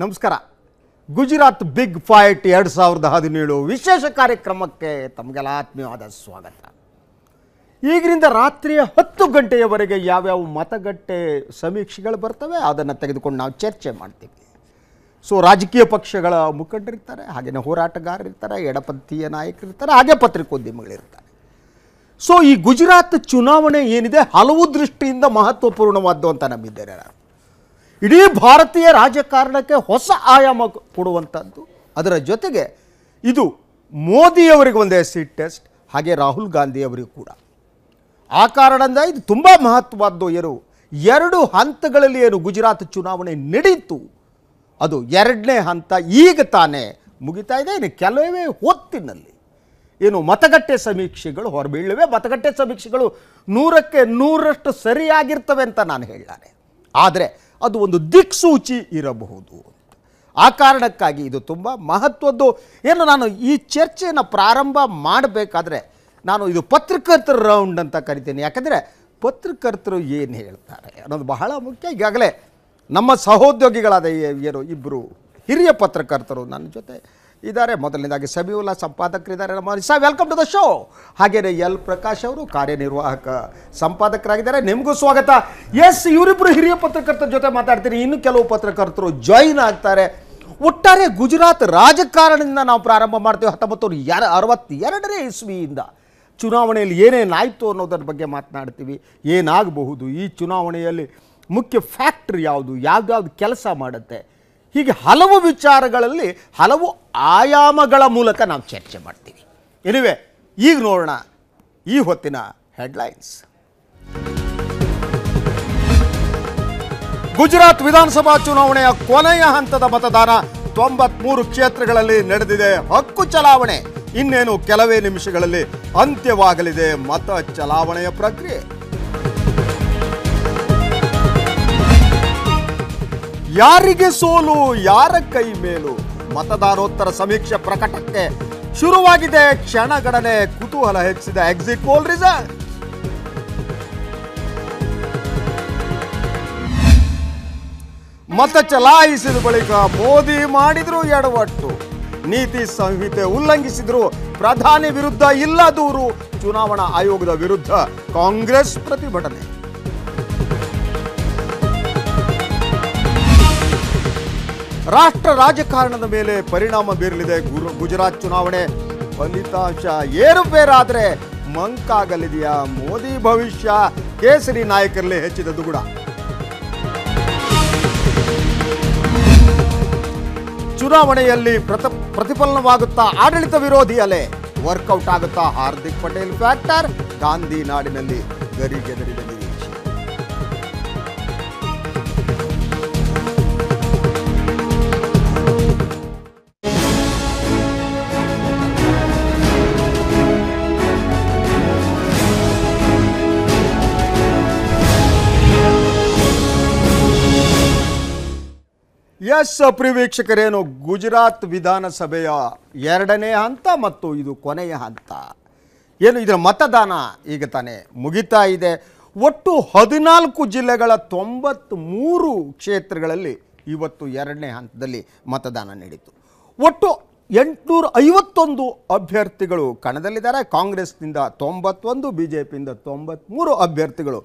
ನಮಸ್ಕಾರ Gujarat big fight ಎರಡು ಸಾವಿರದ ಹದಿನೇಳು ವಿಶೇಷ ಕಾರ್ಯಕ್ರಮಕ್ಕೆ ತಮಗೆಲ್ಲ ಆತ್ಮೀಯವಾದ ಸ್ವಾಗತ ಈಗಿನಿಂದ ರಾತ್ರಿಯ ಹತ್ತು ಗಂಟೆಯವರೆಗೆ ಯಾವ್ಯಾವ ಮತಗಟ್ಟೆ ಸಮೀಕ್ಷೆಗಳು ಬರ್ತವೆ ಅದನ್ನು ತೆಗೆದುಕೊಂಡು ನಾವು ಚರ್ಚೆ ಮಾಡ್ತೀವಿ ಸೊ ರಾಜಕೀಯ ಪಕ್ಷಗಳ ಮುಖಂಡರಿರ್ತಾರೆ ಹಾಗೆಯೇ ಹೋರಾಟಗಾರರಿರ್ತಾರೆ ಎಡಪಂಥೀಯ ನಾಯಕರಿರ್ತಾರೆ ಹಾಗೆ ಪತ್ರಿಕೋದ್ಯಮಿಗಳಿರ್ತಾರೆ ಸೊ ಈ ಗುಜರಾತ್ ಚುನಾವಣೆ ಏನಿದೆ ಹಲವು ದೃಷ್ಟಿಯಿಂದ ಮಹತ್ವಪೂರ್ಣವಾದ್ದು ಅಂತ ನಂಬಿದ್ದೇನೆ ನಾನು ಇಡೀ ಭಾರತೀಯ ರಾಜಕಾರಣಕ್ಕೆ ಹೊಸ ಆಯಾಮ ಕೊಡುವಂಥದ್ದು ಅದರ ಜೊತೆಗೆ ಇದು ಮೋದಿಯವರಿಗೆ ಒಂದು ಸೀಟ್ ಟೆಸ್ಟ್ ಹಾಗೆ ರಾಹುಲ್ ಗಾಂಧಿಯವರಿಗೂ ಕೂಡ ಆ ಕಾರಣದಿಂದ ಇದು ತುಂಬ ಮಹತ್ವದ್ದು ಏನು ಎರಡು ಹಂತಗಳಲ್ಲಿ ಏನು ಗುಜರಾತ್ ಚುನಾವಣೆ ನಡೀತು ಅದು ಎರಡನೇ ಹಂತ ಈಗ ತಾನೇ ಮುಗಿತಾ ಇದೆ ಇನ್ನು ಕೆಲವೇ ಹೊತ್ತಿನಲ್ಲಿ ಏನು ಮತಗಟ್ಟೆ ಸಮೀಕ್ಷೆಗಳು ಹೊರಬೀಳವೆ ಮತಗಟ್ಟೆ ಸಮೀಕ್ಷೆಗಳು ನೂರಕ್ಕೆ ನೂರಷ್ಟು ಸರಿಯಾಗಿರ್ತವೆ ಅಂತ ನಾನು ಹೇಳಲಾರೆ ಆದರೆ ಅದು ಒಂದು ದಿಕ್ಸೂಚಿ ಇರಬಹುದು ಆ ಕಾರಣಕ್ಕಾಗಿ ಇದು ತುಂಬ ಮಹತ್ವದ್ದು ಏನು ನಾನು ಈ ಚರ್ಚೆಯನ್ನು ಪ್ರಾರಂಭ ಮಾಡಬೇಕಾದ್ರೆ ನಾನು ಇದು ಪತ್ರಕರ್ತರ ರೌಂಡ್ ಅಂತ ಕರಿತೀನಿ ಯಾಕಂದರೆ ಪತ್ರಕರ್ತರು ಏನು ಹೇಳ್ತಾರೆ ಅನ್ನೋದು ಬಹಳ ಮುಖ್ಯ ಈಗಾಗಲೇ ನಮ್ಮ ಸಹೋದ್ಯೋಗಿಗಳಾದ ಏನು ಇಬ್ಬರು ಹಿರಿಯ ಪತ್ರಕರ್ತರು ನನ್ನ ಜೊತೆ ಇದ್ದಾರೆ ಮೊದಲನೇದಾಗಿ ಸಮೀವುಲ್ಲಾ ಸಂಪಾದಕರಿದ್ದಾರೆ ನಮ್ಮ sir welcome to the show ಹಾಗೆಯೇ ಎಲ್ ಪ್ರಕಾಶ್ ಅವರು ಕಾರ್ಯನಿರ್ವಾಹಕ ಸಂಪಾದಕರಾಗಿದ್ದಾರೆ ನಿಮಗೂ ಸ್ವಾಗತ ಎಸ್ ಇವರಿಬ್ಬರು ಹಿರಿಯ ಪತ್ರಕರ್ತರ ಜೊತೆ ಮಾತಾಡ್ತೀನಿ ಇನ್ನು ಕೆಲವು ಪತ್ರಕರ್ತರು ಜಾಯಿನ್ ಆಗ್ತಾರೆ ಒಟ್ಟಾರೆ ಗುಜರಾತ್ ರಾಜಕಾರಣದಿಂದ ನಾವು ಪ್ರಾರಂಭ ಮಾಡ್ತೀವಿ ಹತ್ತೊಂಬತ್ತು ಎರ ಅರವತ್ತೆರಡನೇ ಇಸ್ವಿಯಿಂದ ಚುನಾವಣೆಯಲ್ಲಿ ಏನೇನಾಯಿತು ಅನ್ನೋದರ ಬಗ್ಗೆ ಮಾತನಾಡ್ತೀವಿ ಏನಾಗಬಹುದು ಈ ಚುನಾವಣೆಯಲ್ಲಿ ಮುಖ್ಯ ಫ್ಯಾಕ್ಟ್ರಿ ಯಾವುದು ಯಾವ್ದಾವ್ದು ಕೆಲಸ ಮಾಡುತ್ತೆ ಹೀಗೆ ಹಲವು ವಿಚಾರಗಳಲ್ಲಿ ಹಲವು ಆಯಾಮಗಳ ಮೂಲಕ ನಾವು ಚರ್ಚೆ ಮಾಡ್ತೀವಿ ಎನಿವೆ ಈಗ ನೋಡೋಣ ಈ ಹೊತ್ತಿನ ಹೆಡ್ಲೈನ್ಸ್ ಗುಜರಾತ್ ವಿಧಾನಸಭಾ ಚುನಾವಣೆಯ ಕೊನೆಯ ಹಂತದ ಮತದಾನ ತೊಂಬತ್ಮೂರು ಕ್ಷೇತ್ರಗಳಲ್ಲಿ ನಡೆದಿದೆ ಹಕ್ಕು ಚಲಾವಣೆ ಇನ್ನೇನು ಕೆಲವೇ ನಿಮಿಷಗಳಲ್ಲಿ ಅಂತ್ಯವಾಗಲಿದೆ ಮತ ಚಲಾವಣೆಯ ಪ್ರಕ್ರಿಯೆ ಯಾರಿಗೆ ಸೋಲು ಯಾರ ಕೈ ಮೇಲು ಮತದಾರೋತ್ತರ ಸಮೀಕ್ಷೆ ಪ್ರಕಟಕ್ಕೆ ಶುರುವಾಗಿದೆ ಕ್ಷಣಗಣನೆ ಕುತೂಹಲ ಹೆಚ್ಚಿದೆ ಎಕ್ಸಿಟ್ ಪೋಲ್ ರಿಸಲ್ಟ್ ಮತ ಚಲಾಯಿಸಿದ ಬಳಿಕ ಮೋದಿ ಮಾಡಿದ್ರು ಎಡವಟ್ಟು ನೀತಿ ಸಂಹಿತೆ ಉಲ್ಲಂಘಿಸಿದ್ರು ಪ್ರಧಾನಿ ವಿರುದ್ಧ ಇಲ್ಲ ದೂರು ಚುನಾವಣಾ ಆಯೋಗದ ವಿರುದ್ಧ ಕಾಂಗ್ರೆಸ್ ಪ್ರತಿಭಟನೆ ರಾಷ್ಟ್ರ ರಾಜಕಾರಣದ ಮೇಲೆ ಪರಿಣಾಮ ಬೀರಲಿದೆ ಗುಜರಾತ್ ಚುನಾವಣೆ ಫಲಿತಾಂಶ ಏರುಪೇರಾದ್ರೆ ಮಂಕಾಗಲಿದೆಯಾ ಮೋದಿ ಭವಿಷ್ಯ ಕೇಸರಿ ನಾಯಕರಲ್ಲಿ ಹೆಚ್ಚಿದ ದುಗುಡ ಚುನಾವಣೆಯಲ್ಲಿ ಪ್ರತ ಪ್ರತಿಫಲನವಾಗುತ್ತಾ ಆಡಳಿತ ವಿರೋಧಿ ಅಲೆ ವರ್ಕೌಟ್ ಆಗುತ್ತಾ ಹಾರ್ದಿಕ್ ಪಟೇಲ್ ಫ್ಯಾಕ್ಟರ್ ಗಾಂಧಿ ನಾಡಿನಲ್ಲಿ ಗರಿಗೆದರಿದೆ ಎಸ್ ಪ್ರಿವೀಕ್ಷಕರೇನು ಗುಜರಾತ್ ವಿಧಾನಸಭೆಯ ಎರಡನೇ ಹಂತ ಮತ್ತು ಇದು ಕೊನೆಯ ಹಂತ ಏನು ಇದರ ಮತದಾನ ಈಗ ತಾನೇ ಮುಗಿತಾ ಇದೆ ಒಟ್ಟು ಹದಿನಾಲ್ಕು ಜಿಲ್ಲೆಗಳ ತೊಂಬತ್ತ್ಮೂರು ಕ್ಷೇತ್ರಗಳಲ್ಲಿ ಇವತ್ತು ಎರಡನೇ ಹಂತದಲ್ಲಿ ಮತದಾನ ನಡೀತು ಒಟ್ಟು ಎಂಟುನೂರ ಐವತ್ತೊಂದು ಅಭ್ಯರ್ಥಿಗಳು ಕಣದಲ್ಲಿದ್ದಾರೆ ಕಾಂಗ್ರೆಸ್ನಿಂದ ತೊಂಬತ್ತೊಂದು ಬಿ ಜೆ ಪಿಯಿಂದ ತೊಂಬತ್ತ್ಮೂರು ಅಭ್ಯರ್ಥಿಗಳು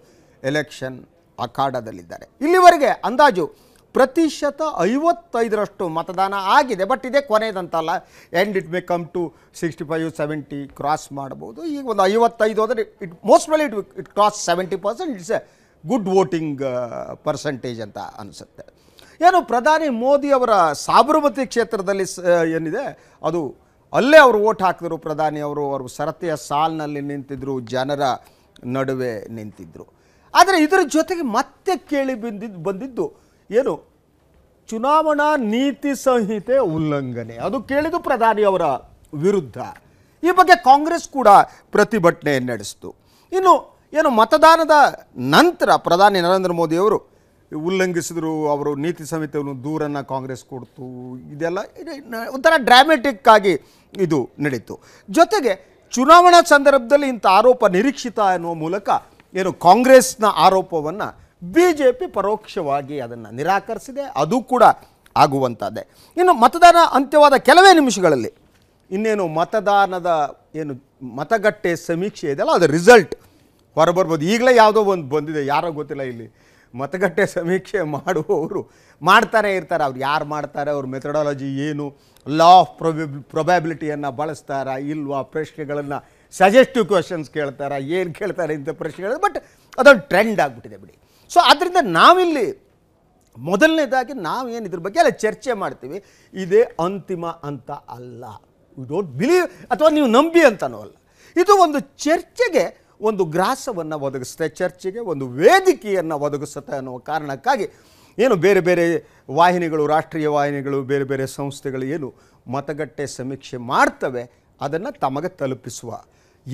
ಎಲೆಕ್ಷನ್ ಅಖಾಡದಲ್ಲಿದ್ದಾರೆ ಇಲ್ಲಿವರೆಗೆ ಅಂದಾಜು ಪ್ರತಿಶತ ಐವತ್ತೈದರಷ್ಟು ಮತದಾನ ಆಗಿದೆ ಬಟ್ ಇದೇ ಕೊನೆಯದಂತಲ್ಲ and it may come to sixty five seventy cross ಮಾಡ್ಬೋದು ಈಗ ಒಂದು ಐವತ್ತೈದು ಹೋದರೆ it most well it it cross seventy percent it's a good voting percentage ಅಂತ ಅನಿಸುತ್ತೆ ಏನು ಪ್ರಧಾನಿ ಮೋದಿ ಅವರ ಸಾಬರಮತಿ ಕ್ಷೇತ್ರದಲ್ಲಿ ಏನಿದೆ ಅದು ಅಲ್ಲೇ ಅವರು ಓಟ್ ಹಾಕಿದ್ರು ಪ್ರಧಾನಿ ಅವರು ಅವರು ಸರತಿಯ ಸಾಲಿನಲ್ಲಿ ನಿಂತಿದ್ದರು ಜನರ ನಡುವೆ ನಿಂತಿದ್ದರು ಆದರೆ ಇದರ ಜೊತೆಗೆ ಮತ್ತೆ ಕೇಳಿ ಬಂದಿದ್ದು ಬಂದಿದ್ದು ಏನು ಚುನಾವಣಾ ನೀತಿ ಸಂಹಿತೆ ಉಲ್ಲಂಘನೆ ಅದು ಕೇಳಿದು ಪ್ರಧಾನಿಯವರ ವಿರುದ್ಧ ಈ ಬಗ್ಗೆ ಕಾಂಗ್ರೆಸ್ ಕೂಡ ಪ್ರತಿಭಟನೆ ನಡೆಸಿತು ಇನ್ನು ಏನು ಮತದಾನದ ನಂತರ ಪ್ರಧಾನಿ ನರೇಂದ್ರ ಮೋದಿಯವರು ಉಲ್ಲಂಘಿಸಿದರು ಅವರು ನೀತಿ ಸಂಹಿತೆಯನ್ನು ದೂರನ್ನು ಕಾಂಗ್ರೆಸ್ ಕೊಡ್ತು ಇದೆಲ್ಲ ಒಂಥರ ಡ್ರಾಮೆಟಿಕ್ ಆಗಿ ಇದು ನಡೀತು ಜೊತೆಗೆ ಚುನಾವಣಾ ಸಂದರ್ಭದಲ್ಲಿ ಇಂಥ ಆರೋಪ ನಿರೀಕ್ಷಿತ ಎನ್ನುವ ಮೂಲಕ ಏನು ಕಾಂಗ್ರೆಸ್ನ ಆರೋಪವನ್ನು ಬಿ ಜೆ ಪಿ ಪರೋಕ್ಷವಾಗಿ ಅದನ್ನು ನಿರಾಕರಿಸಿದೆ ಅದು ಕೂಡ ಆಗುವಂಥದ್ದೇ ಇನ್ನು ಮತದಾನ ಅಂತ್ಯವಾದ ಕೆಲವೇ ನಿಮಿಷಗಳಲ್ಲಿ ಇನ್ನೇನು ಮತದಾನದ ಏನು ಮತಗಟ್ಟೆ ಸಮೀಕ್ಷೆ ಇದೆಯಲ್ಲ ಅದು ರಿಸಲ್ಟ್ ಹೊರಬರ್ಬೋದು ಈಗಲೇ ಯಾವುದೋ ಒಂದು ಬಂದಿದೆ ಯಾರೋ ಗೊತ್ತಿಲ್ಲ ಇಲ್ಲಿ ಮತಗಟ್ಟೆ ಸಮೀಕ್ಷೆ ಮಾಡುವವರು ಮಾಡ್ತಾರೆ ಇರ್ತಾರೆ ಅವ್ರು ಯಾರು ಮಾಡ್ತಾರೆ ಅವ್ರ ಮೆಥಡಾಲಜಿ ಏನು ಲಾ ಆಫ್ ಪ್ರೊಬೆಬ್ ಪ್ರೊಬ್ಯಾಬಿಲಿಟಿಯನ್ನು ಬಳಸ್ತಾರ ಇಲ್ವಾ ಪ್ರಶ್ನೆಗಳನ್ನು ಸಜೆಸ್ಟಿವ್ ಕ್ವೆಶನ್ಸ್ ಕೇಳ್ತಾರಾ ಏನು ಕೇಳ್ತಾರೆ ಇಂಥ ಪ್ರಶ್ನೆಗಳು ಬಟ್ ಅದೊಂದು ಟ್ರೆಂಡ್ ಆಗಿಬಿಟ್ಟಿದೆ ಬಿಡಿ ಸೊ ಆದ್ದರಿಂದ ನಾವಿಲ್ಲಿ ಮೊದಲನೇದಾಗಿ ಏನು ಇದ್ರ ಬಗ್ಗೆ ಎಲ್ಲ ಚರ್ಚೆ ಮಾಡ್ತೀವಿ ಇದೇ ಅಂತಿಮ ಅಂತ ಅಲ್ಲ ಯು ಡೋಂಟ್ ಬಿಲೀವ್ ಅಥವಾ ನೀವು ನಂಬಿ ಅಂತನೂ ಅಲ್ಲ ಇದು ಒಂದು ಚರ್ಚೆಗೆ ಒಂದು ಗ್ರಾಸವನ್ನು ಒದಗಿಸುತ್ತೆ ಚರ್ಚೆಗೆ ಒಂದು ವೇದಿಕೆಯನ್ನು ಒದಗಿಸುತ್ತೆ ಅನ್ನೋ ಕಾರಣಕ್ಕಾಗಿ ಏನು ಬೇರೆ ಬೇರೆ ವಾಹಿನಿಗಳು ರಾಷ್ಟ್ರೀಯ ವಾಹಿನಿಗಳು ಬೇರೆ ಬೇರೆ ಸಂಸ್ಥೆಗಳು ಏನು ಮತಗಟ್ಟೆ ಸಮೀಕ್ಷೆ ಮಾಡ್ತವೆ ಅದನ್ನು ತಮಗೆ ತಲುಪಿಸುವ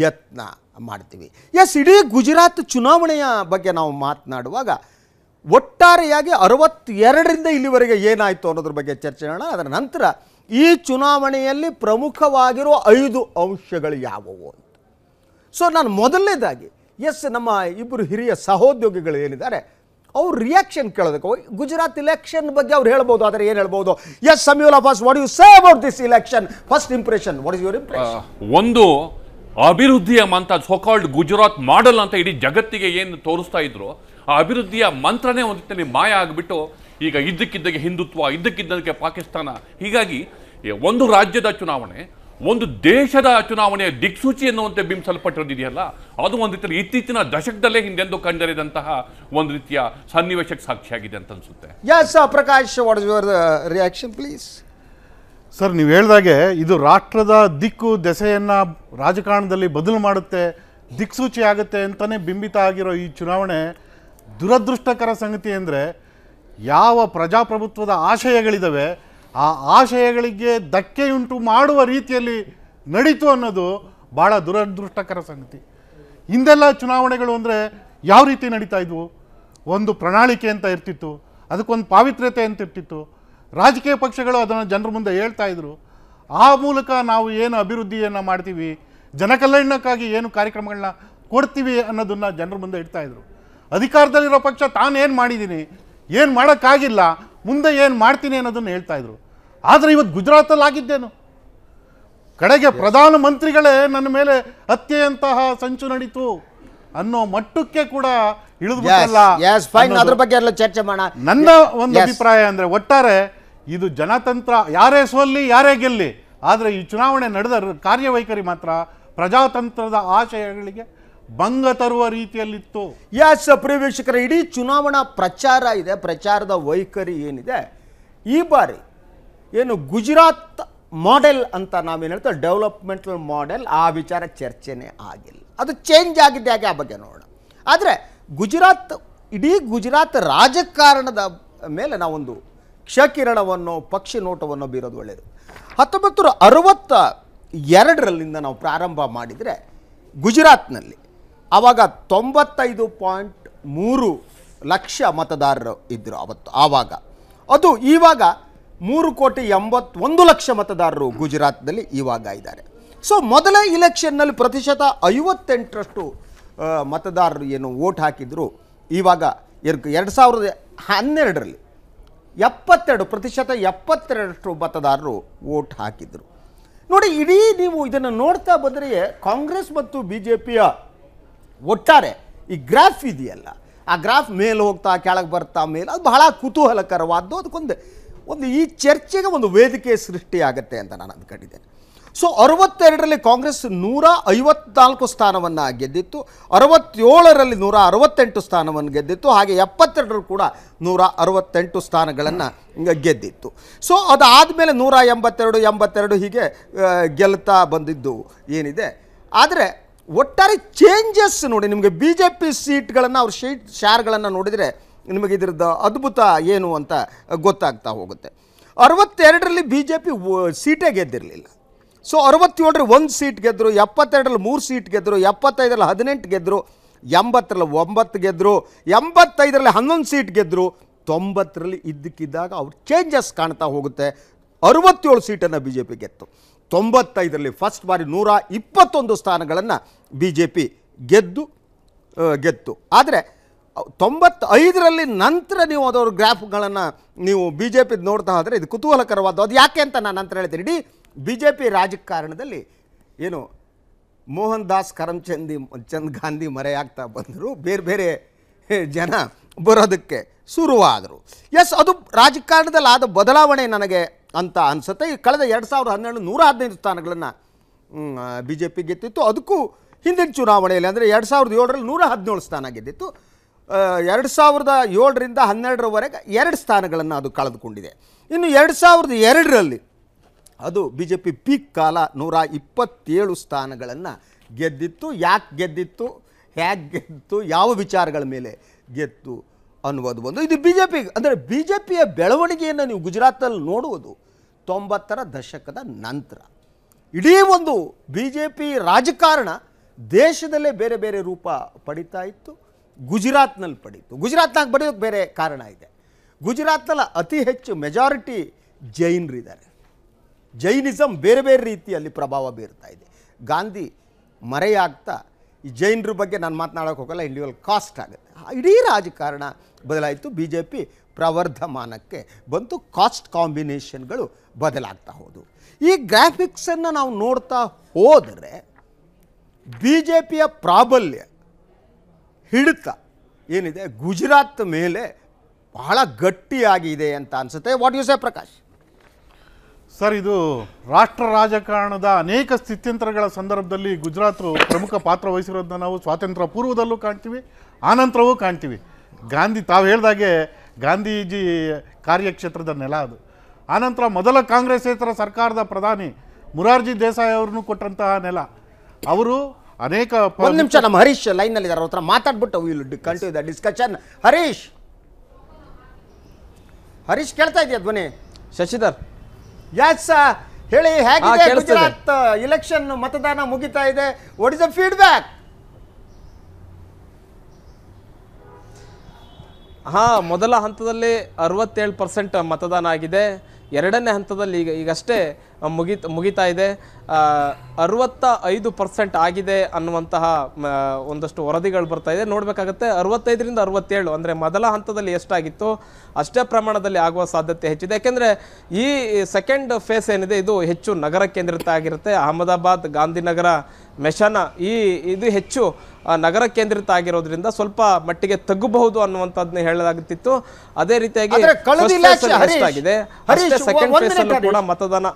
ಯತ್ನ ಮಾಡ್ತೀವಿ ಎಸ್ ಇಡೀ ಗುಜರಾತ್ ಚುನಾವಣೆಯ ಬಗ್ಗೆ ನಾವು ಮಾತನಾಡುವಾಗ ಒಟ್ಟಾರೆಯಾಗಿ ಅರವತ್ತೆರಡರಿಂದ ಇಲ್ಲಿವರೆಗೆ ಏನಾಯಿತು ಅನ್ನೋದ್ರ ಬಗ್ಗೆ ಚರ್ಚೆ ಮಾಡೋಣ ಅದರ ನಂತರ ಈ ಚುನಾವಣೆಯಲ್ಲಿ ಪ್ರಮುಖವಾಗಿರುವ ಐದು ಅಂಶಗಳು ಯಾವುವು ಅಂತ ಸೊ ನಾನು ಮೊದಲನೇದಾಗಿ ಎಸ್ ನಮ್ಮ ಇಬ್ಬರು ಹಿರಿಯ ಸಹೋದ್ಯೋಗಿಗಳು ಏನಿದ್ದಾರೆ ಅವ್ರ ರಿಯಾಕ್ಷನ್ ಕೇಳೋದಕ್ಕೆ ಗುಜರಾತ್ ಇಲೆಕ್ಷನ್ ಬಗ್ಗೆ ಅವ್ರು ಹೇಳ್ಬೋದು ಆದರೆ ಏನು ಹೇಳ್ಬೋದು yes Samiulla first what you say about this election first impression what is your impression ಒಂದು ಅಭಿವೃದ್ಧಿಯ ಮಂತ್ರ ಸೋಕಾಲ್ಡ್ ಗುಜರಾತ್ ಮಾಡೆಲ್ ಅಂತ ಇಡೀ ಜಗತ್ತಿಗೆ ಏನು ತೋರಿಸ್ತಾ ಇದ್ರು ಆ ಅಭಿವೃದ್ಧಿಯ ಮಂತ್ರನೇ ಒಂದು ರೀತಿಯಲ್ಲಿ ಮಾಯ ಆಗಿಬಿಟ್ಟು ಈಗ ಇದ್ದಕ್ಕಿದ್ದಕ್ಕೆ ಹಿಂದುತ್ವ ಇದ್ದಕ್ಕಿದ್ದಂಗೆ ಪಾಕಿಸ್ತಾನ ಹೀಗಾಗಿ ಒಂದು ರಾಜ್ಯದ ಚುನಾವಣೆ ಒಂದು ದೇಶದ ಚುನಾವಣೆಯ ದಿಕ್ಸೂಚಿ ಎನ್ನುವಂತೆ ಬಿಂಬಿಸಲ್ಪಟ್ಟಿರೋದಿದೆಯಲ್ಲ ಅದು ಒಂದು ರೀತಿಯಲ್ಲಿ ಇತ್ತೀಚಿನ ದಶಕದಲ್ಲೇ ಹಿಂದೆಂದು ಕಂಡರಿದಂತಹ ಒಂದು ರೀತಿಯ ಸನ್ನಿವೇಶಕ್ಕೆ ಸಾಕ್ಷಿಯಾಗಿದೆ ಅಂತ ಅನಿಸುತ್ತೆ yes Prakash what your reaction please sir ನೀವು ಹೇಳಿದಾಗೆ ಇದು ರಾಷ್ಟ್ರದ ದಿಕ್ಕು ದೆಸೆಯನ್ನು ರಾಜಕಾರಣದಲ್ಲಿ ಬದಲು ಮಾಡುತ್ತೆ ದಿಕ್ಸೂಚಿ ಆಗುತ್ತೆ ಅಂತಲೇ ಬಿಂಬಿತ ಆಗಿರೋ ಈ ಚುನಾವಣೆ ದುರದೃಷ್ಟಕರ ಸಂಗತಿ ಅಂದರೆ ಯಾವ ಪ್ರಜಾಪ್ರಭುತ್ವದ ಆಶಯಗಳಿದ್ದಾವೆ ಆ ಆಶಯಗಳಿಗೆ ಧಕ್ಕೆಯುಂಟು ಮಾಡುವ ರೀತಿಯಲ್ಲಿ ನಡೀತು ಅನ್ನೋದು ಭಾಳ ದುರದೃಷ್ಟಕರ ಸಂಗತಿ ಹಿಂದೆಲ್ಲ ಚುನಾವಣೆಗಳು ಅಂದರೆ ಯಾವ ರೀತಿ ನಡೀತಾ ಇದ್ವು ಒಂದು ಪ್ರಣಾಳಿಕೆ ಅಂತ ಇರ್ತಿತ್ತು ಅದಕ್ಕೊಂದು ಪಾವಿತ್ರ್ಯತೆ ಅಂತ ಇರ್ತಿತ್ತು ರಾಜಕೀಯ ಪಕ್ಷಗಳು ಅದನ್ನು ಜನರ ಮುಂದೆ ಹೇಳ್ತಾ ಇದ್ರು ಆ ಮೂಲಕ ನಾವು ಏನು ಅಭಿವೃದ್ಧಿಯನ್ನು ಮಾಡ್ತೀವಿ ಜನಕಲ್ಯಾಣಕ್ಕಾಗಿ ಏನು ಕಾರ್ಯಕ್ರಮಗಳನ್ನ ಕೊಡ್ತೀವಿ ಅನ್ನೋದನ್ನ ಜನರ ಮುಂದೆ ಇದ್ರು ಅಧಿಕಾರದಲ್ಲಿರೋ ಪಕ್ಷ ತಾನೇನು ಮಾಡಿದ್ದೀನಿ ಏನು ಮಾಡೋಕ್ಕಾಗಿಲ್ಲ ಮುಂದೆ ಏನು ಮಾಡ್ತೀನಿ ಅನ್ನೋದನ್ನು ಇದ್ರು ಆದರೆ ಇವತ್ತು ಗುಜರಾತಲ್ಲಿ ಆಗಿದ್ದೇನು ಕಡೆಗೆ ಪ್ರಧಾನಮಂತ್ರಿಗಳೇ ನನ್ನ ಮೇಲೆ ಹತ್ಯೆಯಂತಹ ಸಂಚು ನಡೀತು ಅನ್ನೋ ಮಟ್ಟಕ್ಕೆ ಕೂಡ ಇಳಿದು ಅದ್ರ ಬಗ್ಗೆ ಚರ್ಚೆ ಮಾಡ ನನ್ನ ಒಂದು ಅಭಿಪ್ರಾಯ ಅಂದರೆ ಒಟ್ಟಾರೆ ಇದು ಜನತಂತ್ರ ಯಾರೇ ಸೋಲ್ಲಿ ಯಾರೇ ಗೆಲ್ಲಿ ಆದರೆ ಈ ಚುನಾವಣೆ ನಡೆದ ಕಾರ್ಯವೈಖರಿ ಮಾತ್ರ ಪ್ರಜಾತಂತ್ರದ ಆಶಯಗಳಿಗೆ ಭಂಗ ತರುವ ರೀತಿಯಲ್ಲಿತ್ತು ಎಸ್ ಪ್ರಿಯ ಇಡೀ ಚುನಾವಣಾ ಪ್ರಚಾರ ಇದೆ ಪ್ರಚಾರದ ವೈಖರಿ ಏನಿದೆ ಈ ಬಾರಿ ಏನು ಗುಜರಾತ್ ಮಾಡೆಲ್ ಅಂತ ನಾವೇನು ಹೇಳ್ತೇವೆ ಡೆವಲಪ್ಮೆಂಟಲ್ ಮಾಡೆಲ್ ಆ ವಿಚಾರ ಚರ್ಚೆನೇ ಆಗಿಲ್ಲ ಅದು ಚೇಂಜ್ ಆಗಿದ್ದೆ ಹಾಗೆ ಆ ಬಗ್ಗೆ ನೋಡೋಣ ಆದರೆ ಗುಜರಾತ್ ಇಡೀ ಗುಜರಾತ್ ರಾಜಕಾರಣದ ಮೇಲೆ ನಾವೊಂದು ಕ್ಷಕಿರಣವನ್ನು ಪಕ್ಷಿ ನೋಟವನ್ನು ಬೀರೋದು ಒಳ್ಳೆಯದು ಹತ್ತೊಂಬತ್ತು ನೂರ ಅರವತ್ತ ಎರಡರಲ್ಲಿಂದ ನಾವು ಪ್ರಾರಂಭ ಮಾಡಿದರೆ ಗುಜರಾತ್ನಲ್ಲಿ ಆವಾಗ ತೊಂಬತ್ತೈದು ಪಾಯಿಂಟ್ ಮೂರು ಲಕ್ಷ ಮತದಾರರು ಇದ್ದರು ಅವತ್ತು ಆವಾಗ ಅದು ಈವಾಗ ಮೂರು ಕೋಟಿ ಎಂಬತ್ತೊಂದು ಲಕ್ಷ ಮತದಾರರು ಗುಜರಾತ್ನಲ್ಲಿ ಇವಾಗ ಇದ್ದಾರೆ ಸೊ ಮೊದಲ ಇಲೆಕ್ಷನ್ನಲ್ಲಿ ಪ್ರತಿಶತ ಐವತ್ತೆಂಟರಷ್ಟು ಮತದಾರರು ಏನು ವೋಟ್ ಹಾಕಿದ್ರು ಇವಾಗ ಎರಡು ಸಾವಿರದ ಹನ್ನೆರಡರಲ್ಲಿ ಎಪ್ಪತ್ತೆರಡು ಪ್ರತಿಶತ ಎಪ್ಪತ್ತೆರಡರಷ್ಟು ಮತದಾರರು ವೋಟ್ ಹಾಕಿದರು ನೋಡಿ ಇಡೀ ನೀವು ಇದನ್ನು ನೋಡ್ತಾ ಬಂದರೆ ಕಾಂಗ್ರೆಸ್ ಮತ್ತು ಬಿ ಜೆ ಪಿಯ ಒಟ್ಟಾರೆ ಈ ಗ್ರಾಫ್ ಇದೆಯಲ್ಲ ಆ ಗ್ರಾಫ್ ಮೇಲೆ ಹೋಗ್ತಾ ಕೆಳಗೆ ಬರ್ತಾ ಮೇಲೆ ಅದು ಬಹಳ ಕುತೂಹಲಕರವಾದ್ದು ಅದಕ್ಕೊಂದು ಒಂದು ಈ ಚರ್ಚೆಗೆ ಒಂದು ವೇದಿಕೆ ಸೃಷ್ಟಿಯಾಗುತ್ತೆ ಅಂತ ನಾನು ಅಂದ್ಕೊಂಡಿದ್ದೇನೆ ಸೊ ಅರವತ್ತೆರಡರಲ್ಲಿ ಕಾಂಗ್ರೆಸ್ ನೂರ ಐವತ್ನಾಲ್ಕು ಸ್ಥಾನವನ್ನು ಗೆದ್ದಿತ್ತು ಅರವತ್ತೇಳರಲ್ಲಿ ನೂರ ಅರವತ್ತೆಂಟು ಸ್ಥಾನವನ್ನು ಗೆದ್ದಿತ್ತು ಹಾಗೆ ಎಪ್ಪತ್ತೆರಡರು ಕೂಡ ನೂರ ಅರವತ್ತೆಂಟು ಸ್ಥಾನಗಳನ್ನು ಗೆದ್ದಿತ್ತು ಸೊ ಅದಾದಮೇಲೆ ನೂರ ಎಂಬತ್ತೆರಡು ಎಂಬತ್ತೆರಡು ಹೀಗೆ ಗೆಲ್ತಾ ಬಂದಿದ್ದು ಏನಿದೆ ಆದರೆ ಒಟ್ಟಾರೆ ಚೇಂಜಸ್ ನೋಡಿ ನಿಮಗೆ ಬಿ ಜೆ ಪಿ ಸೀಟ್ಗಳನ್ನು ಅವ್ರ ಶೀಟ್ ಶೇರ್ಗಳನ್ನು ನೋಡಿದರೆ ನಿಮಗೆ ಇದ್ರದ್ದು ಅದ್ಭುತ ಏನು ಅಂತ ಗೊತ್ತಾಗ್ತಾ ಹೋಗುತ್ತೆ ಅರವತ್ತೆರಡರಲ್ಲಿ ಬಿ ಜೆ ಪಿ ಸೀಟೇ ಗೆದ್ದಿರಲಿಲ್ಲ ಸೊ ಅರುವತ್ತೇಳರಲ್ಲಿ ಒಂದು ಸೀಟ್ ಗೆದ್ದರು ಎಪ್ಪತ್ತೆರಡರಲ್ಲಿ ಮೂರು ಸೀಟ್ ಗೆದ್ದರು ಎಪ್ಪತ್ತೈದರಲ್ಲಿ ಹದಿನೆಂಟು ಗೆದ್ದರು ಎಂಬತ್ತರಲ್ಲಿ ಒಂಬತ್ತು ಗೆದ್ದರು ಎಂಬತ್ತೈದರಲ್ಲಿ ಹನ್ನೊಂದು ಸೀಟ್ ಗೆದ್ದರು ತೊಂಬತ್ತರಲ್ಲಿ ಇದ್ದಕ್ಕಿದ್ದಾಗ ಅವ್ರು ಚೇಂಜಸ್ ಕಾಣ್ತಾ ಹೋಗುತ್ತೆ ಅರವತ್ತೇಳು ಸೀಟನ್ನು ಬಿ ಜೆ ಪಿ ಗೆತ್ತು ತೊಂಬತ್ತೈದರಲ್ಲಿ ಫಸ್ಟ್ ಬಾರಿ ನೂರ ಇಪ್ಪತ್ತೊಂದು ಸ್ಥಾನಗಳನ್ನು ಬಿ ಜೆ ಪಿ ಗೆದ್ದು ಗೆತ್ತು ಆದರೆ ತೊಂಬತ್ತೈದರಲ್ಲಿ ನಂತರ ನೀವು ಅದವ್ರ ಗ್ರಾಫ್ಗಳನ್ನು ನೀವು ಬಿ ಜೆ ಪಿದು ನೋಡ್ತಾ ಹೋದರೆ ಇದು ಕುತೂಹಲಕರವಾದ ಅದು ಯಾಕೆ ಅಂತ ನಾನು ನಂತರ ಹೇಳ್ತೀನಿ ಇಡೀ ಬಿ ಜೆ ಪಿ ರಾಜಕಾರಣದಲ್ಲಿ ಏನು ಮೋಹನ್ ದಾಸ್ ಕರಮ್ಚಂದಿ ಚಂದ್ ಗಾಂಧಿ ಮರೆಯಾಗ್ತಾ ಬಂದರು ಬೇರೆ ಬೇರೆ ಜನ ಬರೋದಕ್ಕೆ ಶುರುವಾದರು ಎಸ್ ಅದು ರಾಜಕಾರಣದಲ್ಲಿ ಆದ ಬದಲಾವಣೆ ನನಗೆ ಅಂತ ಅನಿಸುತ್ತೆ ಈ ಕಳೆದ ಎರಡು ಸಾವಿರದ ಹನ್ನೆರಡು ನೂರ ಹದಿನೈದು ಸ್ಥಾನಗಳನ್ನು ಬಿ ಜೆ ಪಿ ಗೆದ್ದಿತ್ತು ಅದಕ್ಕೂ ಹಿಂದಿನ ಚುನಾವಣೆಯಲ್ಲಿ ಅಂದರೆ ಎರಡು ಸಾವಿರದ ಏಳರಲ್ಲಿ ನೂರ ಹದಿನೇಳು ಸ್ಥಾನ ಗೆದ್ದಿತ್ತು ಎರಡು ಸಾವಿರದ ಏಳರಿಂದ ಹನ್ನೆರಡರವರೆಗೆ ಎರಡು ಸ್ಥಾನಗಳನ್ನು ಅದು ಕಳೆದುಕೊಂಡಿದೆ ಇನ್ನು ಎರಡು ಸಾವಿರದ ಎರಡರಲ್ಲಿ ಅದು ಬಿ ಜೆ ಪಿ ಪೀಕ್ ಕಾಲ ನೂರ ಇಪ್ಪತ್ತೇಳು ಸ್ಥಾನಗಳನ್ನು ಗೆದ್ದಿತ್ತು ಯಾಕೆ ಗೆದ್ದಿತ್ತು ಹೇಗೆ ಗೆದ್ದಿತ್ತು ಯಾವ ವಿಚಾರಗಳ ಮೇಲೆ ಗೆದ್ದು ಅನ್ನುವುದು ಒಂದು ಇದು ಬಿ ಜೆ ಪಿ ಅಂದರೆ ಬಿ ಜೆ ಪಿಯ ಬೆಳವಣಿಗೆಯನ್ನು ನೀವು ಗುಜರಾತಲ್ಲಿ ನೋಡುವುದು ತೊಂಬತ್ತರ ದಶಕದ ನಂತರ ಇಡೀ ಒಂದು ಬಿ ಜೆ ಪಿ ರಾಜಕಾರಣ ದೇಶದಲ್ಲೇ ಬೇರೆ ಬೇರೆ ರೂಪ ಪಡಿತಾ ಇತ್ತು ಗುಜರಾತ್ನಲ್ಲಿ ಪಡೀತು ಗುಜರಾತ್ನಾಗ ಬಡಿಯೋಕ್ಕೆ ಬೇರೆ ಕಾರಣ ಇದೆ ಗುಜರಾತ್ನಲ್ಲಿ ಅತಿ ಹೆಚ್ಚು ಮೆಜಾರಿಟಿ ಜೈನರಿದ್ದಾರೆ ಜೈನಿಸಂ ಬೇರೆ ಬೇರೆ ರೀತಿಯಲ್ಲಿ ಪ್ರಭಾವ ಬೀರ್ತಾ ಇದೆ ಗಾಂಧಿ ಮರೆಯಾಗ್ತಾ ಈ ಜೈನರ ಬಗ್ಗೆ ನಾನು ಮಾತನಾಡೋಕೆ ಹೋಗಲ್ಲ ಇಂಡಿವಿಜುವಲ್ ಕಾಸ್ಟ್ ಆಗುತ್ತೆ ಇಡೀ ರಾಜಕಾರಣ ಬದಲಾಯಿತು ಬಿ ಜೆ ಪಿ ಪ್ರವರ್ಧಮಾನಕ್ಕೆ ಬಂತು ಕಾಸ್ಟ್ ಕಾಂಬಿನೇಷನ್ಗಳು ಬದಲಾಗ್ತಾ ಹೋದವು ಈ ಗ್ರಾಫಿಕ್ಸನ್ನು ನಾವು ನೋಡ್ತಾ ಹೋದರೆ ಬಿ ಜೆ ಪಿಯ ಪ್ರಾಬಲ್ಯ ಹಿಡಿತ ಏನಿದೆ ಗುಜರಾತ್ ಮೇಲೆ ಬಹಳ ಗಟ್ಟಿಯಾಗಿದೆ ಅಂತ ಅನಿಸುತ್ತೆ what you say Prakash sir ಇದು ರಾಷ್ಟ್ರ ರಾಜಕಾರಣದ ಅನೇಕ ಸ್ಥಿತ್ಯಂತರಗಳ ಸಂದರ್ಭದಲ್ಲಿ ಗುಜರಾತ್ ಪ್ರಮುಖ ಪಾತ್ರ ವಹಿಸಿರೋದನ್ನ ನಾವು ಸ್ವಾತಂತ್ರ್ಯ ಪೂರ್ವದಲ್ಲೂ ಕಾಣ್ತೀವಿ ಆನಂತರವೂ ಕಾಣ್ತೀವಿ ಗಾಂಧಿ ತಾವು ಹೇಳ್ದಾಗೆ ಗಾಂಧೀಜಿ ಕಾರ್ಯಕ್ಷೇತ್ರದ ನೆಲ ಅದು ಆನಂತರ ಮೊದಲ ಕಾಂಗ್ರೆಸ್ಸೇತರ ಸರ್ಕಾರದ ಪ್ರಧಾನಿ ಮುರಾರ್ಜಿ ದೇಸಾಯಿ ಅವ್ರನ್ನೂ ಕೊಟ್ಟಂತಹ ನೆಲ ಅವರು ಅನೇಕ ಒಂದು ನಿಮಿಷ ನಮ್ಮ ಹರೀಶ್ ಲೈನಲ್ಲಿ ಅವ್ರ ಹತ್ರ ಮಾತಾಡ್ಬಿಟ್ಟು will continue the discussion Harish Harish ಕೇಳ್ತಾ ಇದೆಯಾ ಧ್ವನಿ ಶಶಿಧರ್ ಎಸ್ ಹೇಳಿ ಹೇಗಿದೆ ಗುಜರಾತ್ ಇಲೆಕ್ಷನ್ ಮತದಾನ ಮುಗಿತಾ ಇದೆ ವಾಟ್ ಇಸ್ ದ ಫೀಡ್ಬ್ಯಾಕ್ ಹಾ ಮೊದಲ ಹಂತದಲ್ಲಿ ಅರವತ್ತೇಳು ಪರ್ಸೆಂಟ್ ಮತದಾನ ಆಗಿದೆ ಎರಡನೇ ಹಂತದಲ್ಲಿ ಈಗ ಈಗಷ್ಟೇ ಮುಗಿತ್ ಮುಗಿತಾ ಇದೆ ಅರವತ್ತ ಐದು ಪರ್ಸೆಂಟ್ ಆಗಿದೆ ಅನ್ನುವಂತಹ ಒಂದಷ್ಟು ವರದಿಗಳು ಬರ್ತಾ ಇದೆ ನೋಡಬೇಕಾಗತ್ತೆ ಅರವತ್ತೈದರಿಂದ ಅರವತ್ತೇಳು ಅಂದರೆ ಮೊದಲ ಹಂತದಲ್ಲಿ ಎಷ್ಟಾಗಿತ್ತು ಅಷ್ಟೇ ಪ್ರಮಾಣದಲ್ಲಿ ಆಗುವ ಸಾಧ್ಯತೆ ಹೆಚ್ಚಿದೆ ಯಾಕೆಂದರೆ ಈ ಸೆಕೆಂಡ್ ಫೇಸ್ ಏನಿದೆ ಇದು ಹೆಚ್ಚು ನಗರ ಕೇಂದ್ರಿತ ಆಗಿರುತ್ತೆ ಅಹಮದಾಬಾದ್ ಗಾಂಧಿನಗರ ಮೆಷನ ಈ ಇದು ಹೆಚ್ಚು ನಗರ ಕೇಂದ್ರಿತ ಆಗಿರೋದ್ರಿಂದ ಸ್ವಲ್ಪ ಮಟ್ಟಿಗೆ ತಗ್ಗಬಹುದು ಅನ್ನುವಂಥದ್ನ ಹೇಳಲಾಗುತ್ತಿತ್ತು ಅದೇ ರೀತಿಯಾಗಿ ಸೆಕೆಂಡ್ ಫೇಸಲ್ಲೂ ಕೂಡ ಮತದಾನ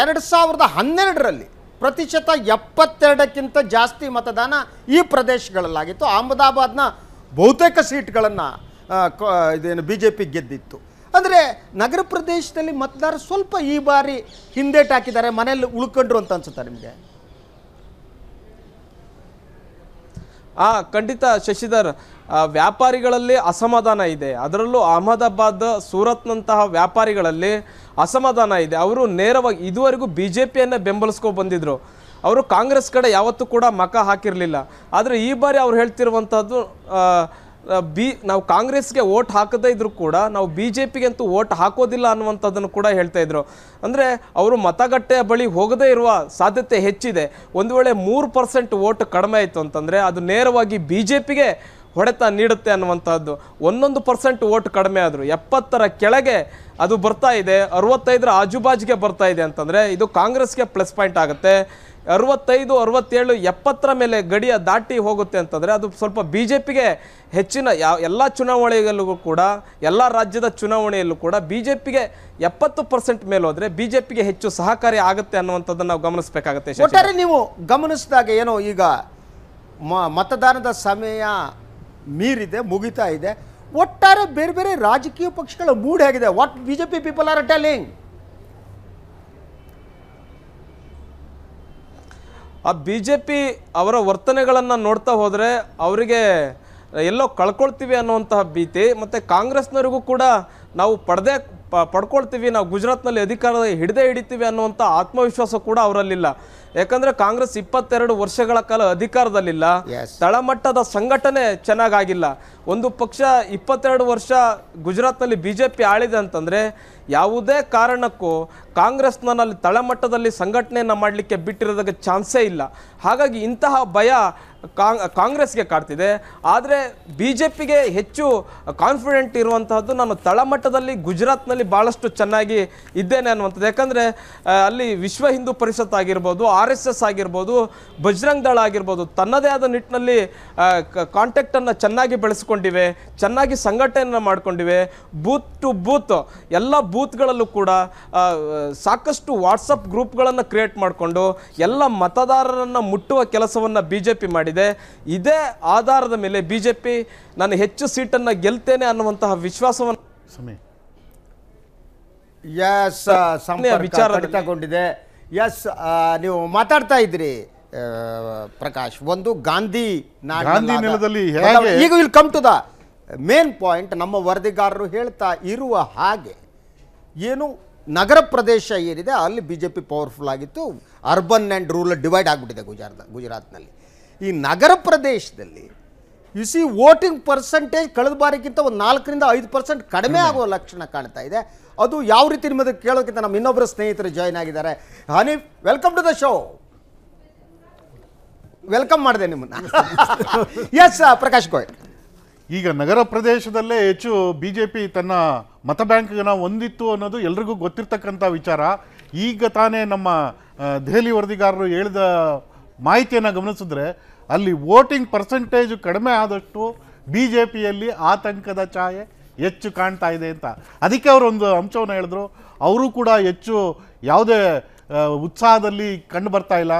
ಎರಡು ಸಾವಿರದ ಹನ್ನೆರಡರಲ್ಲಿ ಪ್ರತಿಶತ ಎಪ್ಪತ್ತೆರಡಕ್ಕಿಂತ ಜಾಸ್ತಿ ಮತದಾನ ಈ ಪ್ರದೇಶಗಳಲ್ಲಾಗಿತ್ತು ಅಹಮದಾಬಾದ್ನ ಬಹುತೇಕ ಸೀಟ್ಗಳನ್ನು ಇದೇನು ಬಿ ಜೆ ಪಿ ಗೆದ್ದಿತ್ತು ಅಂದರೆ ನಗರ ಪ್ರದೇಶದಲ್ಲಿ ಮತದಾರರು ಸ್ವಲ್ಪ ಈ ಬಾರಿ ಹಿಂದೇಟ್ ಹಾಕಿದ್ದಾರೆ ಮನೆಯಲ್ಲಿ ಉಳ್ಕೊಂಡ್ರು ಅಂತ ಅನ್ಸುತ್ತಾ ನಿಮಗೆ ಆ ಖಂಡಿತ ಶಶಿಧರ್ ವ್ಯಾಪಾರಿಗಳಲ್ಲಿ ಅಸಮಾಧಾನ ಇದೆ ಅದರಲ್ಲೂ ಅಹಮದಾಬಾದ್ ಸೂರತ್ನಂತಹ ವ್ಯಾಪಾರಿಗಳಲ್ಲಿ ಅಸಮಾಧಾನ ಇದೆ ಅವರು ನೇರವಾಗಿ ಇದುವರೆಗೂ ಬಿ ಜೆ ಪಿಯನ್ನು ಬೆಂಬಲಿಸ್ಕೊ ಬಂದಿದ್ದರು ಅವರು ಕಾಂಗ್ರೆಸ್ ಕಡೆ ಯಾವತ್ತೂ ಕೂಡ ಮಕ ಹಾಕಿರಲಿಲ್ಲ ಆದರೆ ಈ ಬಾರಿ ಅವ್ರು ಹೇಳ್ತಿರುವಂಥದ್ದು ಬಿ ನಾವು ಕಾಂಗ್ರೆಸ್ಗೆ ಓಟ್ ಹಾಕದೇ ಇದ್ರು ಕೂಡ ನಾವು ಬಿ ಜೆ ಪಿಗಂತೂ ಓಟ್ ಹಾಕೋದಿಲ್ಲ ಅನ್ನುವಂಥದ್ದನ್ನು ಕೂಡ ಹೇಳ್ತಾ ಇದ್ರು ಅಂದರೆ ಅವರು ಮತಗಟ್ಟೆಯ ಬಳಿ ಹೋಗದೇ ಇರುವ ಸಾಧ್ಯತೆ ಹೆಚ್ಚಿದೆ ಒಂದು ವೇಳೆ ಮೂರು ಪರ್ಸೆಂಟ್ ಓಟ್ ಕಡಿಮೆ ಆಯಿತು ಅಂತಂದರೆ ಅದು ನೇರವಾಗಿ ಬಿ ಜೆ ಪಿಗೆ ಹೊಡೆತ ನೀಡುತ್ತೆ ಅನ್ನುವಂಥದ್ದು ಒಂದೊಂದು ಪರ್ಸೆಂಟ್ ಓಟ್ ಕಡಿಮೆ ಆದರೂ ಎಪ್ಪತ್ತರ ಕೆಳಗೆ ಅದು ಬರ್ತಾ ಇದೆ ಅರವತ್ತೈದರ ಆಜುಬಾಜಿಗೆ ಬರ್ತಾ ಇದೆ ಅಂತಂದರೆ ಇದು ಕಾಂಗ್ರೆಸ್ಗೆ ಪ್ಲಸ್ ಪಾಯಿಂಟ್ ಆಗುತ್ತೆ ಅರವತ್ತೈದು ಅರವತ್ತೇಳು ಎಪ್ಪತ್ತರ ಮೇಲೆ ಗಡಿಯ ದಾಟಿ ಹೋಗುತ್ತೆ ಅಂತಂದರೆ ಅದು ಸ್ವಲ್ಪ ಬಿ ಜೆ ಪಿಗೆ ಹೆಚ್ಚಿನ ಯಾವ ಎಲ್ಲ ಚುನಾವಣೆಯಲ್ಲೂ ಕೂಡ ಎಲ್ಲ ರಾಜ್ಯದ ಚುನಾವಣೆಯಲ್ಲೂ ಕೂಡ ಬಿ ಜೆ ಪಿಗೆ ಎಪ್ಪತ್ತು ಪರ್ಸೆಂಟ್ ಮೇಲೆ ಹೋದರೆ ಬಿ ಜೆ ಪಿಗೆ ಹೆಚ್ಚು ಸಹಕಾರಿ ಆಗುತ್ತೆ ಅನ್ನುವಂಥದ್ದನ್ನು ನಾವು ಗಮನಿಸಬೇಕಾಗತ್ತೆ ಒಟ್ಟಾರೆ ನೀವು ಗಮನಿಸಿದಾಗ ಏನೋ ಈಗ ಮತದಾನದ ಸಮಯ ಮೀರಿದೆ ಮುಗಿತಾ ಇದೆ ಒಟ್ಟಾರೆ ಬೇರೆ ಬೇರೆ ರಾಜಕೀಯ ಪಕ್ಷಗಳ ಮೂಡ್ ಹೇಗಿದೆ what B J P people are telling ಆ ಬಿ ಜೆ ಪಿ ಅವರ ವರ್ತನೆಗಳನ್ನು ನೋಡ್ತಾ ಹೋದರೆ ಅವರಿಗೆ ಎಲ್ಲೋ ಕಳ್ಕೊಳ್ತೀವಿ ಅನ್ನುವಂತಹ ಭೀತಿ ಮತ್ತು ಕಾಂಗ್ರೆಸ್ನವರಿಗೂ ಕೂಡ ನಾವು ಪಡೆದೇ ಪಡ್ಕೊಳ್ತೀವಿ ನಾವು ಗುಜರಾತ್ನಲ್ಲಿ ಅಧಿಕಾರ ಹಿಡಿದೇ ಹಿಡಿತೀವಿ ಅನ್ನುವಂಥ ಆತ್ಮವಿಶ್ವಾಸ ಕೂಡ ಅವರಲ್ಲಿಲ್ಲ ಯಾಕಂದ್ರೆ ಕಾಂಗ್ರೆಸ್ ಇಪ್ಪತ್ತೆರಡು ವರ್ಷಗಳ ಕಾಲ ಅಧಿಕಾರದಲ್ಲಿಲ್ಲ ತಳಮಟ್ಟದ ಸಂಘಟನೆ ಚೆನ್ನಾಗಾಗಿಲ್ಲ ಒಂದು ಪಕ್ಷ ಇಪ್ಪತ್ತೆರಡು ವರ್ಷ ಗುಜರಾತ್ನಲ್ಲಿ ಬಿಜೆಪಿ ಆಳಿದೆ ಅಂತಂದ್ರೆ ಯಾವುದೇ ಕಾರಣಕ್ಕೂ ಕಾಂಗ್ರೆಸ್ನಲ್ಲಿ ತಳಮಟ್ಟದಲ್ಲಿ ಸಂಘಟನೆಯನ್ನು ಮಾಡಲಿಕ್ಕೆ ಬಿಟ್ಟಿರೋದಕ್ಕೆ ಚಾನ್ಸೇ ಇಲ್ಲ ಹಾಗಾಗಿ ಇಂತಹ ಭಯ ಕಾಂಗ್ರೆಸ್ಗೆ ಕಾಡ್ತಿದೆ ಆದರೆ ಬಿ ಜೆ ಪಿಗೆ ಹೆಚ್ಚು ಕಾನ್ಫಿಡೆಂಟ್ ಇರುವಂತಹದ್ದು ನಾನು ತಳಮಟ್ಟದಲ್ಲಿ ಗುಜರಾತ್ನಲ್ಲಿ ಭಾಳಷ್ಟು ಚೆನ್ನಾಗಿ ಇದ್ದೇನೆ ಅನ್ನುವಂಥದ್ದು ಯಾಕಂದರೆ ಅಲ್ಲಿ ವಿಶ್ವ ಹಿಂದೂ ಪರಿಷತ್ ಆಗಿರ್ಬೋದು ಆರ್ ಎಸ್ ಎಸ್ ಆಗಿರ್ಬೋದು ಬಜರಂಗ್ ದಳ ಆಗಿರ್ಬೋದು ತನ್ನದೇ ಆದ ನಿಟ್ಟಿನಲ್ಲಿ ಕಾಂಟ್ಯಾಕ್ಟನ್ನು ಚೆನ್ನಾಗಿ ಬೆಳೆಸ್ಕೊಂಡಿವೆ ಚೆನ್ನಾಗಿ ಸಂಘಟನೆಯನ್ನು ಮಾಡಿಕೊಂಡಿವೆ ಬೂತ್ ಟು ಬೂತ್ ಎಲ್ಲ ಬೂತ್ಗಳಲ್ಲೂ ಕೂಡ ಸಾಕಷ್ಟು ವಾಟ್ಸಪ್ ಗ್ರೂಪ್ಗಳನ್ನು ಕ್ರಿಯೇಟ್ ಮಾಡಿಕೊಂಡು ಎಲ್ಲ ಮತದಾರರನ್ನು ಮುಟ್ಟುವ ಕೆಲಸವನ್ನು ಬಿ ಜೆ ಪಿ ಮಾಡಿದೆ ಇದೇ ಆಧಾರದ ಮೇಲೆ ಬಿ ಜೆ ಪಿ ನಾನು ಹೆಚ್ಚು ಸೀಟನ್ನು ಗೆಲ್ತೇನೆ ಅನ್ನುವಂತಹ ವಿಶ್ವಾಸವನ್ನು ಸಮಯ ವಿಚಾರ ಎಸ್ ನೀವು ಮಾತಾಡ್ತಾ ಇದ್ರಿ ಪ್ರಕಾಶ್ ಒಂದು ಗಾಂಧಿ ನೆಲದಲ್ಲಿ ಈಗ will come to the main point ನಮ್ಮ ವರದಿಗಾರರು ಹೇಳ್ತಾ ಇರುವ ಹಾಗೆ ಏನು ನಗರ ಪ್ರದೇಶ ಏನಿದೆ ಅಲ್ಲಿ ಬಿ ಜೆ ಪಿ ಪವರ್ಫುಲ್ ಆಗಿತ್ತು ಅರ್ಬನ್ ಆ್ಯಂಡ್ ರೂರಲ್ ಡಿವೈಡ್ ಆಗಿಬಿಟ್ಟಿದೆ ಗುಜರಾತ್ ಗುಜರಾತ್ನಲ್ಲಿ ಈ ನಗರ ಪ್ರದೇಶದಲ್ಲಿ ಯು ಸಿ ವೋಟಿಂಗ್ ಪರ್ಸೆಂಟೇಜ್ ಕಳೆದ ಬಾರಿಗಿಂತ ಒಂದು ನಾಲ್ಕರಿಂದ ಐದು ಪರ್ಸೆಂಟ್ ಕಡಿಮೆ ಆಗುವ ಲಕ್ಷಣ ಕಾಣ್ತಾ ಇದೆ ಅದು ಯಾವ ರೀತಿ ನಿಮ್ಮದಕ್ಕೆ ಕೇಳೋಕ್ಕಿಂತ ನಮ್ಮ ಇನ್ನೊಬ್ಬರು ಸ್ನೇಹಿತರು ಜಾಯ್ನ್ ಆಗಿದ್ದಾರೆ Hanif welcome to the show welcome ಮಾಡಿದೆ ನಿಮ್ಮನ್ನ ಎಸ್ ಪ್ರಕಾಶ್ ಗೋಯ್ ಈಗ ನಗರ ಪ್ರದೇಶದಲ್ಲೇ ಹೆಚ್ಚು ಬಿ ಜೆ ಪಿ ತನ್ನ ಮತ ಹೊಂದಿತ್ತು ಅನ್ನೋದು ಎಲ್ರಿಗೂ ಗೊತ್ತಿರ್ತಕ್ಕಂಥ ವಿಚಾರ ಈಗ ತಾನೇ ನಮ್ಮ ದೆಹಲಿ ವರದಿಗಾರರು ಹೇಳಿದ ಮಾಹಿತಿಯನ್ನು ಗಮನಿಸಿದ್ರೆ ಅಲ್ಲಿ ವೋಟಿಂಗ್ ಪರ್ಸೆಂಟೇಜ್ ಕಡಿಮೆ ಆದಷ್ಟು ಬಿ ಜೆ ಪಿಯಲ್ಲಿ ಆತಂಕದ ಛಾಯೆ ಹೆಚ್ಚು ಕಾಣ್ತಾ ಇದೆ ಅಂತ ಅದಕ್ಕೆ ಅವರೊಂದು ಅಂಶವನ್ನು ಹೇಳಿದ್ರು ಅವರು ಕೂಡ ಹೆಚ್ಚು ಯಾವುದೇ ಉತ್ಸಾಹದಲ್ಲಿ ಕಂಡು ಬರ್ತಾ ಇಲ್ಲ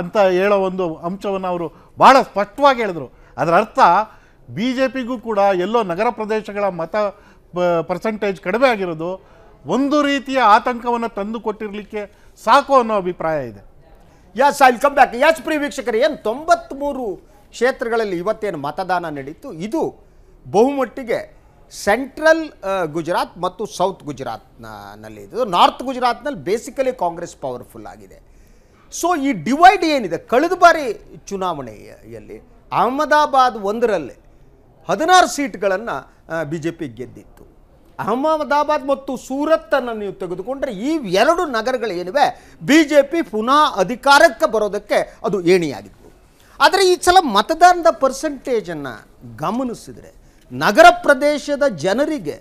ಅಂತ ಹೇಳೋ ಒಂದು ಅಂಶವನ್ನು ಅವರು ಭಾಳ ಸ್ಪಷ್ಟವಾಗಿ ಹೇಳಿದರು ಅದರ ಅರ್ಥ ಬಿ ಜೆ ಪಿಗೂ ಕೂಡ ಎಲ್ಲೋ ನಗರ ಪ್ರದೇಶಗಳ ಮತ ಪರ್ಸೆಂಟೇಜ್ ಕಡಿಮೆ ಆಗಿರೋದು ಒಂದು ರೀತಿಯ ಆತಂಕವನ್ನು ತಂದು ಕೊಟ್ಟಿರಲಿಕ್ಕೆ ಸಾಕು ಅನ್ನೋ ಅಭಿಪ್ರಾಯ ಇದೆ yes I'll come back yes Priya ಏನು ತೊಂಬತ್ತ್ಮೂರು ಕ್ಷೇತ್ರಗಳಲ್ಲಿ ಇವತ್ತೇನು ಮತದಾನ ನಡೀತು ಇದು ಬಹುಮಟ್ಟಿಗೆ ಸೆಂಟ್ರಲ್ ಗುಜರಾತ್ ಮತ್ತು ಸೌತ್ ಗುಜರಾತ್ನಲ್ಲಿ ಇದು ನಾರ್ತ್ ಗುಜರಾತ್ನಲ್ಲಿ ಬೇಸಿಕಲಿ ಕಾಂಗ್ರೆಸ್ ಪವರ್ಫುಲ್ ಆಗಿದೆ ಸೊ ಈ ಡಿವೈಡ್ ಏನಿದೆ ಕಳೆದ ಬಾರಿ ಚುನಾವಣೆಯಲ್ಲಿ ಅಹಮದಾಬಾದ್ ಒಂದರಲ್ಲಿ ಹದಿನಾರು ಸೀಟ್ಗಳನ್ನು ಬಿ ಜೆ ಪಿ ಗೆದ್ದಿತ್ತು ಅಹಮದಾಬಾದ್ ಮತ್ತು ಸೂರತ್ತನ್ನು ನೀವು ತೆಗೆದುಕೊಂಡ್ರೆ ಈ ಎರಡು ನಗರಗಳೇನಿವೆ ಬಿ ಜೆ ಪಿ ಪುನಃ ಅಧಿಕಾರಕ್ಕೆ ಬರೋದಕ್ಕೆ ಅದು ಏಣಿಯಾಗಿತ್ತು ಆದರೆ ಈ ಸಲ ಮತದಾನದ ಪರ್ಸೆಂಟೇಜನ್ನು ಗಮನಿಸಿದರೆ ನಗರ ಪ್ರದೇಶದ ಜನರಿಗೆ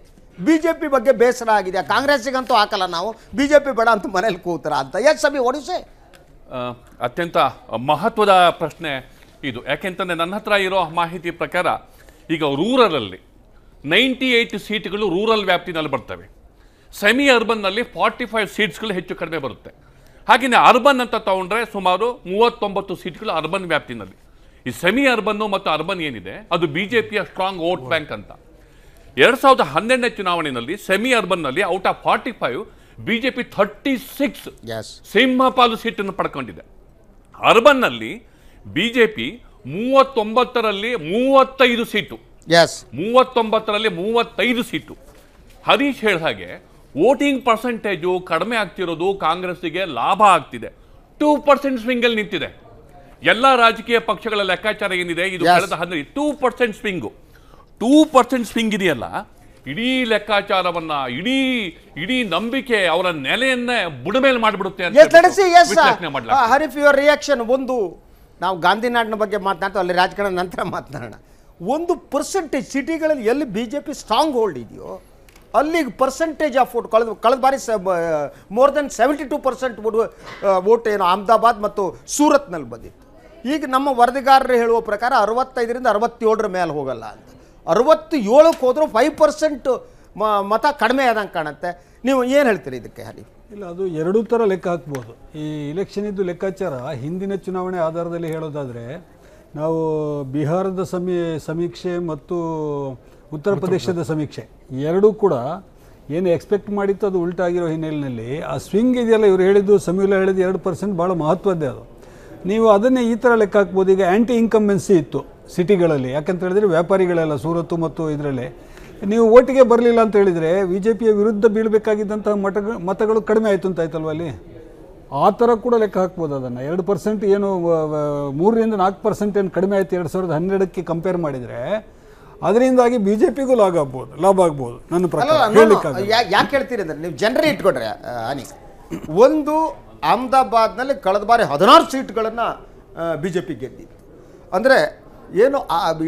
ಬಿ ಜೆ ಪಿ ಬಗ್ಗೆ ಬೇಸರ ಆಗಿದೆ ಕಾಂಗ್ರೆಸ್ಸಿಗಂತೂ ಹಾಕಲ್ಲ ನಾವು ಬಿ ಜೆ ಪಿ ಬೇಡ ಅಂತ ಮನೇಲಿ ಕೂತರ ಅಂತ ಎಸ್ ಸಭೆ ಒಡಿಸೆ ಅತ್ಯಂತ ಮಹತ್ವದ ಪ್ರಶ್ನೆ ಇದು ಯಾಕೆಂತಂದರೆ ನನ್ನ ಹತ್ರ ಇರೋ ಮಾಹಿತಿ ಪ್ರಕಾರ ಈಗ ರೂರಲಲ್ಲಿ ನೈಂಟಿ ಏಯ್ಟ್ ಸೀಟ್ಗಳು ರೂರಲ್ ವ್ಯಾಪ್ತಿನಲ್ಲಿ ಬರ್ತವೆ ಸೆಮಿ ಅರ್ಬನ್ನಲ್ಲಿ ಫಾರ್ಟಿ ಫೈವ್ ಸೀಟ್ಸ್ಗಳು ಹೆಚ್ಚು ಕಡಿಮೆ ಬರುತ್ತೆ ಹಾಗೆಯೇ ಅರ್ಬನ್ ಅಂತ ತಗೊಂಡ್ರೆ ಸುಮಾರು ಮೂವತ್ತೊಂಬತ್ತು ಸೀಟ್ಗಳು ಅರ್ಬನ್ ವ್ಯಾಪ್ತಿನಲ್ಲಿ ಈ ಸೆಮಿ ಅರ್ಬನ್ನು ಮತ್ತು ಅರ್ಬನ್ ಏನಿದೆ ಅದು ಬಿ ಜೆ ಪಿಯ ಸ್ಟ್ರಾಂಗ್ ವೋಟ್ ಬ್ಯಾಂಕ್ ಅಂತ ಎರಡು ಸಾವಿರದ ಹನ್ನೆರಡನೇ ಚುನಾವಣೆಯಲ್ಲಿ ಸೆಮಿ ಅರ್ಬನ್ನಲ್ಲಿ out of forty five B J P thirty six ಸಿಂಹಪಾಲು ಸೀಟನ್ನು ಪಡ್ಕೊಂಡಿದೆ ಅರ್ಬನ್ನಲ್ಲಿ ಬಿ ಜೆ ಪಿ ಮೂವತ್ತೊಂಬತ್ತರಲ್ಲಿ ಮೂವತ್ತೈದು ಸೀಟು ಎಸ್ ಮೂವತ್ತೊಂಬತ್ತರಲ್ಲಿ ಮೂವತ್ತೈದು ಸೀಟು ಹರೀಶ್ ಹೇಳಿದ ಹಾಗೆ ವೋಟಿಂಗ್ ಪರ್ಸೆಂಟೇಜು ಕಡಿಮೆ ಆಗ್ತಿರೋದು ಕಾಂಗ್ರೆಸ್ಸಿಗೆ ಲಾಭ ಆಗ್ತಿದೆ ಟೂ ಪರ್ಸೆಂಟ್ ಸ್ವಿಂಗಲ್ಲಿ ನಿಂತಿದೆ ಎಲ್ಲ ರಾಜಕೀಯ ಪಕ್ಷಗಳ ಲೆಕ್ಕಾಚಾರ ಏನಿದೆ ಇದು ಕಳೆದ ಹದಿನೈದು two percent swing two percent swing ಇದೆಯಲ್ಲ ಇಡೀ ಲೆಕ್ಕಾಚಾರವನ್ನ ಇಡೀ ಇಡೀ ನಂಬಿಕೆ ಅವರ ನೆಲೆಯನ್ನೇ ಬುಡಮೇಲೆ ಮಾಡಿಬಿಡುತ್ತೆ ಅಂತ ಹರಿಫ್ ಯುವರ್ ರಿಯಾಕ್ಷನ್ ಒಂದು ನಾವು ಗಾಂಧಿನಾಡಿನ ಬಗ್ಗೆ ಮಾತನಾಡ್ತೀವಿ ಅಲ್ಲಿ ರಾಜಕಾರಣ ನಂತರ ಮಾತನಾಡೋಣ ಒಂದು ಪರ್ಸೆಂಟೇಜ್ ಸಿಟಿಗಳಲ್ಲಿ ಎಲ್ಲಿ B J P strong hold ಇದೆಯೋ ಅಲ್ಲಿಗೆ ಪರ್ಸೆಂಟೇಜ್ ಆಫ್ ವೋಟ್ ಕಳೆದ ಕಳೆದ ಬಾರಿ ಸ more than seventy two percent vote ಏನು ಅಹಮದಾಬಾದ್ ಮತ್ತು ಸೂರತ್ನಲ್ಲಿ ಬಂದಿತ್ತು ಈಗ ನಮ್ಮ ವರದಿಗಾರರು ಹೇಳುವ ಪ್ರಕಾರ ಅರವತ್ತೈದರಿಂದ ಅರವತ್ತೇಳರ ಮೇಲೆ ಹೋಗಲ್ಲ ಅಂತ ಅರವತ್ತು ಏಳಕ್ಕೆ ಹೋದರೂ ಫೈವ್ ಪರ್ಸೆಂಟ್ ಮತ ಕಡಿಮೆ ಆದಂಗೆ ಕಾಣುತ್ತೆ ನೀವು ಏನು ಹೇಳ್ತೀರಿ ಇದಕ್ಕೆ ಹರಿ ಇಲ್ಲ ಅದು ಎರಡೂ ಥರ ಲೆಕ್ಕ ಹಾಕ್ಬೋದು ಈ ಇಲೆಕ್ಷನಿದ್ದು ಲೆಕ್ಕಾಚಾರ ಹಿಂದಿನ ಚುನಾವಣೆ ಆಧಾರದಲ್ಲಿ ಹೇಳೋದಾದರೆ ನಾವು ಬಿಹಾರದ ಸಮೀ ಸಮೀಕ್ಷೆ ಮತ್ತು ಉತ್ತರ ಪ್ರದೇಶದ ಸಮೀಕ್ಷೆ ಎರಡೂ ಕೂಡ ಏನು ಎಕ್ಸ್ಪೆಕ್ಟ್ ಮಾಡಿತ್ತು ಅದು ಉಲ್ಟಾಗಿರೋ ಹಿನ್ನೆಲೆಯಲ್ಲಿ ಆ ಸ್ವಿಂಗ್ ಇದೆಯಲ್ಲ ಇವರು ಹೇಳಿದ್ದು ಸಮೀಲ ಹೇಳಿದ್ದು ಎರಡು ಪರ್ಸೆಂಟ್ ಭಾಳ ಮಹತ್ವದ್ದೇ ಅದು ನೀವು ಅದನ್ನೇ ಈ ಥರ ಲೆಕ್ಕ ಹಾಕ್ಬೋದು ಈಗ ಆ್ಯಂಟಿ ಇನ್ಕಂಬೆನ್ಸಿ ಇತ್ತು ಸಿಟಿಗಳಲ್ಲಿ ಯಾಕಂತ ಹೇಳಿದ್ರೆ ವ್ಯಾಪಾರಿಗಳೆಲ್ಲ ಸೂರತ್ತು ಮತ್ತು ಇದರಲ್ಲಿ ನೀವು ಓಟಿಗೆ ಬರಲಿಲ್ಲ ಅಂತ ಹೇಳಿದರೆ ಬಿ ಜೆ ಪಿಯ ವಿರುದ್ಧ ಬೀಳಬೇಕಾಗಿದ್ದಂತಹ ಮಠಗಳು ಮತಗಳು ಕಡಿಮೆ ಆಯಿತು ಅಂತ ಆಯ್ತಲ್ವ ಅಲ್ಲಿ ಆ ಥರ ಕೂಡ ಲೆಕ್ಕ ಹಾಕ್ಬೋದು ಅದನ್ನು ಎರಡು ಪರ್ಸೆಂಟ್ ಏನು ಮೂರರಿಂದ ನಾಲ್ಕು ಪರ್ಸೆಂಟ್ ಏನು ಕಡಿಮೆ ಆಯಿತು ಎರಡು ಸಾವಿರದ ಹನ್ನೆರಡಕ್ಕೆ ಕಂಪೇರ್ ಮಾಡಿದರೆ ಅದರಿಂದಾಗಿ ಬಿ ಜೆ ಪಿಗೂ ಲಾಭ ಆಗ್ಬೋದು ಲಾಭ ಆಗ್ಬೋದು ನನ್ನ ಪ್ರಕಾರ ಯಾಕೆ ಹೇಳ್ತೀರಿ ಅಂದರೆ ನೀವು ಜನರೇ ಇಟ್ಕೊಂಡ್ರೆ ಅನಿ ಒಂದು ಅಹಮದಾಬಾದ್ನಲ್ಲಿ ಕಳೆದ ಬಾರಿ ಹದಿನಾರು ಸೀಟ್ಗಳನ್ನು ಬಿ ಜೆ ಪಿ ಗೆದ್ದಿತ್ತು ಅಂದರೆ ಏನು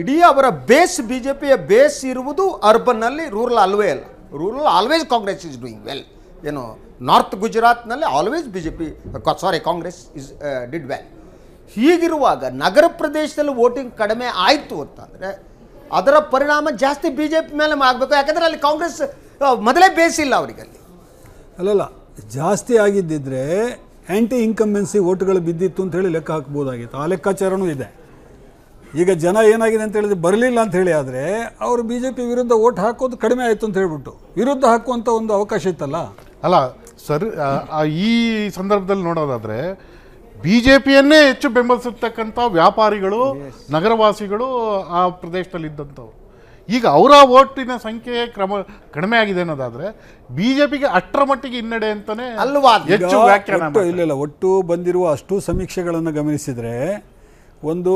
ಇಡೀ ಅವರ ಬೇಸ್ ಬಿ ಜೆ ಪಿಯ ಬೇಸ್ ಇರುವುದು ಅರ್ಬನ್ನಲ್ಲಿ ರೂರಲ್ ಅಲ್ವೇ ಅಲ್ಲ rural always Congress is doing well ಏನು ನಾರ್ತ್ ಗುಜರಾತ್ನಲ್ಲಿ always B J P sorry Congress is did well ಹೀಗಿರುವಾಗ ನಗರ ಪ್ರದೇಶದಲ್ಲಿ ವೋಟಿಂಗ್ ಕಡಿಮೆ ಆಯಿತು ಅಂತಂದರೆ ಅದರ ಪರಿಣಾಮ ಜಾಸ್ತಿ ಬಿ ಜೆ ಪಿ ಮೇಲೆ ಆಗಬೇಕು ಯಾಕಂದರೆ ಅಲ್ಲಿ ಕಾಂಗ್ರೆಸ್ ಮೊದಲೇ ಇಲ್ಲ ಅವರಿಗೆ ಅಲ್ಲಿ ಅಲ್ಲಲ್ಲ ಜಾಸ್ತಿ ಆಗಿದ್ದಿದ್ರೆ ಆ್ಯಂಟಿ ಇನ್ಕಂಬೆನ್ಸಿ ಓಟ್ಗಳು ಬಿದ್ದಿತ್ತು ಅಂತ ಹೇಳಿ ಲೆಕ್ಕ ಹಾಕ್ಬೋದಾಗಿತ್ತು ಆ ಲೆಕ್ಕಾಚಾರನೂ ಇದೆ ಈಗ ಜನ ಏನಾಗಿದೆ ಅಂತ ಹೇಳಿದ್ರೆ ಬರಲಿಲ್ಲ ಅಂತ ಹೇಳಿ ಆದರೆ ಅವರು ಬಿ ಜೆ ಪಿ ವಿರುದ್ಧ ಓಟ್ ಹಾಕೋದು ಕಡಿಮೆ ಆಯಿತು ಅಂತ ಹೇಳ್ಬಿಟ್ಟು ವಿರುದ್ಧ ಹಾಕುವಂಥ ಒಂದು ಅವಕಾಶ ಇತ್ತಲ್ಲ ಅಲ್ಲ ಸರ್ ಈ ಸಂದರ್ಭದಲ್ಲಿ ನೋಡೋದಾದರೆ ಬಿ ಜೆ ಪಿಯನ್ನೇ ಹೆಚ್ಚು ಬೆಂಬಲಿಸಿರ್ತಕ್ಕಂಥ ವ್ಯಾಪಾರಿಗಳು ನಗರವಾಸಿಗಳು ಆ ಪ್ರದೇಶದಲ್ಲಿ ಇದ್ದಂಥವ್ರು ಈಗ ಅವರ ಓಟಿನ ಸಂಖ್ಯೆ ಕ್ರಮ ಕಡಿಮೆ ಆಗಿದೆ ಅನ್ನೋದಾದ್ರೆ ಬಿಜೆಪಿಗೆ ಅಷ್ಟರ ಮಟ್ಟಿಗೆ ಹಿನ್ನಡೆ ಅಂತಾನೆ ಅಲ್ವಾ ಹೆಚ್ಚು ವ್ಯಾಖ್ಯಾನ ಇಲ್ಲ ಇಲ್ಲ ಒಟ್ಟು ಬಂದಿರುವ ಅಷ್ಟು ಸಮೀಕ್ಷೆಗಳನ್ನು ಗಮನಿಸಿದರೆ ಒಂದು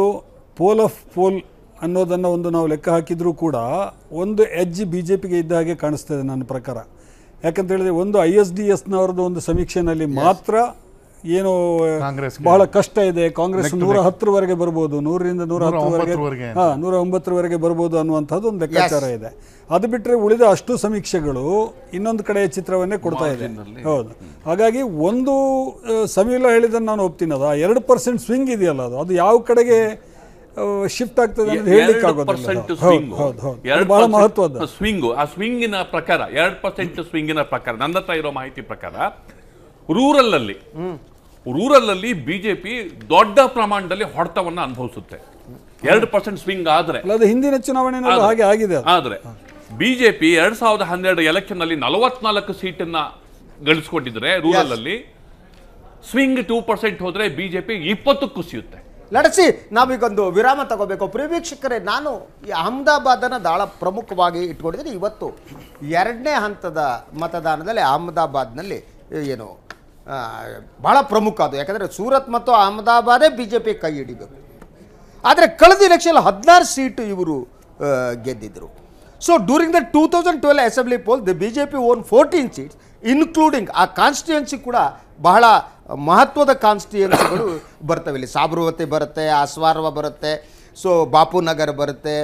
ಪೋಲ್ ಆಫ್ ಪೋಲ್ ಅನ್ನೋದನ್ನು ಒಂದು ನಾವು ಲೆಕ್ಕ ಹಾಕಿದರೂ ಕೂಡ ಒಂದು ಎಜ್ ಬಿ ಜೆ ಪಿಗೆ ಇದ್ದ ಹಾಗೆ ಕಾಣಿಸ್ತದೆ ನನ್ನ ಪ್ರಕಾರ ಯಾಕಂತ ಹೇಳಿದ್ರೆ ಒಂದು ಐ ಎಸ್ ಡಿ ಎಸ್ನವ್ರದ್ದು ಒಂದು ಸಮೀಕ್ಷೆನಲ್ಲಿ ಮಾತ್ರ ಏನು ಬಹಳ ಕಷ್ಟ ಇದೆ ಕಾಂಗ್ರೆಸ್ ನೂರ ಹತ್ತರವರೆಗೆ ಬರ್ಬೋದು ನೂರರಿಂದ ನೂರ ಹತ್ತರವರೆಗೆ ಹಾಂ ನೂರ ಒಂಬತ್ತರವರೆಗೆ ಬರ್ಬೋದು ಅನ್ನುವಂಥದ್ದು ಒಂದು ಲೆಕ್ಕಾಚಾರ ಇದೆ ಅದು ಬಿಟ್ಟರೆ ಉಳಿದ ಅಷ್ಟು ಸಮೀಕ್ಷೆಗಳು ಇನ್ನೊಂದು ಕಡೆಯ ಚಿತ್ರವನ್ನೇ ಕೊಡ್ತಾ ಇದೆ ಹೌದು ಹಾಗಾಗಿ ಒಂದು ಸಮೀಲ ಹೇಳಿದನ್ನು ನಾನು ಒಪ್ತೀನಿ ಅದು ಆ ಎರಡು ಪರ್ಸೆಂಟ್ ಸ್ವಿಂಗ್ ಇದೆಯಲ್ಲ ಅದು ಅದು ಯಾವ ಕಡೆಗೆ ಶಿಫ್ಟ್ ಆಗ್ತದೆ ಅಂತ ಬಹಳ ಮಹತ್ವದ ಸ್ವಿಂಗು ಆ ಸ್ವಿಂಗಿನ ಪ್ರಕಾರ ಎರಡು ಪರ್ಸೆಂಟ್ ಸ್ವಿಂಗಿನ ಪ್ರಕಾರ ನನ್ನ ಹತ್ರ ಇರೋ ಮಾಹಿತಿ ಪ್ರಕಾರ ರೂರಲ್ ಅಲ್ಲಿ ರೂರಲ್ ಅಲ್ಲಿ ಬಿಜೆಪಿ ದೊಡ್ಡ ಪ್ರಮಾಣದಲ್ಲಿ ಹೊಡೆತವನ್ನು ಅನುಭವಿಸುತ್ತೆ ಎರಡು ಪರ್ಸೆಂಟ್ ಸ್ವಿಂಗ್ ಆದ್ರೆ ಹಿಂದಿನ ಚುನಾವಣೆ ಹಾಗೆ ಆಗಿದೆ ಆದ್ರೆ ಬಿಜೆಪಿ ಎರಡ್ ಸಾವಿರದ ಹನ್ನೆರಡು ಎಲೆಕ್ಷನ್ ಅಲ್ಲಿ ನಲವತ್ನಾಲ್ಕು ಸೀಟನ್ನ ಗಳಿಸ್ಕೊಂಡಿದ್ರೆ ರೂರಲ್ ಅಲ್ಲಿ ಸ್ವಿಂಗ್ ಟೂ ಪರ್ಸೆಂಟ್ ಹೋದ್ರೆ ಬಿಜೆಪಿ ಇಪ್ಪತ್ತು ಕುಸಿಯುತ್ತೆ ನಡೆಸಿ ನಾವೀಗೊಂದು ವಿರಾಮ ತಗೋಬೇಕು ಪ್ರಿವೀಕ್ಷಕರೇ ನಾನು ಈ ಅಹಮದಾಬಾದನ್ನು ಭಾಳ ಪ್ರಮುಖವಾಗಿ ಇಟ್ಕೊಂಡಿದ್ದೀನಿ ಇವತ್ತು ಎರಡನೇ ಹಂತದ ಮತದಾನದಲ್ಲಿ ಅಹಮದಾಬಾದ್ನಲ್ಲಿ ಏನು ಭಾಳ ಪ್ರಮುಖ ಅದು ಯಾಕಂದರೆ ಸೂರತ್ ಮತ್ತು ಅಹಮದಾಬಾದೇ ಬಿ ಜೆ ಪಿ ಕೈ ಹಿಡಿಬೇಕು ಆದರೆ ಕಳೆದ ಎಲೆಕ್ಷನ್ ಹದಿನಾರು ಸೀಟು ಇವರು ಗೆದ್ದಿದ್ದರು so during the two thousand twelve assembly poll the B J P won fourteen seats including ಆ ಕಾನ್ಸ್ಟಿಟ್ಯೂನ್ಸಿ ಕೂಡ ಬಹಳ ಮಹತ್ವದ ಕಾನ್ಸ್ಟಿಟ್ಯೂನ್ಸಿಗಳು ಬರ್ತವೆ ಇಲ್ಲಿ ಸಾಬ್ರವತಿ ಬರುತ್ತೆ ಅಸ್ವಾರ್ವ ಬರುತ್ತೆ ಸೊ ಬಾಪುನಗರ್ ಬರುತ್ತೆ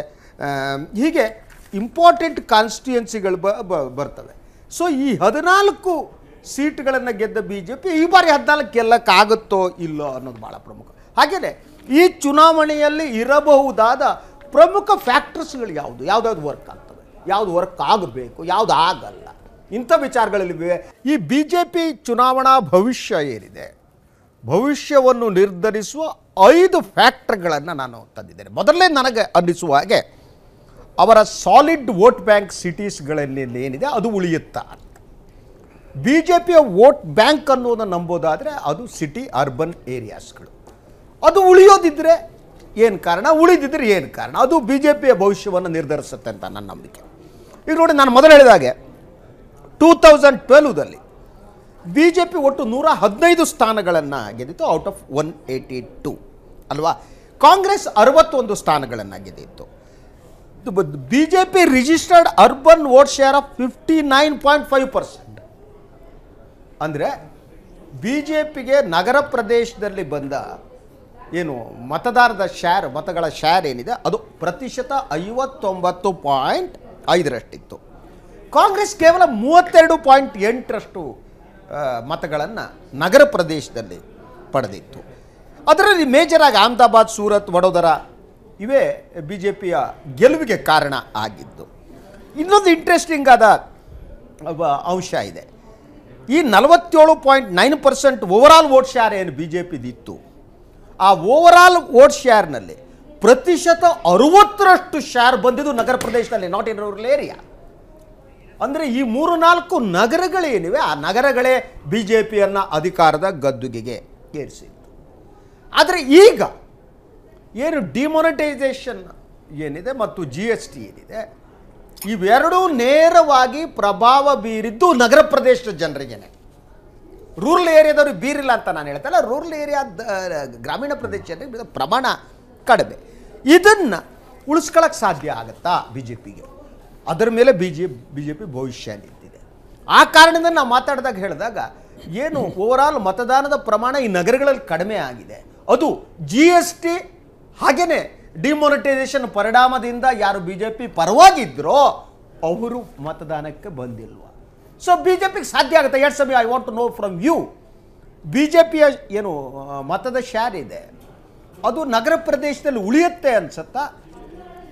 ಹೀಗೆ ಇಂಪಾರ್ಟೆಂಟ್ ಕಾನ್ಸ್ಟಿಟ್ಯೂನ್ಸಿಗಳು ಬರ್ತವೆ ಸೊ ಈ ಹದಿನಾಲ್ಕು ಸೀಟ್ಗಳನ್ನು ಗೆದ್ದ ಬಿ ಜೆ ಪಿ ಈ ಬಾರಿ ಹದಿನಾಲ್ಕು ಗೆಲ್ಲಕ್ಕಾಗುತ್ತೋ ಇಲ್ಲೋ ಅನ್ನೋದು ಭಾಳ ಪ್ರಮುಖ ಹಾಗೆಯೇ ಈ ಚುನಾವಣೆಯಲ್ಲಿ ಇರಬಹುದಾದ ಪ್ರಮುಖ ಫ್ಯಾಕ್ಟರ್ಸ್ಗಳು ಯಾವುದು ಯಾವುದಾದ್ರು ವರ್ಕ್ ಆಗ್ತವೆ ಯಾವುದು ವರ್ಕ್ ಆಗಬೇಕು ಯಾವುದು ಆಗಲ್ಲ ಇಂಥ ವಿಚಾರಗಳಲ್ಲಿವೆ ಈ ಬಿ ಜೆ ಪಿ ಚುನಾವಣಾ ಭವಿಷ್ಯ ಏನಿದೆ ಭವಿಷ್ಯವನ್ನು ನಿರ್ಧರಿಸುವ ಐದು ಫ್ಯಾಕ್ಟರ್ಗಳನ್ನು ನಾನು ತಂದಿದ್ದೇನೆ ಮೊದಲನೇ ನನಗೆ ಅನ್ನಿಸುವ ಹಾಗೆ ಅವರ ಸಾಲಿಡ್ ವೋಟ್ ಬ್ಯಾಂಕ್ ಸಿಟೀಸ್ಗಳಲ್ಲಿ ಏನಿದೆ ಅದು ಉಳಿಯುತ್ತಾ ಬಿ ಜೆ ಪಿಯ ವೋಟ್ ಬ್ಯಾಂಕ್ ಅನ್ನೋದನ್ನು ನಂಬೋದಾದರೆ ಅದು ಸಿಟಿ ಅರ್ಬನ್ ಏರಿಯಾಸ್ಗಳು ಅದು ಉಳಿಯೋದಿದ್ದರೆ ಏನು ಕಾರಣ ಉಳಿದಿದ್ದರೆ ಏನು ಕಾರಣ ಅದು ಬಿ ಜೆ ಪಿಯ ಭವಿಷ್ಯವನ್ನು ನಿರ್ಧರಿಸುತ್ತೆ ಅಂತ ನನ್ನ ನಂಬಿಕೆ ಈಗ ನೋಡಿ ನಾನು ಮೊದಲು ಹೇಳಿದಾಗೆ ಟೂ ತೌಸಂಡ್ ಟ್ವೆಲ್ವ್ದಲ್ಲಿ ಬಿ ಜೆ ಪಿ ಒಟ್ಟು ನೂರ ಹದಿನೈದು ಸ್ಥಾನಗಳನ್ನು ಗೆದ್ದಿತ್ತು out of one eighty two ಅಲ್ವಾ ಕಾಂಗ್ರೆಸ್ ಅರವತ್ತೊಂದು ಸ್ಥಾನಗಳನ್ನು ಗೆದ್ದಿತ್ತು B J P registered urban vote share of fifty nine point five percent ಅಂದರೆ ಬಿ ಜೆ ಪಿಗೆ ನಗರ ಪ್ರದೇಶದಲ್ಲಿ ಬಂದ ಏನು ಮತದಾರದ ಶೇರ್ ಮತಗಳ ಶೇರ್ ಏನಿದೆ ಅದು ಪ್ರತಿಶತ ಐವತ್ತೊಂಬತ್ತು ಪಾಯಿಂಟ್ ಐದರಷ್ಟಿತ್ತು ಕಾಂಗ್ರೆಸ್ ಕೇವಲ ಮೂವತ್ತೆರಡು ಪಾಯಿಂಟ್ ಎಂಟರಷ್ಟು ಮತಗಳನ್ನು ನಗರ ಪ್ರದೇಶದಲ್ಲಿ ಪಡೆದಿತ್ತು ಅದರಲ್ಲಿ ಮೇಜರಾಗಿ ಅಹಮದಾಬಾದ್ ಸೂರತ್ ವಡೋದರ ಇವೇ ಬಿ ಜೆ ಪಿಯ ಗೆಲುವಿಗೆ ಕಾರಣ ಆಗಿದ್ದು ಇನ್ನೊಂದು ಇಂಟ್ರೆಸ್ಟಿಂಗ್ ಆದ ಅಂಶ ಇದೆ ಈ ನಲವತ್ತೇಳು point nine percent overall vote share ಏನು ಬಿ ಜೆ ಪಿದಿತ್ತು ಆ ಓವರಾಲ್ ವೋಟ್ ಶೇರ್ನಲ್ಲಿ ಪ್ರತಿಶತ ಅರುವತ್ತರಷ್ಟು ಶೇರ್ ಬಂದಿದ್ದು ನಗರ ಪ್ರದೇಶದಲ್ಲಿ ನಾಟ್ ಇನ್ ರೂರಲ್ ಏರಿಯಾ ಅಂದರೆ ಈ ಮೂರು ನಾಲ್ಕು ನಗರಗಳೇನಿವೆ ಆ ನಗರಗಳೇ ಬಿ ಜೆ ಪಿಯನ್ನು ಅಧಿಕಾರದ ಗದ್ದುಗೆಗೆ ಏರಿಸಿತ್ತು ಆದರೆ ಈಗ ಏನು ಡಿಮೊನಿಟೈಸೇಷನ್ ಏನಿದೆ ಮತ್ತು ಜಿ ಎಸ್ ಟಿ ಏನಿದೆ ಇವೆರಡೂ ನೇರವಾಗಿ ಪ್ರಭಾವ ಬೀರಿದ್ದು ನಗರ ಪ್ರದೇಶದ ಜನರಿಗೆ ರೂರಲ್ ಏರಿಯಾದವರು ಬೀರಿಲ್ಲ ಅಂತ ನಾನು ಹೇಳ್ತಲ್ಲ ರೂರಲ್ ಏರಿಯಾ ಗ್ರಾಮೀಣ ಪ್ರದೇಶ ಪ್ರಮಾಣ ಕಡಿಮೆ ಇದನ್ನು ಉಳಿಸ್ಕೊಳಕ್ಕೆ ಸಾಧ್ಯ ಆಗುತ್ತಾ ಬಿ ಜೆ ಪಿಗೆ ಅದರ ಮೇಲೆ B J B J P ಭವಿಷ್ಯ ನಿಂತಿದೆ ಆ ಕಾರಣದಿಂದ ನಾವು ಮಾತಾಡಿದಾಗ ಹೇಳಿದಾಗ ಏನು ಓವರ್ಆಲ್ ಮತದಾನದ ಪ್ರಮಾಣ ಈ ನಗರಗಳಲ್ಲಿ ಕಡಿಮೆ ಆಗಿದೆ ಅದು ಜಿ ಎಸ್ ಟಿ ಹಾಗೆಯೇ ಡಿಮೋನಿಟೈಸೇಷನ್ ಪರಿಣಾಮದಿಂದ ಯಾರು ಬಿ ಜೆ ಪಿ ಪರವಾಗಿದ್ದರೋ ಅವರು ಮತದಾನಕ್ಕೆ ಬಂದಿಲ್ವ ಸೊ ಬಿ ಜೆ ಪಿಗೆ ಸಾಧ್ಯ ಆಗುತ್ತೆ ಎರಡು ಸಮಯ I want to know from you B J ಪಿಯ ಏನು ಮತದ ಶ್ಯಾರ್ ಇದೆ ಅದು ನಗರ ಪ್ರದೇಶದಲ್ಲಿ ಉಳಿಯುತ್ತೆ ಅನ್ಸುತ್ತಾ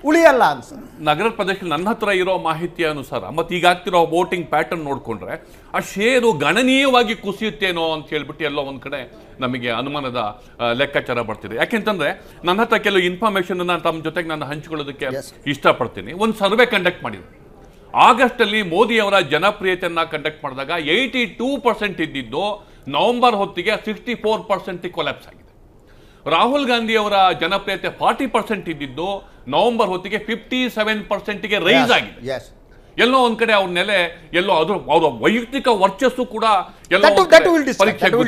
ಉಳಿಯಲ್ಲ ಅನ್ಸ ನಗರ ಪ್ರದೇಶದಲ್ಲಿ ನನ್ನ ಹತ್ರ ಇರೋ ಮಾಹಿತಿಯ ಅನುಸಾರ ಮತ್ತೆ ಈಗ ಆಗ್ತಿರೋ ವೋಟಿಂಗ್ ಪ್ಯಾಟರ್ನ್ ನೋಡಿಕೊಂಡ್ರೆ ಆ ಷೇರು ಗಣನೀಯವಾಗಿ ಕುಸಿಯುತ್ತೇನೋ ಅಂತ ಹೇಳ್ಬಿಟ್ಟು ಎಲ್ಲೋ ಒಂದು ಕಡೆ ನಮಗೆ ಅನುಮಾನದ ಲೆಕ್ಕಾಚಾರ ಬರ್ತಿದೆ ಯಾಕೆಂತಂದ್ರೆ ನನ್ನ ಹತ್ರ ಕೆಲವು ಇನ್ಫಾರ್ಮೇಶನ್ ತಮ್ಮ ಜೊತೆಗೆ ನಾನು ಹಂಚಿಕೊಳ್ಳೋದಕ್ಕೆ ಇಷ್ಟಪಡ್ತೀನಿ ಒಂದು ಸರ್ವೆ ಕಂಡಕ್ಟ್ ಮಾಡಿದ್ರು ಆಗಸ್ಟ್ ಅಲ್ಲಿ ಮೋದಿ ಅವರ ಜನಪ್ರಿಯತೆಯನ್ನ ಕಂಡಕ್ಟ್ ಮಾಡಿದಾಗ ಏಯ್ಟಿ ಟೂ ಪರ್ಸೆಂಟ್ ಇದ್ದಿದ್ದು ನವೆಂಬರ್ ಹೊತ್ತಿಗೆ ಸಿಕ್ಸ್ಟಿ ಫೋರ್ ಪರ್ಸೆಂಟ್ ಕೊಲ್ಯಾಪ್ಸ್ ಆಗಿದೆ ರಾಹುಲ್ ಗಾಂಧಿ ಅವರ ಜನಪ್ರಿಯತೆ ಫಾರ್ಟಿ ಪರ್ಸೆಂಟ್ ಇದ್ದಿದ್ದು ನವೆಂಬರ್ ಹೊತ್ತಿಗೆ ಫಿಫ್ಟಿ ಸೆವೆನ್ ಪರ್ಸೆಂಟ್ಗೆ ರೈಸ್ ಆಗಿದೆ ಎಲ್ಲೋ ಒಂದ್ ಕಡೆ ಅವ್ರ ನೆಲೆ ಎಲ್ಲೋ ಅದು ಅವರ ವೈಯಕ್ತಿಕ ವರ್ಚಸ್ಸು ಕೂಡ ಎಲ್ಲೋ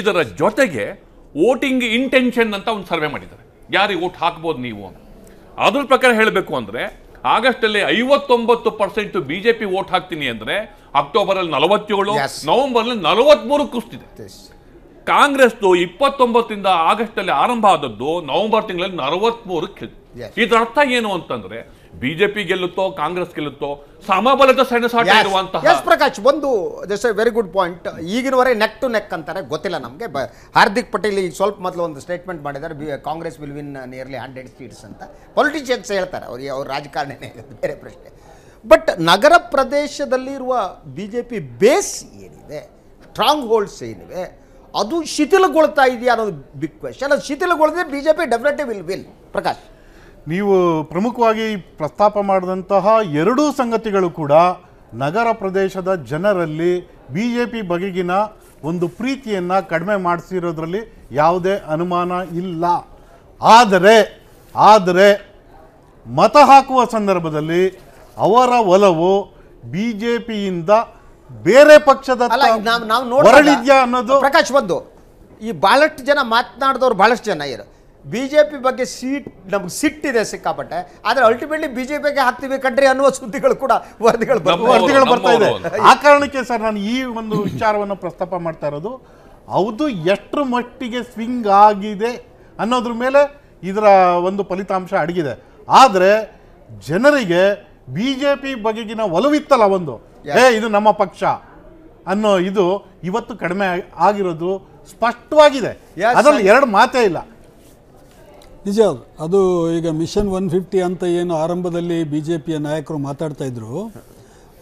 ಇದರ ಜೊತೆಗೆ ವೋಟಿಂಗ್ ಇಂಟೆನ್ಷನ್ ಅಂತ ಒಂದು ಸರ್ವೆ ಮಾಡಿದ್ದಾರೆ ಯಾರಿಗೆ ವೋಟ್ ಹಾಕ್ಬೋದು ನೀವು ಅಂತ ಅದ್ರ ಪ್ರಕಾರ ಹೇಳಬೇಕು ಅಂದರೆ ಆಗಸ್ಟಲ್ಲಿ ಐವತ್ತೊಂಬತ್ತು percent BJP J P vote ಹಾಕ್ತೀನಿ ಅಂದರೆ ಅಕ್ಟೋಬರಲ್ಲಿ ನಲವತ್ತೇಳು ನಲವತ್ತ್ ಮೂರು ಕುಸ್ತಿದೆ ಕಾಂಗ್ರೆಸ್ದು ಆಗಸ್ಟ್ ಆಗಸ್ಟಲ್ಲಿ ಆರಂಭ ಆದದ್ದು ನವೆಂಬರ್ ತಿಂಗಳಲ್ಲಿ ನಲವತ್ಮೂರಕ್ಕೆ ಇದರ ಅರ್ಥ ಏನು ಅಂತಂದ್ರೆ ಬಿಜೆಪಿ ಗೆಲ್ಲುತ್ತೋ ಕಾಂಗ್ರೆಸ್ ಗೆಲ್ಲುತ್ತೋ ಸಮಬಲದ ಸೆಣಸಾಟ ಇರುವಂತಹ ಪ್ರಕಾಶ್ ಒಂದು this a very good point ಈಗಿನವರೆಗೆ ನೆಕ್ ಟು ನೆಕ್ ಅಂತಾರೆ ಗೊತ್ತಿಲ್ಲ ನಮಗೆ ಹಾರ್ದಿಕ್ ಪಟೇಲ್ ಈಗ ಸ್ವಲ್ಪ ಮೊದಲು ಒಂದು ಸ್ಟೇಟ್ಮೆಂಟ್ ಮಾಡಿದ್ದಾರೆ Congress will win nearly hundred seats ಅಂತ ಪೊಲಿಟಿಷಿಯನ್ಸ್ ಹೇಳ್ತಾರೆ ಅವ್ರಿಗೆ ಅವ್ರ ರಾಜಕಾರಣನೇ ಬೇರೆ ಪ್ರಶ್ನೆ ಬಟ್ ನಗರ ಪ್ರದೇಶದಲ್ಲಿರುವ ಬಿ ಜೆ ಪಿ ಬೇಸ್ ಏನಿದೆ ಸ್ಟ್ರಾಂಗ್ ಹೋಲ್ಡ್ಸ್ ಏನಿವೆ ಅದು ಶಿಥಿಲಗೊಳ್ತಾ ಇದೆಯಾ ಅನ್ನೋದು ಬಿಗ್ ಕ್ವೆಶನ್ ಅದು ಶಿಥಿಲಗೊಳಿದ್ರೆ B J P definitely will will Prakash ನೀವು ಪ್ರಮುಖವಾಗಿ ಪ್ರಸ್ತಾಪ ಮಾಡಿದಂತಹ ಎರಡೂ ಸಂಗತಿಗಳು ಕೂಡ ನಗರ ಪ್ರದೇಶದ ಜನರಲ್ಲಿ ಬಿ ಜೆ ಪಿ ಬಗೆಗಿನ ಒಂದು ಪ್ರೀತಿಯನ್ನು ಕಡಿಮೆ ಮಾಡಿಸಿರೋದ್ರಲ್ಲಿ ಯಾವುದೇ ಅನುಮಾನ ಇಲ್ಲ ಆದರೆ ಆದರೆ ಮತ ಹಾಕುವ ಸಂದರ್ಭದಲ್ಲಿ ಅವರ ಒಲವು ಬಿ ಜೆ ಪಿಯಿಂದ ಬೇರೆ ಪಕ್ಷದ ಅನ್ನೋದು ಪ್ರಕಾಶ್ ಬಂದು ಈ ಬಹಳಷ್ಟು ಜನ ಮಾತನಾಡಿದವ್ರು ಬಹಳಷ್ಟು ಜನ ಇರು ಬಿ ಜೆ ಪಿ ಬಗ್ಗೆ ಸೀಟ್ ನಮ್ಗೆ ಸಿಟ್ಟಿದೆ ಸಿಕ್ಕಾಪಟ್ಟೆ ಆದರೆ ಅಲ್ಟಿಮೇಟ್ಲಿ ಬಿ ಜೆ ಪಿಗೆ ಹಾಕ್ತೀವಿ ಕಣ್ರಿ ಅನ್ನುವ ಸುದ್ದಿಗಳು ಕೂಡ ವರದಿಗಳು ವರದಿಗಳು ಬರ್ತಾ ಇದೆ ಆ ಕಾರಣಕ್ಕೆ ಸರ್ ನಾನು ಈ ಒಂದು ವಿಚಾರವನ್ನು ಪ್ರಸ್ತಾಪ ಮಾಡ್ತಾ ಇರೋದು ಹೌದು ಎಷ್ಟರ ಮಟ್ಟಿಗೆ ಸ್ವಿಂಗ್ ಆಗಿದೆ ಅನ್ನೋದ್ರ ಮೇಲೆ ಇದರ ಒಂದು ಫಲಿತಾಂಶ ಅಡಗಿದೆ ಆದರೆ ಜನರಿಗೆ ಬಿ ಜೆ ಪಿ ಬಗೆಗಿನ ಒಲವಿತ್ತಲ್ಲ ಒಂದು ಏ ಇದು ನಮ್ಮ ಪಕ್ಷ ಅನ್ನೋ ಇದು ಇವತ್ತು ಕಡಿಮೆ ಆಗಿರೋದು ಸ್ಪಷ್ಟವಾಗಿದೆ ಅದರಲ್ಲಿ ಎರಡು ಮಾತೇ ಇಲ್ಲ ನಿಜ ಅದು ಈಗ ಮಿಷನ್ ಒನ್ ಫಿಫ್ಟಿ ಅಂತ ಏನು ಆರಂಭದಲ್ಲಿ ಬಿ ಜೆ ಪಿಯ ನಾಯಕರು ಮಾತಾಡ್ತಾ ಇದ್ರು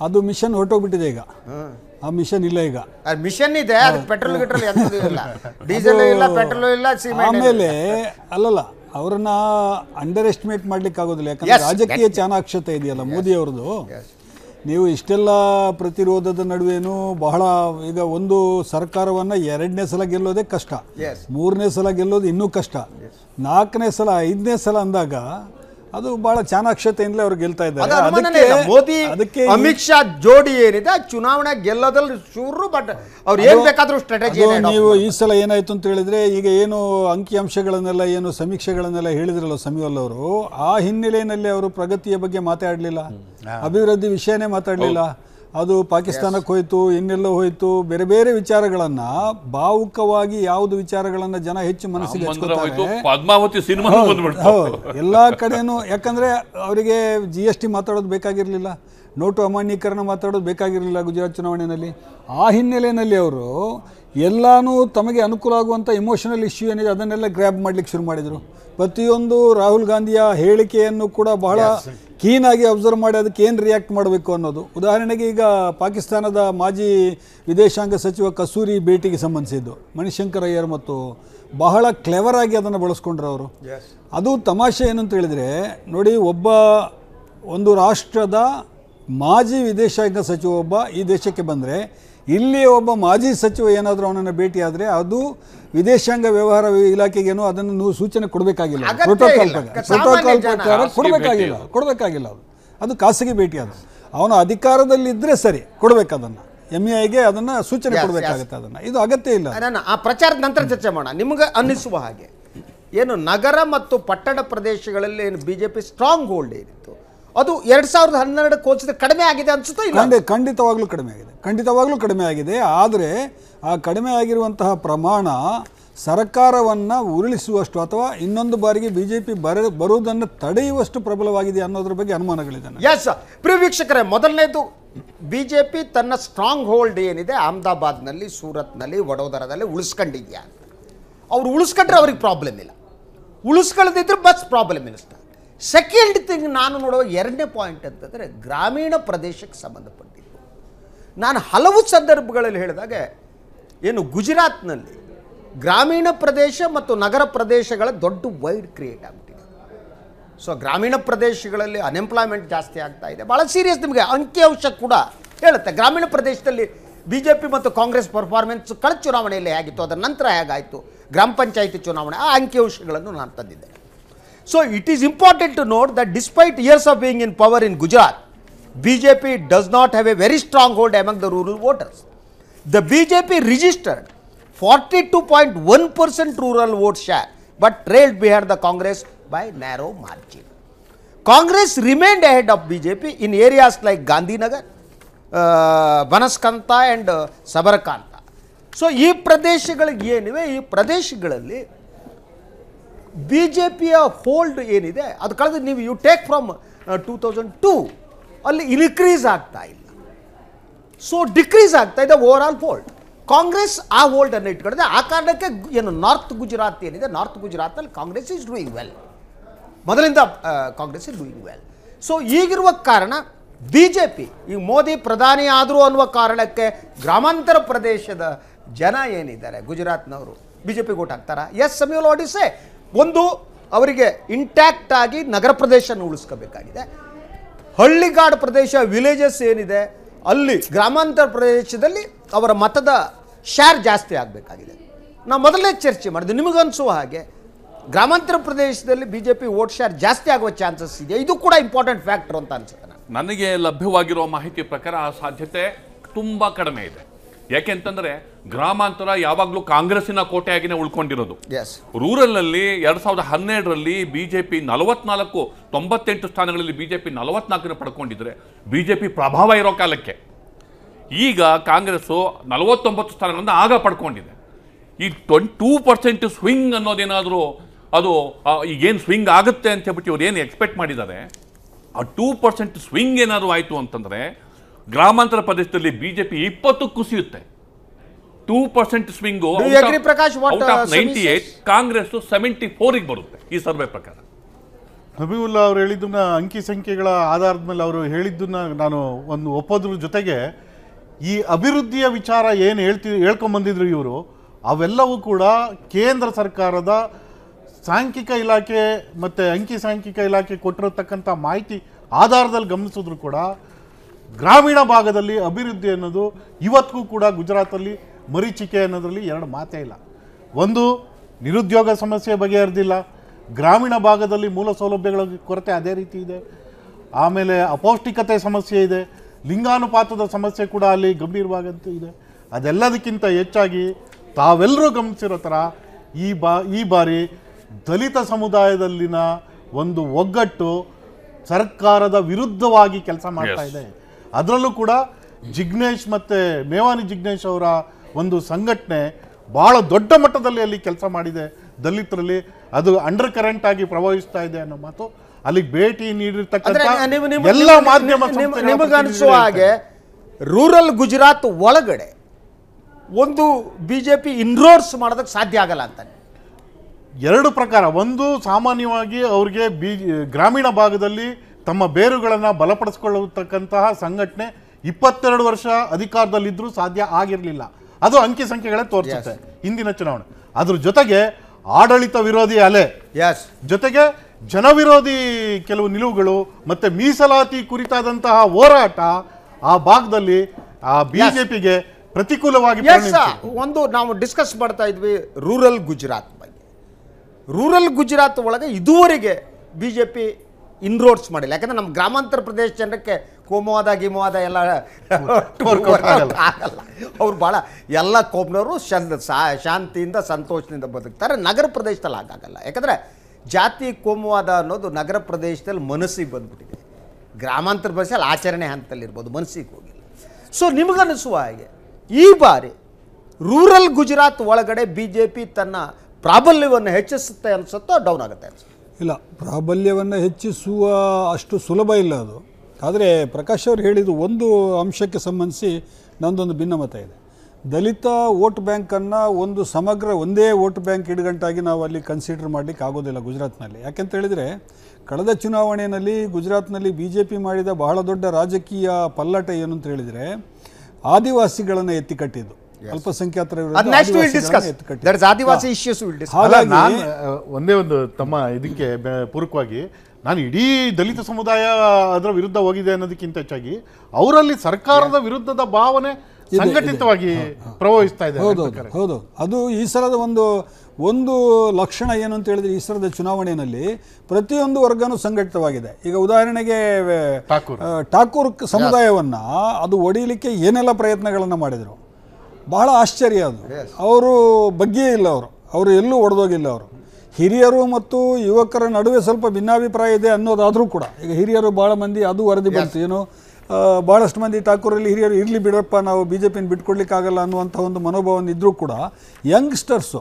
ಅದು ಮಿಷನ್ ಹೊರಟೋಗ್ಬಿಟ್ಟಿದೆ ಈಗ ಆ ಮಿಷನ್ ಇಲ್ಲ ಈಗ ಮಿಷನ್ ಇದೆ ಪೆಟ್ರೋಲ್ ಇಲ್ಲ ಡೀಸೆಲ್ ಇಲ್ಲ ಪೆಟ್ರೋಲ್ ಇಲ್ಲ ಆಮೇಲೆ ಅಲ್ಲಲ್ಲ ಅವ್ರನ್ನ ಅಂಡರ್ ಎಸ್ಟಿಮೇಟ್ ಮಾಡ್ಲಿಕ್ಕೆ ಆಗೋದಿಲ್ಲ ಯಾಕಂದ್ರೆ ರಾಜಕೀಯ ಚಾಣಾಕ್ಷತೆ ಇದೆಯಲ್ಲ ಮೋದಿ ಅವ್ರದ್ದು ನೀವು ಇಷ್ಟೆಲ್ಲ ಪ್ರತಿರೋಧದ ನಡುವೆನು ಬಹಳ ಈಗ ಒಂದು ಸರ್ಕಾರವನ್ನು ಎರಡನೇ ಸಲ ಗೆಲ್ಲೋದೇ ಕಷ್ಟ ಮೂರನೇ ಸಲ ಗೆಲ್ಲೋದು ಇನ್ನೂ ಕಷ್ಟ ನಾಲ್ಕನೇ ಸಲ ಐದನೇ ಸಲ ಅಂದಾಗ ಅದು ಬಹಳ ಚಾಣಾಕ್ಷತೆಯಿಂದಲೇ ಅವ್ರು ಗೆಲ್ತಾ ಇದ್ದಾರೆ ಅದಕ್ಕೆ ಮೋದಿ ಅದಕ್ಕೆ ಅಮಿತ್ ಶಾ ಜೋಡಿ ಏನಿದೆ ಚುನಾವಣೆ ಗೆಲ್ಲೋದ್ರಲ್ಲಿ ಶೂರು ಬಟ್ ಅವ್ರು ಏನು ಬೇಕಾದರೂ ಸ್ಟ್ರಾಟಜಿ ನೀವು ಈ ಸಲ ಏನಾಯ್ತು ಅಂತ ಹೇಳಿದ್ರೆ ಈಗ ಏನು ಅಂಕಿಅಂಶಗಳನ್ನೆಲ್ಲ ಏನು ಸಮೀಕ್ಷೆಗಳನ್ನೆಲ್ಲ ಹೇಳಿದ್ರಲ್ಲ ಸಮೀವಲ್ ಅವರು ಆ ಹಿನ್ನೆಲೆಯಲ್ಲಿ ಅವರು ಪ್ರಗತಿಯ ಬಗ್ಗೆ ಮಾತಾಡಲಿಲ್ಲ ಅಭಿವೃದ್ಧಿ ವಿಷಯನೇ ಮಾತಾಡಲಿಲ್ಲ ಅದು ಪಾಕಿಸ್ತಾನಕ್ಕೆ ಹೋಯಿತು ಇನ್ನೆಲ್ಲೋ ಹೋಯಿತು ಬೇರೆ ಬೇರೆ ವಿಚಾರಗಳನ್ನ ಭಾವುಕವಾಗಿ ಯಾವುದು ವಿಚಾರಗಳನ್ನ ಜನ ಹೆಚ್ಚು ಮನಸ್ಸಿಗೆ ಎಲ್ಲಾ ಕಡೆನೂ ಯಾಕಂದ್ರೆ ಅವರಿಗೆ ಜಿ ಎಸ್ ಟಿ ಮಾತಾಡೋದು ಬೇಕಾಗಿರಲಿಲ್ಲ ನೋಟು ಅಮಾನ್ಯೀಕರಣ ಮಾತಾಡೋದು ಬೇಕಾಗಿರಲಿಲ್ಲ ಗುಜರಾತ್ ಚುನಾವಣೆಯಲ್ಲಿ ಆ ಹಿನ್ನೆಲೆಯಲ್ಲಿ ಅವರು ಎಲ್ಲನೂ ತಮಗೆ ಅನುಕೂಲ ಆಗುವಂಥ ಇಮೋಷನಲ್ ಇಶ್ಯೂ ಏನಿದೆ ಅದನ್ನೆಲ್ಲ ಗ್ರ್ಯಾಬ್ ಮಾಡಲಿಕ್ಕೆ ಶುರು ಮಾಡಿದರು ಪ್ರತಿಯೊಂದು ರಾಹುಲ್ ಗಾಂಧಿಯ ಹೇಳಿಕೆಯನ್ನು ಕೂಡ ಬಹಳ ಕೀನಾಗಿ ಅಬ್ಸರ್ವ್ ಮಾಡಿ ಅದಕ್ಕೆ ಏನು ರಿಯಾಕ್ಟ್ ಮಾಡಬೇಕು ಅನ್ನೋದು ಉದಾಹರಣೆಗೆ ಈಗ ಪಾಕಿಸ್ತಾನದ ಮಾಜಿ ವಿದೇಶಾಂಗ ಸಚಿವ ಕಸೂರಿ ಭೇಟಿಗೆ ಸಂಬಂಧಿಸಿದ್ದು ಮಣಿಶಂಕರ್ ಅಯ್ಯರ್ ಮತ್ತು ಬಹಳ ಕ್ಲೆವರ್ ಆಗಿ ಅದನ್ನು ಬಳಸ್ಕೊಂಡ್ರು ಅವರು ಅದು ತಮಾಷೆ ಏನು ಅಂತ ಹೇಳಿದರೆ ನೋಡಿ ಒಬ್ಬ ಒಂದು ರಾಷ್ಟ್ರದ ಮಾಜಿ ವಿದೇಶಾಂಗ ಸಚಿವ ಒಬ್ಬ ಈ ದೇಶಕ್ಕೆ ಬಂದರೆ ಇಲ್ಲಿ ಒಬ್ಬ ಮಾಜಿ ಸಚಿವ ಏನಾದರೂ ಅವನನ್ನು ಭೇಟಿಯಾದರೆ ಅದು ವಿದೇಶಾಂಗ ವ್ಯವಹಾರ ಇಲಾಖೆಗೇನು ಅದನ್ನು ನೀವು ಸೂಚನೆ ಕೊಡಬೇಕಾಗಿಲ್ಲ ಪ್ರೋಟೋಕಾಲ್ ಪ್ರೋಟೋಕಾಲ್ ಪ್ರಕಾರ ಕೊಡಬೇಕಾಗಿಲ್ಲ ಕೊಡಬೇಕಾಗಿಲ್ಲ ಅದು ಅದು ಖಾಸಗಿ ಭೇಟಿ ಅದು ಅವನು ಅಧಿಕಾರದಲ್ಲಿದ್ದರೆ ಸರಿ ಅದನ್ನು ಎಮ್ ಎ ಐಗೆ ಅದನ್ನು ಸೂಚನೆ ಕೊಡಬೇಕಾಗುತ್ತೆ ಅದನ್ನು ಇದು ಅಗತ್ಯ ಇಲ್ಲ ನಾನು ಆ ಪ್ರಚಾರದ ನಂತರ ಚರ್ಚೆ ಮಾಡೋಣ ನಿಮಗೆ ಅನ್ನಿಸುವ ಹಾಗೆ ಏನು ನಗರ ಮತ್ತು ಪಟ್ಟಣ ಪ್ರದೇಶಗಳಲ್ಲಿ ಏನು B J P strong hold ಏನಿತ್ತು ಅದು ಎರಡ್ ಸಾವಿರದ ಹನ್ನೆರಡಕ್ಕೆ ಹೋಲಿಸಿದ್ರೆ ಕಡಿಮೆ ಆಗಿದೆ ಅನ್ಸುತ್ತೋ ಇಲ್ಲ ಖಂಡಿತವಾಗ್ಲೂ ಕಡಿಮೆ ಆಗಿದೆ ಖಂಡಿತವಾಗ್ಲೂ ಕಡಿಮೆ ಆಗಿದೆ ಆದರೆ ಆ ಕಡಿಮೆ ಆಗಿರುವಂತಹ ಪ್ರಮಾಣ ಸರ್ಕಾರವನ್ನ ಉರುಳಿಸುವಷ್ಟು ಅಥವಾ ಇನ್ನೊಂದು ಬಾರಿಗೆ ಬಿಜೆಪಿ ಬರ ಬರುವುದನ್ನು ತಡೆಯುವಷ್ಟು ಪ್ರಬಲವಾಗಿದೆ ಅನ್ನೋದ್ರ ಬಗ್ಗೆ ಅನುಮಾನಗಳಿದ್ದಾನೆ ಎಸ್ ಪ್ರಿಯ ವೀಕ್ಷಕರೇ ಮೊದಲನೇದು ಬಿಜೆಪಿ ತನ್ನ ಸ್ಟ್ರಾಂಗ್ ಹೋಲ್ಡ್ ಏನಿದೆ ಅಹಮದಾಬಾದ್ನಲ್ಲಿ ಸೂರತ್ನಲ್ಲಿ ವಡೋದರದಲ್ಲಿ ಉಳಿಸ್ಕೊಂಡಿದ್ಯಾ ಅವ್ರು ಉಳಿಸ್ಕೊಂಡ್ರೆ ಅವ್ರಿಗೆ ಪ್ರಾಬ್ಲಮ್ ಇಲ್ಲ ಉಳಿಸ್ಕೊಳ್ಳದಿದ್ರೆ ಬಸ್ ಪ್ರಾಬ್ಲಮ್ ಇಲ್ಲ ಸೆಕೆಂಡ್ ಥಿಂಗ್ ನಾನು ನೋಡುವ ಎರಡನೇ ಪಾಯಿಂಟ್ ಅಂತಂದರೆ ಗ್ರಾಮೀಣ ಪ್ರದೇಶಕ್ಕೆ ಸಂಬಂಧಪಟ್ಟಿದ್ದು ನಾನು ಹಲವು ಸಂದರ್ಭಗಳಲ್ಲಿ ಹೇಳಿದಾಗ ಏನು ಗುಜರಾತ್ನಲ್ಲಿ ಗ್ರಾಮೀಣ ಪ್ರದೇಶ ಮತ್ತು ನಗರ ಪ್ರದೇಶಗಳ ದೊಡ್ಡ ವೈಡ್ ಕ್ರಿಯೇಟ್ ಆಗ್ಬಿಟ್ಟಿದೆ ಸೊ ಗ್ರಾಮೀಣ ಪ್ರದೇಶಗಳಲ್ಲಿ ಅನ್ಎಂಪ್ಲಾಯ್ಮೆಂಟ್ ಜಾಸ್ತಿ ಆಗ್ತಾ ಇದೆ ಭಾಳ ಸೀರಿಯಸ್ ನಿಮಗೆ ಅಂಕಿಅಂಶ ಕೂಡ ಹೇಳುತ್ತೆ ಗ್ರಾಮೀಣ ಪ್ರದೇಶದಲ್ಲಿ ಬಿ ಜೆ ಪಿ ಮತ್ತು ಕಾಂಗ್ರೆಸ್ ಪರ್ಫಾರ್ಮೆನ್ಸ್ ಕಳೆದ ಚುನಾವಣೆಯಲ್ಲಿ ಹೇಗಿತ್ತು ಅದರ ನಂತರ ಹೇಗಾಯಿತು ಗ್ರಾಮ ಪಂಚಾಯಿತಿ ಚುನಾವಣೆ ಆ ಅಂಕಿಅಂಶಗಳನ್ನು ನಾನು ತಂದಿದ್ದೆ So it is important to note that despite years of being in power in Gujarat, BJP does not have a very strong hold among the rural voters. The BJP registered 42.1% rural vote share but trailed behind the Congress by narrow margin. Congress remained ahead of BJP in areas like Gandhinagar, uh, Banaskantha, and uh, Sabarkanta. So ಈ ಪ್ರದೇಶಗಳಿಗೆ ಏನಿವೆ ಈ ಪ್ರದೇಶಗಳಲ್ಲಿ B J ಪಿಯ hold ಏನಿದೆ ಅದು ಕಳೆದ ನೀವು you take from two thousand two ಅಲ್ಲಿ ಇನ್ಕ್ರೀಸ್ ಆಗ್ತಾ ಇಲ್ಲ ಸೊ ಡಿಕ್ರೀಸ್ ಆಗ್ತಾ ಇದೆ ಓವರ್ ಆಲ್ ಫೋಲ್ಡ್ ಕಾಂಗ್ರೆಸ್ ಆ ಹೋಲ್ಡನ್ನು ಇಟ್ಕೊಂಡಿದೆ ಆ ಕಾರಣಕ್ಕೆ ಏನು ನಾರ್ತ್ ಗುಜರಾತ್ ಏನಿದೆ ನಾರ್ತ್ ಗುಜರಾತ್ನಲ್ಲಿ ಕಾಂಗ್ರೆಸ್ ಈಸ್ ಡೂಯಿಂಗ್ ವೆಲ್ ಮೊದಲಿಂದ uh, Congress is doing well so ಈಗಿರುವ ಕಾರಣ ಬಿ ಜೆ ಪಿ ಈ ಮೋದಿ ಪ್ರಧಾನಿ ಆದರೂ ಅನ್ನುವ ಕಾರಣಕ್ಕೆ ಗ್ರಾಮಾಂತರ ಪ್ರದೇಶದ ಜನ ಏನಿದ್ದಾರೆ ಗುಜರಾತ್ನವರು ಬಿ ಜೆ ಪಿ ಓಟ್ ಹಾಕ್ತಾರಾ ಎಸ್ ಇಸ್ ಎ ಒಂದು ಅವರಿಗೆ ಇಂಟ್ಯಾಕ್ಟ್ ಆಗಿ ನಗರ ಪ್ರದೇಶನ ಉಳಿಸ್ಕೋಬೇಕಾಗಿದೆ ಹಳ್ಳಿಗಾಡು ಪ್ರದೇಶ ವಿಲೇಜಸ್ ಏನಿದೆ ಅಲ್ಲಿ ಗ್ರಾಮಾಂತರ ಪ್ರದೇಶದಲ್ಲಿ ಅವರ ಮತದ ಶೇರ್ ಜಾಸ್ತಿ ಆಗಬೇಕಾಗಿದೆ ನಾವು ಮೊದಲೇ ಚರ್ಚೆ ಮಾಡಿದ್ವಿ ನಿಮಗನ್ಸುವ ಹಾಗೆ ಗ್ರಾಮಾಂತರ ಪ್ರದೇಶದಲ್ಲಿ B J P vote share ಜಾಸ್ತಿ ಆಗುವ ಚಾನ್ಸಸ್ ಇದೆ ಇದು ಕೂಡ ಇಂಪಾರ್ಟೆಂಟ್ ಫ್ಯಾಕ್ಟರ್ ಅಂತ ಅನ್ಸುತ್ತೆ ನನಗೆ ಲಭ್ಯವಾಗಿರುವ ಮಾಹಿತಿ ಪ್ರಕಾರ ಆ ಸಾಧ್ಯತೆ ತುಂಬ ಕಡಿಮೆ ಇದೆ ಯಾಕೆಂತಂದ್ರೆ ಗ್ರಾಮಾಂತರ ಯಾವಾಗಲೂ ಕಾಂಗ್ರೆಸ್ಸಿನ ಕೋಟೆಯಾಗಿನೇ ಉಳ್ಕೊಂಡಿರೋದು ರೂರಲ್ನಲ್ಲಿ ಎರಡ್ ಸಾವಿರದ ಹನ್ನೆರಡರಲ್ಲಿ ಬಿಜೆಪಿ ನಲವತ್ನಾಲ್ಕು ತೊಂಬತ್ತೆಂಟು ಸ್ಥಾನಗಳಲ್ಲಿ ಬಿಜೆಪಿ ನಲವತ್ನಾಲ್ಕನ ಪಡ್ಕೊಂಡಿದ್ರೆ ಬಿಜೆಪಿ ಪ್ರಭಾವ ಇರೋ ಕಾಲಕ್ಕೆ ಈಗ ಕಾಂಗ್ರೆಸ್ಸು ನಲವತ್ತೊಂಬತ್ತು ಸ್ಥಾನಗಳನ್ನು ಆಗ ಪಡ್ಕೊಂಡಿದೆ ಈ ಟ್ವೆಂಟಿ ಟೂ ಪರ್ಸೆಂಟ್ ಸ್ವಿಂಗ್ ಅನ್ನೋದೇನಾದರೂ ಅದು ಈಗೇನು ಸ್ವಿಂಗ್ ಆಗುತ್ತೆ ಅಂತ ಹೇಳ್ಬಿಟ್ಟು ಇವ್ರು ಏನು ಎಕ್ಸ್ಪೆಕ್ಟ್ ಮಾಡಿದ್ದಾರೆ ಆ ಟೂ ಪರ್ಸೆಂಟ್ ಸ್ವಿಂಗ್ ಏನಾದರೂ ಆಯಿತು ಅಂತಂದರೆ ಗ್ರಾಮಾಂತರ ಪ್ರದೇಶದಲ್ಲಿ ಬಿಜೆಪಿ ಇಪ್ಪತ್ತು ಕುಸಿಯುತ್ತೆ two percent swing Prakash ninety eight Congress seventy ಫೋರಿಗೆ ಬರುತ್ತೆ ಈ ಸರ್ವೆ ಪ್ರಕಾರ ಹಬೀಬುಲ್ಲಾ ಅವರು ಹೇಳಿದ್ದನ್ನ ಅಂಕಿ ಸಂಖ್ಯೆಗಳ ಆಧಾರದ ಮೇಲೆ ಅವರು ಹೇಳಿದ್ದನ್ನ ನಾನು ಒಂದು ಒಪ್ಪದ್ರ ಜೊತೆಗೆ ಈ ಅಭಿವೃದ್ಧಿಯ ವಿಚಾರ ಏನು ಹೇಳ್ತಿ ಬಂದಿದ್ರು ಇವರು ಅವೆಲ್ಲವೂ ಕೂಡ ಕೇಂದ್ರ ಸರ್ಕಾರದ ಸಾಂಖ್ಯಿಕ ಇಲಾಖೆ ಮತ್ತು ಅಂಕಿ ಸಾಂಖ್ಯಿಕ ಇಲಾಖೆ ಕೊಟ್ಟಿರತಕ್ಕಂಥ ಮಾಹಿತಿ ಆಧಾರದಲ್ಲಿ ಗಮನಿಸಿದ್ರು ಕೂಡ ಗ್ರಾಮೀಣ ಭಾಗದಲ್ಲಿ ಅಭಿವೃದ್ಧಿ ಅನ್ನೋದು ಇವತ್ತಿಗೂ ಕೂಡ ಗುಜರಾತಲ್ಲಿ ಮರೀಚಿಕೆ ಅನ್ನೋದರಲ್ಲಿ ಎರಡು ಮಾತೇ ಇಲ್ಲ ಒಂದು ನಿರುದ್ಯೋಗ ಸಮಸ್ಯೆ ಬಗೆಹರಿದಿಲ್ಲ ಗ್ರಾಮೀಣ ಭಾಗದಲ್ಲಿ ಮೂಲ ಸೌಲಭ್ಯಗಳ ಕೊರತೆ ಅದೇ ರೀತಿ ಇದೆ ಆಮೇಲೆ ಅಪೌಷ್ಟಿಕತೆ ಸಮಸ್ಯೆ ಇದೆ ಲಿಂಗಾನುಪಾತದ ಸಮಸ್ಯೆ ಕೂಡ ಅಲ್ಲಿ ಗಂಭೀರವಾಗಂತ ಇದೆ ಅದೆಲ್ಲದಕ್ಕಿಂತ ಹೆಚ್ಚಾಗಿ ತಾವೆಲ್ಲರೂ ಗಮನಿಸಿರೋ ಥರ ಈ ಬಾ ಈ ಬಾರಿ ದಲಿತ ಸಮುದಾಯದಲ್ಲಿನ ಒಂದು ಒಗ್ಗಟ್ಟು ಸರ್ಕಾರದ ವಿರುದ್ಧವಾಗಿ ಕೆಲಸ ಮಾಡ್ತಾ ಇದೆ ಅದರಲ್ಲೂ ಕೂಡ ಜಿಗ್ನೇಶ್ ಮತ್ತು ಮೇವಾನಿ ಜಿಗ್ನೇಶ್ ಅವರ ಒಂದು ಸಂಘಟನೆ ಭಾಳ ದೊಡ್ಡ ಮಟ್ಟದಲ್ಲಿ ಅಲ್ಲಿ ಕೆಲಸ ಮಾಡಿದೆ ದಲಿತರಲ್ಲಿ ಅದು ಅಂಡರ್ ಕರೆಂಟ್ ಆಗಿ ಪ್ರವಹಿಸ್ತಾ ಇದೆ ಅನ್ನೋ ಮಾತು ಅಲ್ಲಿಗೆ ಭೇಟಿ ನೀಡಿರ್ತಕ್ಕಂಥ ಎಲ್ಲ ಮಾಧ್ಯಮ ಹಾಗೆ ರೂರಲ್ ಗುಜರಾತ್ ಒಳಗಡೆ ಒಂದು ಬಿ ಜೆ ಪಿ ಇನ್ರೋರ್ಸ್ ಮಾಡೋದಕ್ಕೆ ಸಾಧ್ಯ ಆಗಲ್ಲ ಅಂತ ಎರಡು ಪ್ರಕಾರ ಒಂದು ಸಾಮಾನ್ಯವಾಗಿ ಅವ್ರಿಗೆ ಬಿ ಗ್ರಾಮೀಣ ಭಾಗದಲ್ಲಿ ತಮ್ಮ ಬೇರುಗಳನ್ನು ಬಲಪಡಿಸ್ಕೊಳ್ಳತಕ್ಕಂತಹ ಸಂಘಟನೆ ಇಪ್ಪತ್ತೆರಡು ವರ್ಷ ಅಧಿಕಾರದಲ್ಲಿದ್ದರೂ ಸಾಧ್ಯ ಆಗಿರಲಿಲ್ಲ ಅದು ಅಂಕಿ ಸಂಖ್ಯೆಗಳೇ ತೋರಿಸುತ್ತೆ ಇಂದಿನ ಚುನಾವಣೆ ಅದ್ರ ಜೊತೆಗೆ ಆಡಳಿತ ವಿರೋಧಿ ಅಲೆ ಜೊತೆಗೆ ಜನವಿರೋಧಿ ಕೆಲವು ನಿಲುವುಗಳು ಮತ್ತೆ ಮೀಸಲಾತಿ ಕುರಿತಾದಂತಹ ಹೋರಾಟ ಆ ಭಾಗದಲ್ಲಿ ಆ ಬಿಜೆಪಿಗೆ ಪ್ರತಿಕೂಲವಾಗಿ ಒಂದು ನಾವು ಡಿಸ್ಕಸ್ ಮಾಡ್ತಾ ಇದ್ವಿ ರೂರಲ್ ಗುಜರಾತ್ ಬಗ್ಗೆ ರೂರಲ್ ಗುಜರಾತ್ ಒಳಗೆ ಇದುವರೆಗೆ ಬಿ ಜೆ ಪಿ ಇನ್ರೋಡ್ಸ್ ಮಾಡಿಲ್ಲ ಯಾಕಂದರೆ ನಮ್ಮ ಗ್ರಾಮಾಂತರ ಪ್ರದೇಶ ಜನಕ್ಕೆ ಕೋಮುವಾದ ಗಿಮವಾದ ಎಲ್ಲ ಆಗಲ್ಲ ಅವ್ರು ಭಾಳ ಎಲ್ಲ ಕೋಮ್ನವರು ಶಂದ ಶಾಂತಿಯಿಂದ ಸಂತೋಷದಿಂದ ಬದುಕ್ತಾರೆ ನಗರ ಪ್ರದೇಶದಲ್ಲಿ ಆಗಾಗಲ್ಲ ಯಾಕಂದರೆ ಜಾತಿ ಕೋಮವಾದ ಅನ್ನೋದು ನಗರ ಪ್ರದೇಶದಲ್ಲಿ ಮನಸ್ಸಿಗೆ ಬಂದ್ಬಿಟ್ಟಿದೆ ಗ್ರಾಮಾಂತರ ಪ್ರದೇಶದಲ್ಲಿ ಆಚರಣೆ ಹಂತದಲ್ಲಿ ಇರ್ಬೋದು ಮನಸ್ಸಿಗೆ ಹೋಗಿಲ್ಲ ಸೊ ನಿಮಗನಿಸುವ ಹಾಗೆ ಈ ಬಾರಿ ರೂರಲ್ ಗುಜರಾತ್ ಒಳಗಡೆ ಬಿ ಜೆ ಪಿ ತನ್ನ ಪ್ರಾಬಲ್ಯವನ್ನು ಹೆಚ್ಚಿಸುತ್ತೆ ಅನಿಸುತ್ತೋ ಡೌನ್ ಆಗುತ್ತೆ ಅನಿಸುತ್ತೆ ಇಲ್ಲ ಪ್ರಾಬಲ್ಯವನ್ನು ಹೆಚ್ಚಿಸುವ ಅಷ್ಟು ಸುಲಭ ಇಲ್ಲ ಅದು ಆದರೆ ಪ್ರಕಾಶ್ ಅವರು ಹೇಳಿದ್ದು ಒಂದು ಅಂಶಕ್ಕೆ ಸಂಬಂಧಿಸಿ ನಂದೊಂದು ಭಿನ್ನಮತ ಇದೆ ದಲಿತ ವೋಟ್ ಬ್ಯಾಂಕನ್ನು ಒಂದು ಸಮಗ್ರ ಒಂದೇ ವೋಟ್ ಬ್ಯಾಂಕ್ ಇಡಗಂಟಾಗಿ ನಾವು ಅಲ್ಲಿ ಕನ್ಸಿಡರ್ ಮಾಡಲಿಕ್ಕೆ ಆಗೋದಿಲ್ಲ ಗುಜರಾತ್ನಲ್ಲಿ ಯಾಕೆಂತ ಹೇಳಿದರೆ ಕಳೆದ ಚುನಾವಣೆಯಲ್ಲಿ ಗುಜರಾತ್ನಲ್ಲಿ ಬಿ ಜೆ ಪಿ ಮಾಡಿದ ಬಹಳ ದೊಡ್ಡ ರಾಜಕೀಯ ಪಲ್ಲಟ ಏನು ಅಂತ ಹೇಳಿದರೆ ಆದಿವಾಸಿಗಳನ್ನು ಎತ್ತಿಕಟ್ಟಿದ್ದು ಅಲ್ಪಸಂಖ್ಯಾತರ ಒಂದೇ ಒಂದು ತಮ್ಮ ಇದಕ್ಕೆ ಪೂರಕವಾಗಿ ನಾನು ಇಡೀ ದಲಿತ ಸಮುದಾಯ ಅದರ ವಿರುದ್ಧ ಹೋಗಿದೆ ಅನ್ನೋದಕ್ಕಿಂತ ಹೆಚ್ಚಾಗಿ ಅವರಲ್ಲಿ ಸರ್ಕಾರದ ವಿರುದ್ಧದ ಭಾವನೆ ಸಂಘಟಿತವಾಗಿ ಪ್ರವಹಿಸ್ತಾ ಇದೆ ಹೌದು ಹೌದು ಅದು ಈ ಸಲದ ಒಂದು ಒಂದು ಲಕ್ಷಣ ಏನು ಅಂತ ಹೇಳಿದ್ರೆ ಈ ಸಲದ ಚುನಾವಣೆಯಲ್ಲಿ ಪ್ರತಿಯೊಂದು ವರ್ಗನೂ ಸಂಘಟಿತವಾಗಿದೆ ಈಗ ಉದಾಹರಣೆಗೆ ಠಾಕೂರ್ ಸಮುದಾಯವನ್ನ ಅದು ಒಡೀಲಿಕ್ಕೆ ಏನೆಲ್ಲ ಪ್ರಯತ್ನಗಳನ್ನು ಮಾಡಿದರು ಬಹಳ ಆಶ್ಚರ್ಯ ಅದು ಅವರು ಬಗ್ಗೆಯೇ ಇಲ್ಲ ಅವರು ಅವರು ಎಲ್ಲೂ ಒಡೆದೋಗಿಲ್ಲ ಅವರು ಹಿರಿಯರು ಮತ್ತು ಯುವಕರ ನಡುವೆ ಸ್ವಲ್ಪ ಭಿನ್ನಾಭಿಪ್ರಾಯ ಇದೆ ಅನ್ನೋದಾದರೂ ಕೂಡ ಈಗ ಹಿರಿಯರು ಭಾಳ ಮಂದಿ ಅದು ವರದಿ ಬಂತು ಏನು ಭಾಳಷ್ಟು ಮಂದಿ ಠಾಕೂರಲ್ಲಿ ಹಿರಿಯರು ಇರಲಿ ಬಿಡಪ್ಪ ನಾವು ಬಿ ಜೆ ಪಿನ ಬಿಟ್ಕೊಡ್ಲಿಕ್ಕಾಗಲ್ಲ ಅನ್ನುವಂಥ ಒಂದು ಮನೋಭಾವನ ಇದ್ದರೂ ಕೂಡ ಯಂಗ್ಸ್ಟರ್ಸು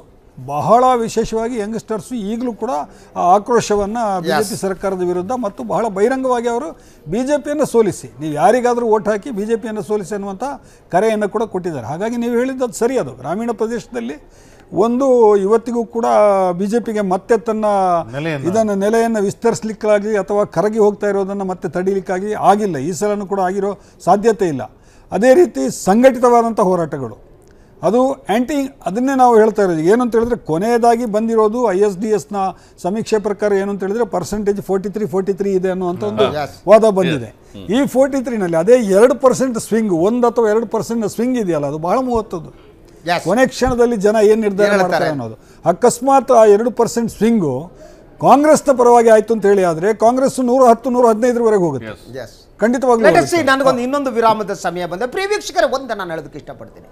ಬಹಳ ವಿಶೇಷವಾಗಿ ಯಂಗ್ಸ್ಟರ್ಸು ಈಗಲೂ ಕೂಡ ಆ ಆಕ್ರೋಶವನ್ನು ಬಿ ಜೆ ಪಿ ಸರ್ಕಾರದ ವಿರುದ್ಧ ಮತ್ತು ಬಹಳ ಬಹಿರಂಗವಾಗಿ ಅವರು ಬಿ ಜೆ ಪಿಯನ್ನು ಸೋಲಿಸಿ ನೀವು ಯಾರಿಗಾದರೂ ಓಟ್ ಹಾಕಿ ಬಿ ಜೆ ಪಿಯನ್ನು ಸೋಲಿಸಿ ಅನ್ನುವಂಥ ಕರೆಯನ್ನು ಕೂಡ ಕೊಟ್ಟಿದ್ದಾರೆ ಹಾಗಾಗಿ ನೀವು ಅದು ಸರಿ ಅದು ಗ್ರಾಮೀಣ ಪ್ರದೇಶದಲ್ಲಿ ಒಂದು ಇವತ್ತಿಗೂ ಕೂಡ ಬಿ ಜೆ ಪಿಗೆ ಮತ್ತೆ ತನ್ನ ಇದನ್ನು ನೆಲೆಯನ್ನು ವಿಸ್ತರಿಸ್ಲಿಕ್ಕಾಗಿ ಅಥವಾ ಕರಗಿ ಹೋಗ್ತಾ ಇರೋದನ್ನು ಮತ್ತೆ ತಡೀಲಿಕ್ಕಾಗಿ ಆಗಿಲ್ಲ ಈ ಸಲನೂ ಕೂಡ ಆಗಿರೋ ಸಾಧ್ಯತೆ ಇಲ್ಲ ಅದೇ ರೀತಿ ಸಂಘಟಿತವಾದಂಥ ಹೋರಾಟಗಳು ಅದು ಆ್ಯಂಟಿ ಅದನ್ನೇ ನಾವು ಹೇಳ್ತಾ ಇರೋದು ಏನಂತ ಹೇಳಿದ್ರೆ ಕೊನೆಯದಾಗಿ ಬಂದಿರೋದು ಐ ಎಸ್ ಡಿ ಎಸ್ನ ಸಮೀಕ್ಷೆ ಪ್ರಕಾರ ಏನು ಅಂತ ಹೇಳಿದ್ರೆ percentage forty three forty three ಇದೆ ಅನ್ನುವಂಥ ಒಂದು ವಾದ ಬಂದಿದೆ ಈ ಫೋರ್ಟಿ ತ್ರೀನಲ್ಲಿ ಅದೇ ಎರಡು ಪರ್ಸೆಂಟ್ ಸ್ವಿಂಗ್ ಒಂದು ಅಥವಾ ಎರಡು ಪರ್ಸೆಂಟ್ ಸ್ವಿಂಗ್ ಇದೆಯಲ್ಲ ಅದು ಬಹಳ ಮೂವತ್ತದ್ದು ಕೊನೆ ಕ್ಷಣದಲ್ಲಿ ಜನ ಏನು ನಿರ್ಧಾರ ಮಾಡ್ತಾರೆ ಅನ್ನೋದು ಅಕಸ್ಮಾತ್ ಆ ಎರಡು ಪರ್ಸೆಂಟ್ ಸ್ವಿಂಗು ಕಾಂಗ್ರೆಸ್ನ ಪರವಾಗಿ ಆಯ್ತು ಅಂತ ಹೇಳಿ ಆದರೆ ಕಾಂಗ್ರೆಸ್ ನೂರ ಹತ್ತು ನೂರ ಹದಿನೈದರವರೆಗೆ ಹೋಗುತ್ತೆ ಖಂಡಿತವಾಗ್ಲೂ ನನಗೊಂದು ಇನ್ನೊಂದು ವಿರಾಮದ ಸಮಯ ಬಂದ ಪ್ರಿಯ ಒಂದು ನಾನು ಹೇಳೋದಕ್ಕೆ ಇಷ್ಟಪಡ್ತೀನಿ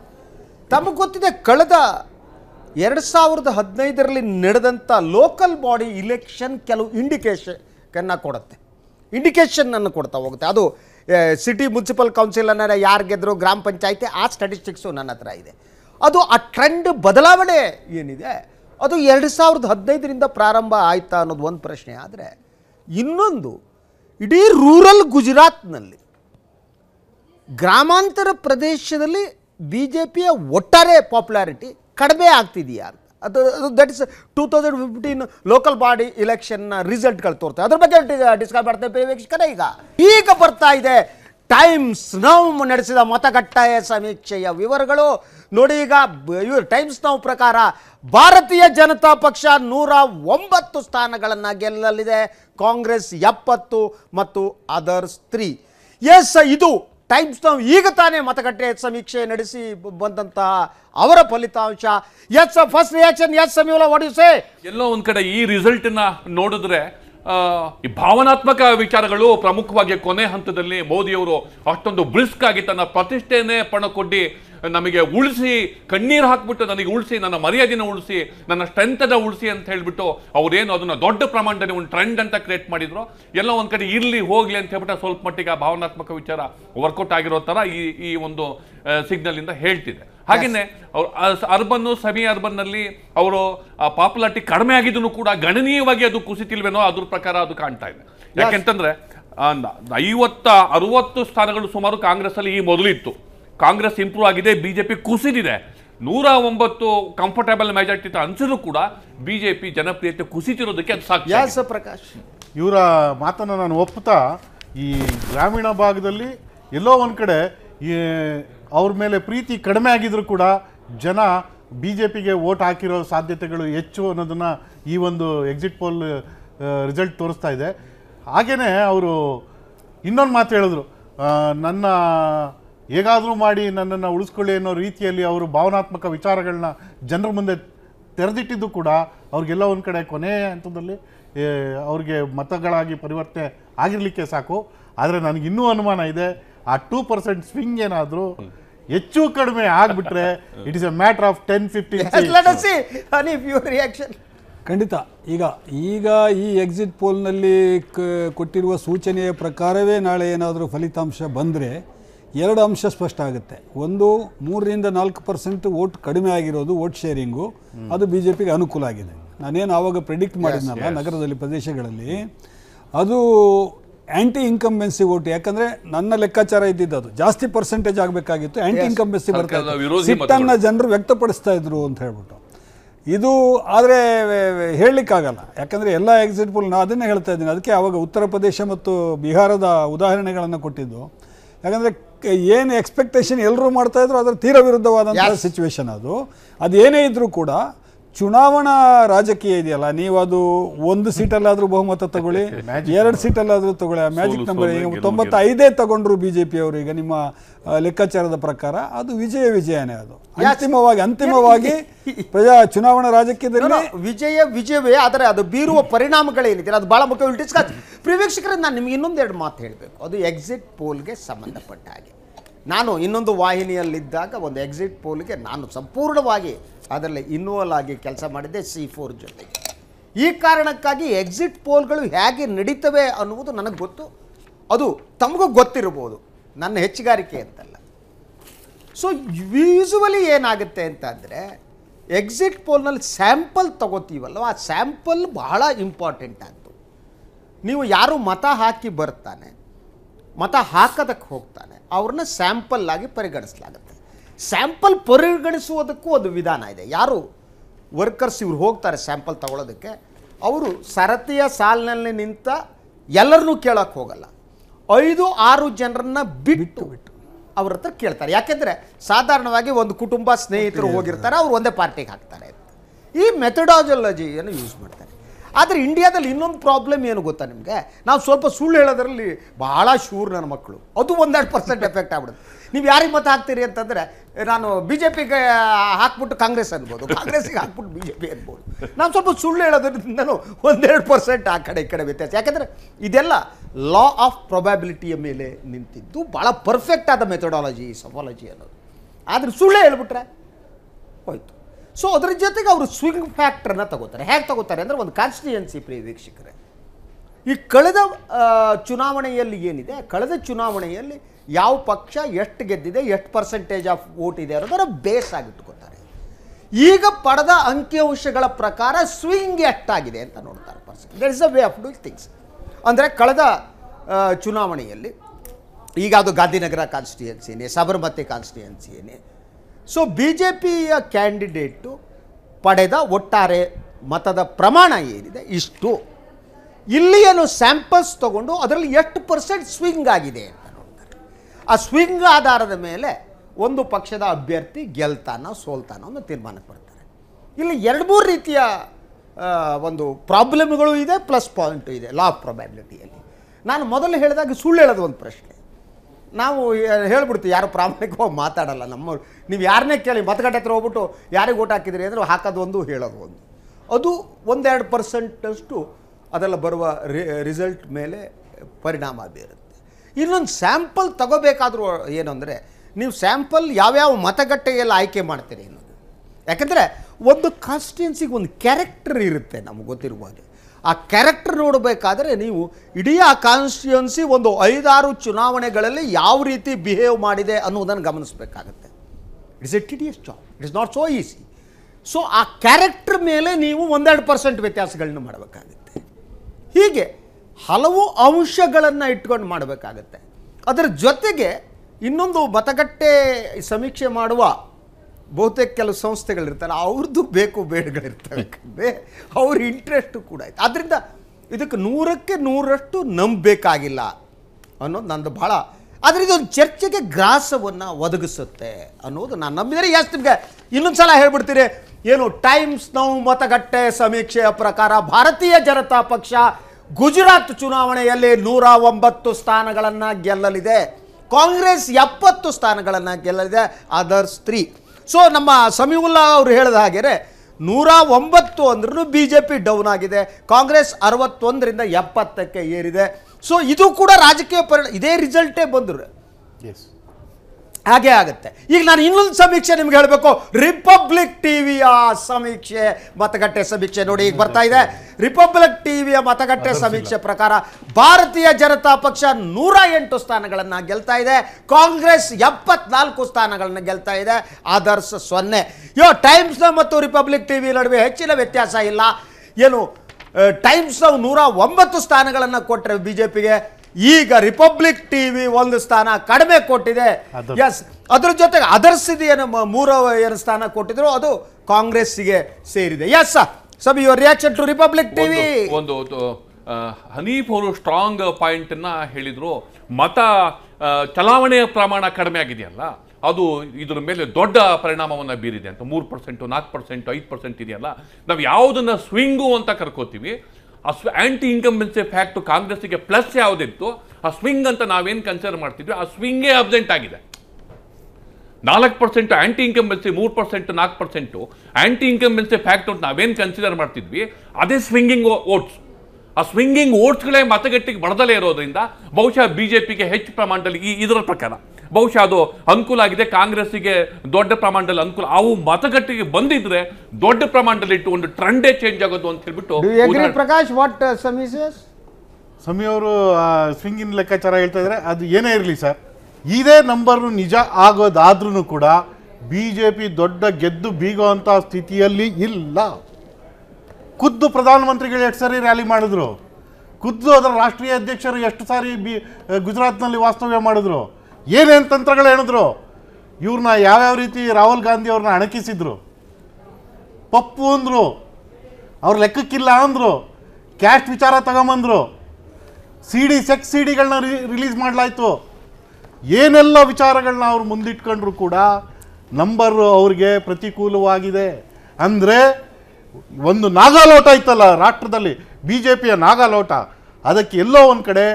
ತಮಗೆ ಗೊತ್ತಿದೆ ಕಳೆದ ಎರಡು ಸಾವಿರದ ಹದಿನೈದರಲ್ಲಿ ನಡೆದಂಥ ಲೋಕಲ್ ಬಾಡಿ ಇಲೆಕ್ಷನ್ ಕೆಲವು ಇಂಡಿಕೇಷನ್ ಕೊಡುತ್ತೆ ಇಂಡಿಕೇಷನ್ನನ್ನು ಕೊಡ್ತಾ ಹೋಗುತ್ತೆ ಅದು ಸಿಟಿ ಮುನ್ಸಿಪಲ್ ಕೌನ್ಸಿಲನ್ನು ಯಾರು ಗೆದ್ದರು ಗ್ರಾಮ ಪಂಚಾಯಿತಿ ಆ ಸ್ಟ್ಯಾಟಿಸ್ಟಿಕ್ಸು ನನ್ನ ಹತ್ರ ಇದೆ ಅದು ಆ ಟ್ರೆಂಡ್ ಬದಲಾವಣೆ ಏನಿದೆ ಅದು ಎರಡು ಸಾವಿರದ ಹದಿನೈದರಿಂದ ಪ್ರಾರಂಭ ಆಯಿತಾ ಅನ್ನೋದು ಒಂದು ಪ್ರಶ್ನೆ ಆದರೆ ಇನ್ನೊಂದು ಇಡೀ ರೂರಲ್ ಗುಜರಾತ್ನಲ್ಲಿ ಗ್ರಾಮಾಂತರ ಪ್ರದೇಶದಲ್ಲಿ ಬಿ ಜೆ ಪಿಯ ಒಟ್ಟಾರೆ ಪಾಪ್ಯುಲಾರಿಟಿ ಕಡಿಮೆ ಆಗ್ತಿದೆಯಾ ಅಂತ ಅದು ಅದು that is two thousand fifteen local body ಇಲೆಕ್ಷನ್ನ ರಿಸಲ್ಟ್ಗಳು ತೋರ್ತವೆ ಅದ್ರ ಬಗ್ಗೆ ಡಿಸ್ಕಸ್ ಮಾಡ್ತೇವೆ ವೀಕ್ಷಕರೇ ಈಗ ಈಗ ಬರ್ತಾ ಇದೆ ಟೈಮ್ಸ್ ನೌ ನಡೆಸಿದ ಮತಗಟ್ಟೆಯ ಸಮೀಕ್ಷೆಯ ವಿವರಗಳು ನೋಡಿ ಈಗ ಇವರು ಟೈಮ್ಸ್ ನೌ ಪ್ರಕಾರ ಭಾರತೀಯ ಜನತಾ ಪಕ್ಷ ನೂರ ಒಂಬತ್ತು ಸ್ಥಾನಗಳನ್ನು ಗೆಲ್ಲಲಿದೆ ಕಾಂಗ್ರೆಸ್ ಎಪ್ಪತ್ತು ಮತ್ತು ಅದರ್ಸ್ ತ್ರೀ ಎಸ್ ಇದು ಟೈಮ್ಸ್ ನಾವು ಈಗ ತಾನೇ ಮತಗಟ್ಟೆ ಸಮೀಕ್ಷೆ ನಡೆಸಿ ಬಂದಂತಹ ಅವರ ಫಲಿತಾಂಶ ಎಸ್ ಫಸ್ಟ್ ರಿಯಾಕ್ಷನ್ ಎಸ್ ಸಮೀವಲ ಓಡಿಸೆ ಎಲ್ಲೋ ಒಂದ್ ಕಡೆ ಈ ರಿಸಲ್ಟ್ ನೋಡಿದ್ರೆ ಈ ಭಾವನಾತ್ಮಕ ವಿಚಾರಗಳು ಪ್ರಮುಖವಾಗಿ ಕೊನೆ ಹಂತದಲ್ಲಿ ಮೋದಿಯವರು ಅಷ್ಟೊಂದು ಬ್ರಿಸ್ಕ್ ಆಗಿ ತನ್ನ ಪ್ರತಿಷ್ಠೆಯನ್ನೇ ಪಣ ಕೊಡ್ಡಿ ನಮಗೆ ಉಳಿಸಿ ಕಣ್ಣೀರು ಹಾಕ್ಬಿಟ್ಟು ನನಗೆ ಉಳಿಸಿ ನನ್ನ ಮರ್ಯಾದೆನ ಉಳಿಸಿ ನನ್ನ ಸ್ಟ್ರೆಂತನ್ನ ಉಳಿಸಿ ಅಂತ ಹೇಳಿಬಿಟ್ಟು ಅವರೇನು ಅದನ್ನು ದೊಡ್ಡ ಪ್ರಮಾಣದಲ್ಲಿ ಒಂದು ಟ್ರೆಂಡ್ ಅಂತ ಕ್ರಿಯೇಟ್ ಮಾಡಿದ್ರು ಎಲ್ಲ ಒಂದು ಕಡೆ ಇರಲಿ ಹೋಗಲಿ ಅಂತ ಹೇಳ್ಬಿಟ್ಟು ಸ್ವಲ್ಪ ಮಟ್ಟಿಗೆ ಆ ಭಾವನಾತ್ಮಕ ವಿಚಾರ ವರ್ಕೌಟ್ ಆಗಿರೋ ಥರ ಈ ಈ ಒಂದು ಸಿಗ್ನಲಿಂದ ಹೇಳ್ತಿದೆ ಹಾಗೆಯೇ ಅವರು ಅರ್ಬನ್ ಸೆಮಿ ಅರ್ಬನ್ ನಲ್ಲಿ ಅವರು ಪಾಪ್ಯುಲಾರಿಟಿ ಕಡಿಮೆ ಆಗಿದ್ದನ್ನು ಕೂಡ ಗಣನೀಯವಾಗಿ ಅದು ಕುಸಿತಿಲ್ವೇನೋ ಅದ್ರ ಪ್ರಕಾರ ಅದು ಕಾಣ್ತಾ ಇದೆ ಯಾಕೆಂತಂದ್ರೆ ಐವತ್ತ ಅರವತ್ತು ಸ್ಥಾನಗಳು ಸುಮಾರು ಕಾಂಗ್ರೆಸ್ ಅಲ್ಲಿ ಈ ಮೊದಲಿತ್ತು ಕಾಂಗ್ರೆಸ್ ಇಂಪ್ರೂವ್ ಆಗಿದೆ ಬಿಜೆಪಿ ಕುಸಿದಿದೆ ನೂರ ಒಂಬತ್ತು ಕಂಫರ್ಟೇಬಲ್ ಮೆಜಾರಿಟಿ ಅಂತ ಅನ್ಸಿದ್ರು ಕೂಡ ಬಿಜೆಪಿ ಜನಪ್ರಿಯತೆ ಕುಸಿತಿರೋದಕ್ಕೆ ಅದು ಸಾಕ್ಷಿ ಪ್ರಕಾಶ್ ಇವರ ಮಾತನ್ನು ನಾನು ಒಪ್ಪುತ್ತಾ ಈ ಗ್ರಾಮೀಣ ಭಾಗದಲ್ಲಿ ಎಲ್ಲೋ ಒಂದು ಕಡೆ ಈ ಅವ್ರ ಮೇಲೆ ಪ್ರೀತಿ ಕಡಿಮೆ ಆಗಿದ್ರು ಕೂಡ ಜನ ಬಿ ಜೆ ಪಿಗೆ ವೋಟ್ ಹಾಕಿರೋ ಸಾಧ್ಯತೆಗಳು ಹೆಚ್ಚು ಅನ್ನೋದನ್ನು ಈ ಒಂದು ಎಕ್ಸಿಟ್ ಪೋಲ್ ರಿಸಲ್ಟ್ ತೋರಿಸ್ತಾ ಇದೆ ಹಾಗೆಯೇ ಅವರು ಇನ್ನೊಂದು ಮಾತು ಹೇಳಿದ್ರು ನನ್ನ ಹೇಗಾದರೂ ಮಾಡಿ ನನ್ನನ್ನು ಉಳಿಸ್ಕೊಳ್ಳಿ ಅನ್ನೋ ರೀತಿಯಲ್ಲಿ ಅವರು ಭಾವನಾತ್ಮಕ ವಿಚಾರಗಳನ್ನ ಜನರ ಮುಂದೆ ತೆರೆದಿಟ್ಟಿದ್ದು ಕೂಡ ಅವ್ರಿಗೆಲ್ಲ ಒಂದು ಕಡೆ ಕೊನೆಯ ಹಂತದಲ್ಲಿ ಅವ್ರಿಗೆ ಮತಗಳಾಗಿ ಪರಿವರ್ತನೆ ಆಗಿರಲಿಕ್ಕೆ ಸಾಕು ಆದರೆ ನನಗಿನ್ನೂ ಅನುಮಾನ ಇದೆ ಆ ಟೂ ಪರ್ಸೆಂಟ್ ಸ್ವಿಂಗ್ ಏನಾದರೂ ಹೆಚ್ಚು ಕಡಿಮೆ ಆಗಿಬಿಟ್ರೆ it is a matter of ten fifteen reaction ಖಂಡಿತ ಈಗ ಈಗ ಈ ಎಕ್ಸಿಟ್ ಪೋಲ್ನಲ್ಲಿ ಕೊಟ್ಟಿರುವ ಸೂಚನೆಯ ಪ್ರಕಾರವೇ ನಾಳೆ ಏನಾದರೂ ಫಲಿತಾಂಶ ಬಂದರೆ ಎರಡು ಅಂಶ ಸ್ಪಷ್ಟ ಆಗುತ್ತೆ ಒಂದು ಮೂರರಿಂದ ನಾಲ್ಕು ಪರ್ಸೆಂಟ್ ಓಟ್ ಕಡಿಮೆ ಆಗಿರೋದು ಓಟ್ ಶೇರಿಂಗು ಅದು ಬಿ ಜೆ ಪಿಗೆ ಅನುಕೂಲ ಆಗಿದೆ ನಾನೇನು ಆವಾಗ ಪ್ರಿಡಿಕ್ಟ್ ಮಾಡಿದ್ನಲ್ಲ ನಗರದಲ್ಲಿ ಪ್ರದೇಶಗಳಲ್ಲಿ ಅದು ಆ್ಯಂಟಿ ಇನ್ಕಂಬೆನ್ಸಿ ಓಟ್ ಯಾಕಂದ್ರೆ ನನ್ನ ಲೆಕ್ಕಾಚಾರ ಇದ್ದಿದ್ದು ಅದು ಜಾಸ್ತಿ ಪರ್ಸೆಂಟೇಜ್ ಆಗಬೇಕಾಗಿತ್ತು ಆ್ಯಂಟಿ ಇನ್ಕಂಬೆನ್ಸಿ ಬರ್ತಾ ಸಿಟ್ಟನ್ನು ಜನರು ವ್ಯಕ್ತಪಡಿಸ್ತಾ ಇದ್ರು ಅಂತ ಹೇಳ್ಬಿಟ್ಟು ಇದು ಆದರೆ ಹೇಳಲಿಕ್ಕಾಗಲ್ಲ ಯಾಕಂದರೆ ಎಲ್ಲ ಎಕ್ಸಿಟ್ ಪೋಲ್ ನಾನು ಅದನ್ನೇ ಹೇಳ್ತಾ ಇದ್ದೀನಿ ಅದಕ್ಕೆ ಆವಾಗ ಉತ್ತರ ಪ್ರದೇಶ ಮತ್ತು ಬಿಹಾರದ ಉದಾಹರಣೆಗಳನ್ನು ಕೊಟ್ಟಿದ್ದು ಯಾಕಂದರೆ ಏನು ಎಕ್ಸ್ಪೆಕ್ಟೇಷನ್ ಎಲ್ಲರೂ ಮಾಡ್ತಾಯಿದ್ರು ಅದರ ತೀರ ವಿರುದ್ಧವಾದಂಥ ಸಿಚುವೇಶನ್ ಅದು ಅದೇನೇ ಇದ್ದರೂ ಕೂಡ ಚುನಾವಣಾ ರಾಜಕೀಯ ಇದೆಯಲ್ಲ ನೀವು ಅದು ಒಂದು ಸೀಟಲ್ಲಾದರೂ ಬಹುಮತ ತಗೊಳ್ಳಿ ಎರಡು ಸೀಟಲ್ಲಾದರೂ ತಗೊಳ್ಳಿ ಮ್ಯಾಜಿಕ್ ನಂಬರ್ ತೊಂಬತ್ತೈದೇ ತಗೊಂಡ್ರು ಬಿಜೆಪಿ ಅವರು ಈಗ ನಿಮ್ಮ ಲೆಕ್ಕಾಚಾರದ ಪ್ರಕಾರ ಅದು ವಿಜಯ ವಿಜಯನೇ ಅದು ಅಂತಿಮವಾಗಿ ಅಂತಿಮವಾಗಿ ಪ್ರಜಾ ಚುನಾವಣಾ ರಾಜಕೀಯದಲ್ಲಿ ವಿಜಯ ವಿಜಯವೇ ಆದರೆ ಅದು ಬೀರುವ ಪರಿಣಾಮಗಳೇನಿದೆ ಅದು ಬಹಳ ಮುಖ್ಯ ಡಿಸ್ಕಸ್ ನಾನು ನಿಮ್ಗೆ ಇನ್ನೊಂದೆರಡು ಮಾತು ಹೇಳಬೇಕು ಅದು ಎಕ್ಸಿಟ್ ಪೋಲ್ಗೆ ಸಂಬಂಧಪಟ್ಟ ಹಾಗೆ ನಾನು ಇನ್ನೊಂದು ವಾಹಿನಿಯಲ್ಲಿದ್ದಾಗ ಒಂದು ಎಕ್ಸಿಟ್ ಪೋಲ್ಗೆ ನಾನು ಸಂಪೂರ್ಣವಾಗಿ ಅದರಲ್ಲಿ ಇನ್ವಾಲ್ವ್ ಆಗಿ ಕೆಲಸ ಮಾಡಿದ್ದೆ ಸಿ ಫೋರ್ ಜೊತೆಗೆ ಈ ಕಾರಣಕ್ಕಾಗಿ ಎಕ್ಸಿಟ್ ಪೋಲ್ಗಳು ಹೇಗೆ ನಡೀತವೆ ಅನ್ನುವುದು ನನಗೆ ಗೊತ್ತು ಅದು ತಮಗೂ ಗೊತ್ತಿರ್ಬೋದು ನನ್ನ ಹೆಚ್ಚುಗಾರಿಕೆ ಅಂತಲ್ಲ ಸೊ ಯೂಸುವಲಿ ಏನಾಗುತ್ತೆ ಅಂದರೆ ಎಕ್ಸಿಟ್ ಪೋಲ್ನಲ್ಲಿ ಸ್ಯಾಂಪಲ್ ತಗೋತೀವಲ್ವ ಆ ಸ್ಯಾಂಪಲ್ ಬಹಳ ಇಂಪಾರ್ಟೆಂಟ್ ಆಯಿತು ನೀವು ಯಾರು ಮತ ಹಾಕಿ ಬರ್ತಾನೆ ಮತ ಹಾಕೋದಕ್ಕೆ ಹೋಗ್ತಾನೆ ಅವ್ರನ್ನ ಸ್ಯಾಂಪಲ್ ಆಗಿ ಪರಿಗಣಿಸಲಾಗುತ್ತೆ ಸ್ಯಾಂಪಲ್ ಪರಿಗಣಿಸುವುದಕ್ಕೂ ಒಂದು ವಿಧಾನ ಇದೆ ಯಾರು ವರ್ಕರ್ಸ್ ಇವ್ರು ಹೋಗ್ತಾರೆ ಸ್ಯಾಂಪಲ್ ತಗೊಳ್ಳೋದಕ್ಕೆ ಅವರು ಸರತಿಯ ಸಾಲಿನಲ್ಲಿ ನಿಂತ ಎಲ್ಲರನ್ನೂ ಕೇಳೋಕ್ಕೆ ಹೋಗಲ್ಲ ಐದು ಆರು ಜನರನ್ನ ಬಿಟ್ಟು ಬಿಟ್ಟು ಅವ್ರ ಹತ್ರ ಕೇಳ್ತಾರೆ ಯಾಕೆಂದರೆ ಸಾಧಾರಣವಾಗಿ ಒಂದು ಕುಟುಂಬ ಸ್ನೇಹಿತರು ಹೋಗಿರ್ತಾರೆ ಅವ್ರು ಒಂದೇ ಪಾರ್ಟಿಗೆ ಹಾಕ್ತಾರೆ ಈ ಮೆಥಡಾಲಜಿಯನ್ನು ಯೂಸ್ ಮಾಡ್ತಾರೆ ಆದರೆ ಇಂಡಿಯಾದಲ್ಲಿ ಇನ್ನೊಂದು ಪ್ರಾಬ್ಲಮ್ ಏನು ಗೊತ್ತಾ ನಿಮಗೆ ನಾವು ಸ್ವಲ್ಪ ಸುಳ್ಳು ಹೇಳೋದ್ರಲ್ಲಿ ಭಾಳ ಶೂರ್ ನನ್ನ ಮಕ್ಕಳು ಅದು ಒಂದೆರಡು ಪರ್ಸೆಂಟ್ ಎಫೆಕ್ಟ್ ಆಗ್ಬಿಡುತ್ತೆ ನೀವು ಯಾರಿಗೆ ಮತ ಹಾಕ್ತೀರಿ ಅಂತಂದರೆ ನಾನು ಬಿ ಜೆ ಪಿಗೆ ಹಾಕ್ಬಿಟ್ಟು ಕಾಂಗ್ರೆಸ್ ಅನ್ಬೋದು ಕಾಂಗ್ರೆಸ್ಗೆ ಹಾಕ್ಬಿಟ್ಟು ಬಿ ಜೆ ಪಿ ಅನ್ಬೋದು ನಾನು ಸ್ವಲ್ಪ ಸುಳ್ಳು ಹೇಳೋದ್ರಿಂದನೂ ಒಂದೆರಡು ಪರ್ಸೆಂಟ್ ಆ ಕಡೆ ಈ ಕಡೆ ವ್ಯತ್ಯಾಸ ಯಾಕೆಂದರೆ ಇದೆಲ್ಲ ಲಾ ಆಫ್ ಪ್ರೊಬ್ಯಾಬಿಲಿಟಿಯ ಮೇಲೆ ನಿಂತಿದ್ದು ಭಾಳ ಪರ್ಫೆಕ್ಟ್ ಆದ ಮೆಥಡಾಲಜಿ ಸಫಾಲಜಿ ಅನ್ನೋದು ಆದರೆ ಸುಳ್ಳೇ ಹೇಳ್ಬಿಟ್ರೆ ಹೋಯ್ತು ಸೊ ಅದರ ಜೊತೆಗೆ ಅವರು ಸ್ವಿಂಗ್ ಫ್ಯಾಕ್ಟ್ರನ್ನ ತಗೋತಾರೆ ಹೇಗೆ ತಗೋತಾರೆ ಅಂದರೆ ಒಂದು ಕಾನ್ಸ್ಟಿಟ್ಯೂಯನ್ಸಿ ಪ್ರಿಯ ವೀಕ್ಷಕರೇ ಈ ಕಳೆದ ಚುನಾವಣೆಯಲ್ಲಿ ಏನಿದೆ ಕಳೆದ ಚುನಾವಣೆಯಲ್ಲಿ ಯಾವ ಪಕ್ಷ ಎಷ್ಟು ಗೆದ್ದಿದೆ ಎಷ್ಟು ಪರ್ಸೆಂಟೇಜ್ ಆಫ್ ವೋಟ್ ಇದೆ ಅನ್ನೋದನ್ನು ಬೇಸ್ ಆಗಿಟ್ಕೋತಾರೆ ಈಗ ಪಡೆದ ಅಂಕಿಅಂಶಗಳ ಪ್ರಕಾರ ಸ್ವಿಂಗ್ ಎಷ್ಟಾಗಿದೆ ಅಂತ ನೋಡ್ತಾರೆ person that is a way of doing things ಅಂದರೆ ಕಳೆದ ಚುನಾವಣೆಯಲ್ಲಿ ಈಗ ಅದು ಗಾಂಧಿನಗರ ಕಾನ್ಸ್ಟಿಟ್ಯೂಯನ್ಸಿನೇ ಸಬರಮತಿ ಕಾನ್ಸ್ಟಿಟ್ಯೂಯನ್ಸಿನೇ ಸೊ ಬಿ ಜೆ ಪಿಯ ಕ್ಯಾಂಡಿಡೇಟು ಪಡೆದ ಒಟ್ಟಾರೆ ಮತದ ಪ್ರಮಾಣ ಏನಿದೆ ಇಷ್ಟು ಏನು ಸ್ಯಾಂಪಲ್ಸ್ ತಗೊಂಡು ಅದರಲ್ಲಿ ಎಷ್ಟು ಪರ್ಸೆಂಟ್ ಸ್ವಿಂಗ್ ಆಗಿದೆ ಅಂತ ನೋಡ್ತಾರೆ ಆ ಸ್ವಿಂಗ್ ಆಧಾರದ ಮೇಲೆ ಒಂದು ಪಕ್ಷದ ಅಭ್ಯರ್ಥಿ ಗೆಲ್ತಾನೋ ಸೋಲ್ತಾನೋ ಅನ್ನೋ ತೀರ್ಮಾನಕ್ಕೆ ಬರ್ತಾರೆ ಇಲ್ಲಿ ಎರಡು ಮೂರು ರೀತಿಯ ಒಂದು ಪ್ರಾಬ್ಲಮ್ಗಳು ಇದೆ ಪ್ಲಸ್ ಪಾಯಿಂಟು ಇದೆ ಲಾ ಆಫ್ ನಾನು ಮೊದಲು ಹೇಳಿದಾಗ ಸುಳ್ಳು ಹೇಳೋದು ಒಂದು ಪ್ರಶ್ನೆ ನಾವು ಹೇಳ್ಬಿಡ್ತೀವಿ ಯಾರು ಪ್ರಾಮಾಣಿಕವಾಗಿ ಮಾತಾಡಲ್ಲ ನಮ್ಮವ್ರು ನೀವು ಯಾರನ್ನೇ ಕೇಳಿ ಮತಗಟ್ಟೆ ಹತ್ರ ಹೋಗ್ಬಿಟ್ಟು ಯಾರಿಗೆ ಓಟ್ ಹಾಕಿದ್ರಿ ಅಂದರೆ ಹಾಕೋದು ಒಂದು ಹೇಳೋದು ಒಂದು ಅದು ಒಂದೆರಡು ಪರ್ಸೆಂಟಷ್ಟು ಅದೆಲ್ಲ ಬರುವ ರಿಸಲ್ಟ್ ಮೇಲೆ ಪರಿಣಾಮ ಬೀರುತ್ತೆ ಇನ್ನೊಂದು ಸ್ಯಾಂಪಲ್ ತಗೋಬೇಕಾದ್ರೂ ಏನು ಅಂದರೆ ನೀವು ಸ್ಯಾಂಪಲ್ ಯಾವ್ಯಾವ ಮತಗಟ್ಟೆಯೆಲ್ಲ ಆಯ್ಕೆ ಮಾಡ್ತೀರಿ ಅನ್ನೋದು ಯಾಕಂದರೆ ಒಂದು ಕಾನ್ಸ್ಟಿಟ್ಯೂನ್ಸಿಗೆ ಒಂದು ಕ್ಯಾರೆಕ್ಟರ್ ಇರುತ್ತೆ ನಮ್ಗೆ ಗೊತ್ತಿರುವ ಆ ಕ್ಯಾರೆಕ್ಟರ್ ನೋಡಬೇಕಾದ್ರೆ ನೀವು ಇಡೀ ಆ ಕಾನ್ಸ್ಟಿಟ್ಯೂನ್ಸಿ ಒಂದು ಐದಾರು ಚುನಾವಣೆಗಳಲ್ಲಿ ಯಾವ ರೀತಿ ಬಿಹೇವ್ ಮಾಡಿದೆ ಅನ್ನೋದನ್ನು ಗಮನಿಸಬೇಕಾಗತ್ತೆ it's a T S job it is not so easy so ಆ ಕ್ಯಾರೆಕ್ಟರ್ ಮೇಲೆ ನೀವು ಒಂದೆರಡು ಪರ್ಸೆಂಟ್ ವ್ಯತ್ಯಾಸಗಳನ್ನ ಮಾಡಬೇಕಾಗುತ್ತೆ ಹೀಗೆ ಹಲವು ಅಂಶಗಳನ್ನು ಇಟ್ಕೊಂಡು ಮಾಡಬೇಕಾಗತ್ತೆ ಅದರ ಜೊತೆಗೆ ಇನ್ನೊಂದು ಮತಗಟ್ಟೆ ಸಮೀಕ್ಷೆ ಮಾಡುವ ಬಹುತೇಕ ಕೆಲವು ಸಂಸ್ಥೆಗಳಿರ್ತಾರೆ ಅವ್ರದ್ದು ಬೇಕು ಬೇಡಗಳಿರ್ತವೆ ಅವ್ರ ಇಂಟ್ರೆಸ್ಟು ಕೂಡ ಆಯ್ತು ಆದ್ದರಿಂದ ಇದಕ್ಕೆ ನೂರಕ್ಕೆ ನೂರಷ್ಟು ನಂಬಬೇಕಾಗಿಲ್ಲ ಅನ್ನೋದು ನಂದು ಭಾಳ ಆದರೆ ಇದೊಂದು ಚರ್ಚೆಗೆ ಗ್ರಾಸವನ್ನು ಒದಗಿಸುತ್ತೆ ಅನ್ನೋದು ನಾನು ನಂಬಿದರೆ ಎಷ್ಟು ನಿಮಗೆ ಇನ್ನೊಂದು ಸಲ ಹೇಳ್ಬಿಡ್ತೀರಿ ಏನು ಟೈಮ್ಸ್ ನೌ ಮತಗಟ್ಟೆ ಸಮೀಕ್ಷೆಯ ಪ್ರಕಾರ ಭಾರತೀಯ ಜನತಾ ಪಕ್ಷ ಗುಜರಾತ್ ಚುನಾವಣೆಯಲ್ಲಿ ನೂರ ಒಂಬತ್ತು ಸ್ಥಾನಗಳನ್ನು ಗೆಲ್ಲಲಿದೆ ಕಾಂಗ್ರೆಸ್ ಎಪ್ಪತ್ತು ಸ್ಥಾನಗಳನ್ನು ಗೆಲ್ಲಲಿದೆ ಅದರ್ಸ್ ತ್ರೀ ಸೊ ನಮ್ಮ ಸಮೀವುಲ್ಲಾ ಅವರು ಹೇಳಿದ ಹಾಗೆರೆ ನೂರ ಒಂಬತ್ತು ಅಂದ್ರೂ ಬಿ ಜೆ ಪಿ ಡೌನ್ ಆಗಿದೆ ಕಾಂಗ್ರೆಸ್ ಅರವತ್ತೊಂದರಿಂದ ಎಪ್ಪತ್ತಕ್ಕೆ ಏರಿದೆ ಸೊ ಇದು ಕೂಡ ರಾಜಕೀಯ ಪರಿಣಾಮ ಇದೇ ರಿಸಲ್ಟೇ ಬಂದರು ಎಸ್ ಹಾಗೆ ಆಗುತ್ತೆ ಈಗ ನಾನು ಇನ್ನೊಂದು ಸಮೀಕ್ಷೆ ನಿಮ್ಗೆ ಹೇಳಬೇಕು ರಿಪಬ್ಲಿಕ್ ಟಿವಿಯ ಸಮೀಕ್ಷೆ ಮತಗಟ್ಟೆ ಸಮೀಕ್ಷೆ ನೋಡಿ ಈಗ ಬರ್ತಾ ಇದೆ ರಿಪಬ್ಲಿಕ್ ಟಿವಿಯ ಮತಗಟ್ಟೆ ಸಮೀಕ್ಷೆ ಪ್ರಕಾರ ಭಾರತೀಯ ಜನತಾ ಪಕ್ಷ ನೂರ ಎಂಟು ಸ್ಥಾನಗಳನ್ನು ಗೆಲ್ತಾ ಇದೆ ಕಾಂಗ್ರೆಸ್ ಎಪ್ಪತ್ನಾಲ್ಕು ಸ್ಥಾನಗಳನ್ನು ಗೆಲ್ತಾ ಇದೆ ಆದರ್ಶ ಸೊನ್ನೆ ಯೋ ಟೈಮ್ಸ್ ಮತ್ತು ರಿಪಬ್ಲಿಕ್ ಟಿವಿ ನಡುವೆ ಹೆಚ್ಚಿನ ವ್ಯತ್ಯಾಸ ಇಲ್ಲ ಏನು ಟೈಮ್ಸ್ ನೂರ ಒಂಬತ್ತು ಸ್ಥಾನಗಳನ್ನು ಕೊಟ್ಟರೆ ಬಿಜೆಪಿಗೆ ಈಗ ರಿಪಬ್ಲಿಕ್ ಟಿವಿ ಒಂದು ಸ್ಥಾನ ಕಡಿಮೆ ಕೊಟ್ಟಿದೆ ಎಸ್ ಅದ್ರ ಜೊತೆಗೆ ಅದರ್ಸ್ ಏನು ಮೂರ ಏನು ಸ್ಥಾನ ಕೊಟ್ಟಿದ್ರು ಅದು ಕಾಂಗ್ರೆಸ್ಗೆ ಸೇರಿದೆ yes sub your reaction to Republic TV ಒಂದು ಹನೀಫ್ ಅವರು ಸ್ಟ್ರಾಂಗ್ ಪಾಯಿಂಟ್ ಅನ್ನ ಹೇಳಿದ್ರು ಮತ ಚಲಾವಣೆಯ ಪ್ರಮಾಣ ಕಡಿಮೆ ಆಗಿದೆಯಲ್ಲ ಅದು ಇದ್ರ ಮೇಲೆ ದೊಡ್ಡ ಪರಿಣಾಮವನ್ನು ಬೀರಿದೆ ಅಂತ ಮೂರು ಪರ್ಸೆಂಟು ನಾಲ್ಕು ಪರ್ಸೆಂಟು ಐದು ಪರ್ಸೆಂಟ್ ಇದೆಯಲ್ಲ ನಾವು ಯಾವುದನ್ನು ಸ್ವಿಂಗು ಅಂತ ಕರ್ಕೋತೀವಿ ಆ ಸ್ವ ಆ್ಯಂಟಿ ಇನ್ಕಂಬೆನ್ಸಿ ಫ್ಯಾಕ್ಟು ಕಾಂಗ್ರೆಸ್ಸಿಗೆ ಪ್ಲಸ್ ಯಾವುದಿತ್ತು ಆ ಸ್ವಿಂಗ್ ಅಂತ ನಾವೇನು ಕನ್ಸಿಡರ್ ಮಾಡ್ತಿದ್ವಿ ಆ ಸ್ವಿಂಗೇ ಅಬ್ಸೆಂಟ್ ಆಗಿದೆ ನಾಲ್ಕು ಪರ್ಸೆಂಟ್ ಆ್ಯಂಟಿ ಇನ್ಕಂಬೆನ್ಸಿ ಮೂರು ಪರ್ಸೆಂಟ್ ನಾಲ್ಕು ಪರ್ಸೆಂಟು ಆ್ಯಂಟಿ ಇನ್ಕಂಬೆನ್ಸಿ ಫ್ಯಾಕ್ಟ್ ಅಂತ ನಾವೇನು ಕನ್ಸಿಡರ್ ಮಾಡ್ತಿದ್ವಿ ಅದೇ ಸ್ವಿಂಗಿಂಗ್ ಓಟ್ಸ್ ಆ ಸ್ವಿಂಗಿಂಗ್ ಓಟ್ಸ್ಗಳೇ ಮತಗಟ್ಟಿಗೆ ಬಡದಲೇ ಇರೋದ್ರಿಂದ ಬಹುಶಃ ಬಿ ಜೆ ಪಿಗೆ ಹೆಚ್ಚು ಪ್ರಮಾಣದಲ್ಲಿ ಈ ಇದರ ಪ್ರಕಾರ ಬಹುಶಃ ಅದು ಅನುಕೂಲ ಆಗಿದೆ ಕಾಂಗ್ರೆಸ್ಸಿಗೆ ದೊಡ್ಡ ಪ್ರಮಾಣದಲ್ಲಿ ಅನುಕೂಲ ಅವು ಮತಗಟ್ಟೆಗೆ ಬಂದಿದ್ರೆ ದೊಡ್ಡ ಪ್ರಮಾಣದಲ್ಲಿ ಇಟ್ಟು ಒಂದು ಟ್ರೆಂಡೇ ಚೇಂಜ್ ಆಗೋದು ಅಂತ ಹೇಳ್ಬಿಟ್ಟು ಪ್ರಕಾಶ್ ವಾಟ್ ಸಮಿ ಅವರು ಸ್ವಿಂಗಿನ ಲೆಕ್ಕಾಚಾರ ಹೇಳ್ತಾ ಇದ್ರೆ ಅದು ಏನೇ ಇರಲಿ ಸರ್ ಇದೇ ನಂಬರ್ ನಿಜ ಆಗೋದಾದ್ರೂ ಕೂಡ ಬಿ ಜೆ ಪಿ ದೊಡ್ಡ ಗೆದ್ದು ಬೀಗೋ ಸ್ಥಿತಿಯಲ್ಲಿ ಇಲ್ಲ ಖುದ್ದು ಪ್ರಧಾನಮಂತ್ರಿಗಳು ಎಷ್ಟು ಸಾರಿ ರ್ಯಾಲಿ ಮಾಡಿದ್ರು ಖುದ್ದು ಅದರ ರಾಷ್ಟ್ರೀಯ ಅಧ್ಯಕ್ಷರು ಎಷ್ಟು ಸಾರಿ ಬಿ ಗುಜರಾತ್ನಲ್ಲಿ ವಾಸ್ತವ್ಯ ಮಾಡಿದ್ರು ಏನೇನು ತಂತ್ರಗಳು ಹೇಳಿದ್ರು ಇವ್ರನ್ನ ಯಾವ್ಯಾವ ರೀತಿ ರಾಹುಲ್ ಗಾಂಧಿ ಅವ್ರನ್ನ ಅಣಕಿಸಿದ್ರು ಪಪ್ಪು ಅಂದರು ಅವ್ರ ಲೆಕ್ಕಕ್ಕಿಲ್ಲ ಅಂದರು ಕ್ಯಾಸ್ಟ್ ವಿಚಾರ ತಗೊಂಬಂದರು ಸಿ ಡಿ ಸೆಕ್ಸ್ ಸಿ ಡಿಗಳನ್ನ ರಿ ರಿಲೀಸ್ ಮಾಡಲಾಯಿತು ಏನೆಲ್ಲ ವಿಚಾರಗಳನ್ನ ಅವ್ರು ಮುಂದಿಟ್ಕೊಂಡ್ರು ಕೂಡ ನಂಬರು ಅವ್ರಿಗೆ ಪ್ರತಿಕೂಲವಾಗಿದೆ ಅಂದರೆ ಒಂದು ನಾಗಾಲೋಟ ಇತ್ತಲ್ಲ ರಾಷ್ಟ್ರದಲ್ಲಿ ಬಿ ಜೆ ಪಿಯ ನಾಗಾಲೋಟ ಅದಕ್ಕೆ ಎಲ್ಲೋ ಒಂದು ಕಡೆ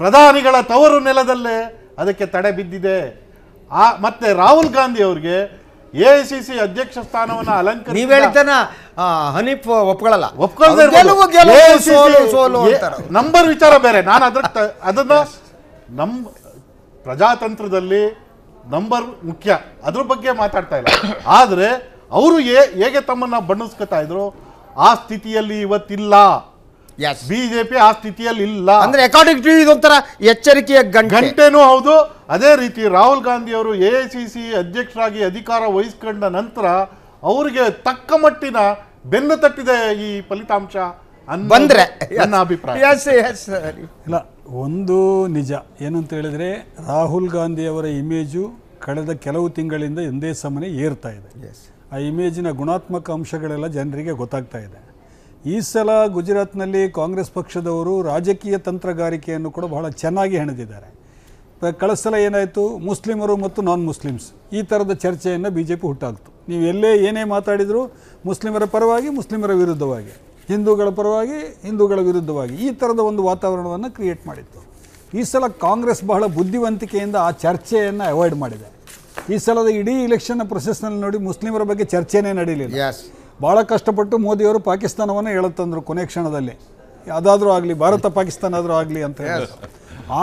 ಪ್ರಧಾನಿಗಳ ತವರು ನೆಲದಲ್ಲೇ ಅದಕ್ಕೆ ತಡೆ ಬಿದ್ದಿದೆ ಆ ಮತ್ತೆ ರಾಹುಲ್ ಗಾಂಧಿ ಅವ್ರಿಗೆ ಎ ಐ ಸಿ ಸಿ ಅಧ್ಯಕ್ಷ ಸ್ಥಾನವನ್ನು ಅಲಂಕಾರ ಹೇಳ್ತಾನ ಹನೀಫ್ ಒಪ್ಕೊಳ್ಳಲ್ಲ ನಂಬರ್ ವಿಚಾರ ಬೇರೆ ನಾನು ಅದ್ರ ಅದನ್ನ ನಮ್ಮ ಪ್ರಜಾತಂತ್ರದಲ್ಲಿ ನಂಬರ್ ಮುಖ್ಯ ಅದ್ರ ಬಗ್ಗೆ ಮಾತಾಡ್ತಾ ಇಲ್ಲ ಆದರೆ ಅವರು ಹೇಗೆ ತಮ್ಮನ್ನ ಬಣ್ಣಿಸ್ಕೊತಾ ಇದ್ರು ಆ ಸ್ಥಿತಿಯಲ್ಲಿ ಇವತ್ತಿಲ್ಲ ಬಿಜೆಪಿ ಆ ಸ್ಥಿತಿಯಲ್ಲಿ ಇಲ್ಲ ಅಂದ್ರೆ ಅಕಾರ್ಡಿಂಗ್ ಟು ಇದೊಂಥರ ಎಚ್ಚರಿಕೆಯ ಗಂಟೆನೂ ಹೌದು ಅದೇ ರೀತಿ ರಾಹುಲ್ ಗಾಂಧಿ ಅವರು ಎ ಸಿ ಸಿ ಅಧ್ಯಕ್ಷರಾಗಿ ಅಧಿಕಾರ ವಹಿಸ್ಕೊಂಡ ನಂತರ ಅವರಿಗೆ ತಕ್ಕ ಮಟ್ಟಿನ ಬೆನ್ನು ತಟ್ಟಿದೆ ಈ ಫಲಿತಾಂಶ ಬಂದ್ರೆ ನನ್ನ ಅಭಿಪ್ರಾಯ ಇಲ್ಲ ಒಂದು ನಿಜ ಏನಂತ ಹೇಳಿದ್ರೆ ರಾಹುಲ್ ಗಾಂಧಿ ಅವರ ಇಮೇಜು ಕಳೆದ ಕೆಲವು ತಿಂಗಳಿಂದ ಒಂದೇ ಸಮನೆ ಏರ್ತಾ ಇದೆ ಎಸ್ ಆ ಇಮೇಜಿನ ಗುಣಾತ್ಮಕ ಅಂಶಗಳೆಲ್ಲ ಜನರಿಗೆ ಗೊತ್ತಾಗ್ತಾ ಇದೆ ಈ ಸಲ ಗುಜರಾತ್ನಲ್ಲಿ ಕಾಂಗ್ರೆಸ್ ಪಕ್ಷದವರು ರಾಜಕೀಯ ತಂತ್ರಗಾರಿಕೆಯನ್ನು ಕೂಡ ಬಹಳ ಚೆನ್ನಾಗಿ ಹೆಣೆದಿದ್ದಾರೆ ಕಳೆದ ಸಲ ಏನಾಯಿತು ಮುಸ್ಲಿಮರು ಮತ್ತು ನಾನ್ ಮುಸ್ಲಿಮ್ಸ್ ಈ ಥರದ ಚರ್ಚೆಯನ್ನು ಬಿ ಜೆ ಪಿ ಹುಟ್ಟಾಗ್ತು ನೀವು ಎಲ್ಲೇ ಏನೇ ಮಾತಾಡಿದರೂ ಮುಸ್ಲಿಮರ ಪರವಾಗಿ ಮುಸ್ಲಿಮರ ವಿರುದ್ಧವಾಗಿ ಹಿಂದೂಗಳ ಪರವಾಗಿ ಹಿಂದೂಗಳ ವಿರುದ್ಧವಾಗಿ ಈ ಥರದ ಒಂದು ವಾತಾವರಣವನ್ನು ಕ್ರಿಯೇಟ್ ಮಾಡಿತ್ತು ಈ ಸಲ ಕಾಂಗ್ರೆಸ್ ಬಹಳ ಬುದ್ಧಿವಂತಿಕೆಯಿಂದ ಆ ಚರ್ಚೆಯನ್ನು ಅವಾಯ್ಡ್ ಮಾಡಿದೆ ಈ ಸಲದ ಇಡೀ ಇಲೆಕ್ಷನ್ ಪ್ರೊಸೆಸ್ನಲ್ಲಿ ನೋಡಿ ಮುಸ್ಲಿಮರ ಬಗ್ಗೆ ಚರ್ಚೆನೇ ನಡೀಲಿಲ್ಲ ಭಾಳ ಕಷ್ಟಪಟ್ಟು ಮೋದಿಯವರು ಪಾಕಿಸ್ತಾನವನ್ನು ಹೇಳುತ್ತಂದರು ಕೊನೆ ಕ್ಷಣದಲ್ಲಿ ಅದಾದರೂ ಆಗಲಿ ಭಾರತ ಪಾಕಿಸ್ತಾನ ಆದರೂ ಆಗಲಿ ಅಂತ ಹೇಳಿ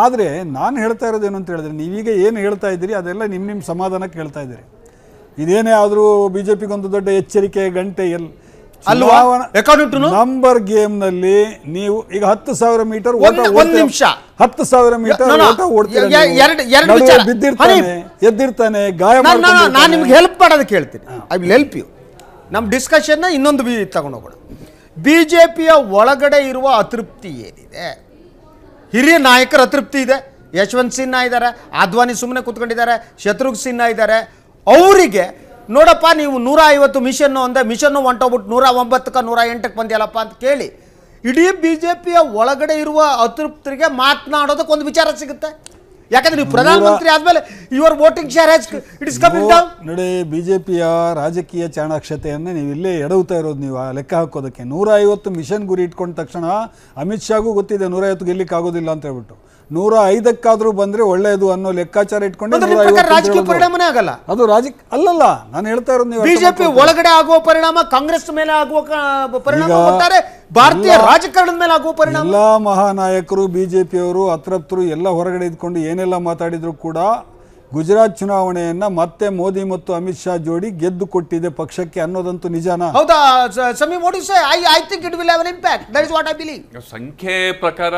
ಆದರೆ ನಾನು ಹೇಳ್ತಾ ಇರೋದೇನು ಅಂತ ಹೇಳಿದ್ರೆ ನೀವೀಗ ಏನು ಹೇಳ್ತಾ ಇದ್ದೀರಿ ಅದೆಲ್ಲ ನಿಮ್ಮ ನಿಮ್ಮ ಸಮಾಧಾನಕ್ಕೆ ಹೇಳ್ತಾ ಇದ್ದೀರಿ ಇದೇನೇ ಆದರೂ ಬಿ ಜೆ ಪಿಗೊಂದು ದೊಡ್ಡ ಎಚ್ಚರಿಕೆ ಗಂಟೆ ಎಲ್ಲಿ ಅಲ್ವಾ ನಂಬರ್ ಗೇಮ್ ನಲ್ಲಿ ನೀವು ಈಗ ಹತ್ತು ಸಾವಿರ ಮೀಟರ್ ಒಂದು ನಿಮಿಷ ಹತ್ತು ಸಾವಿರ ಮೀಟರ್ ಬಿದ್ದಿರ್ತಾನೆ ಎದ್ದಿರ್ತಾನೆ ಗಾಯ ನಾನು ನಿಮ್ಗೆ ಹೆಲ್ಪ್ ಮಾಡೋದಕ್ಕೆ ಹೇಳ್ತೀನಿ ಐ ವಿಲ್ ಹೆಲ್ಪ್ ಯು ನಮ್ ಡಿಸ್ಕಷನ್ನ ಇನ್ನೊಂದು ಬಿ ತಗೊಂಡೋಗೋಣ ಬಿ ಜೆ ಪಿಯ ಒಳಗಡೆ ಇರುವ ಅತೃಪ್ತಿ ಏನಿದೆ ಹಿರಿಯ ನಾಯಕರ ಅತೃಪ್ತಿ ಇದೆ ಯಶವಂತ್ ಸಿನ್ಹಾ ಇದ್ದಾರೆ ಅದ್ವಾನಿ ಸುಮ್ಮನೆ ಕೂತ್ಕೊಂಡಿದ್ದಾರೆ ಶತ್ರುಘ್ ಸಿನ್ಹಾ ಇದ್ದಾರೆ ಅವರಿಗೆ ನೋಡಪ್ಪ ನೀವು ನೂರ ಐವತ್ತು ಮಿಷನ್ನು ಅಂದರೆ ಮಿಷನ್ನು ಹೊಂಟೋಗ್ಬಿಟ್ಟು ನೂರ ಒಂಬತ್ತಕ್ಕೆ ನೂರ ಎಂಟಕ್ಕೆ ಬಂದಿಯಲ್ಲಪ್ಪ ಅಂತ ಕೇಳಿ ಇಡೀ ಬಿ ಜೆ ಪಿಯ ಒಳಗಡೆ ಇರುವ ಅತೃಪ್ತರಿಗೆ ಮಾತನಾಡೋದಕ್ಕೆ ಒಂದು ವಿಚಾರ ಸಿಗುತ್ತೆ ಯಾಕಂದ್ರೆ ನೀವು ಪ್ರಧಾನಮಂತ್ರಿ ಆದ್ಮೇಲೆ your voting share it's it is coming down ನೋಡಿ ಬಿಜೆಪಿಯ ರಾಜಕೀಯ ಚಾಣಾಕ್ಷತೆಯನ್ನು ನೀವು ಇಲ್ಲೇ ಎಡವುತ್ತಾ ಇರೋದು ನೀವು ಲೆಕ್ಕ ಹಾಕೋದಕ್ಕೆ ನೂರ ಐವತ್ತು ಮಿಷನ್ ಗುರಿ ಇಟ್ಕೊಂಡ ತಕ್ಷಣ ಅಮಿತ್ ಶಾಗೂ ಗೊತ್ತಿದೆ ನೂರ ಐವತ್ತು ಗೆಲ್ಲಕ್ಕೆ ಆಗೋದಿಲ್ಲ ಅಂತ ಹೇಳ್ಬಿಟ್ಟು ನೂರ ಐದಕ್ಕಾದ್ರೂ ಬಂದ್ರೆ ಒಳ್ಳೆಯದು ಅನ್ನೋ ಲೆಕ್ಕಾಚಾರ ರಾಜಕೀಯ ಪರಿಣಾಮನೇ ಆಗಲ್ಲ ಅದು ರಾಜಕೀಯ ಅಲ್ಲಲ್ಲ ನಾನು ಹೇಳ್ತಾ ಇರೋದು ನೀವು ಬಿಜೆಪಿ ಒಳಗಡೆ ಆಗುವ ಪರಿಣಾಮ ಕಾಂಗ್ರೆಸ್ ಮೇಲೆ ಆಗುವ ಪರಿಣಾಮ ಭಾರತೀಯ ರಾಜಕಾರಣದ ಮೇಲೆ ಆಗುವ ಪರಿಣಾಮ ಎಲ್ಲಾ ಮಹಾನಾಯಕರು ಬಿಜೆಪಿಯವರು ಅತೃಪ್ತರು ಎಲ್ಲ ಹೊರಗಡೆ ಇದ್ಕೊಂಡು ಏನೆಲ್ಲ ಮಾತಾಡಿದ್ರು ಕೂಡ ಗುಜರಾತ್ ಚುನಾವಣೆಯನ್ನ ಮತ್ತೆ ಮೋದಿ ಮತ್ತು ಅಮಿತ್ ಶಾ ಜೋಡಿ ಗೆದ್ದು ಕೊಟ್ಟಿದೆ ಪಕ್ಷಕ್ಕೆ ಅನ್ನೋದಂತೂ ನಿಜಾನ ಸಂಖ್ಯೆ ಪ್ರಕಾರ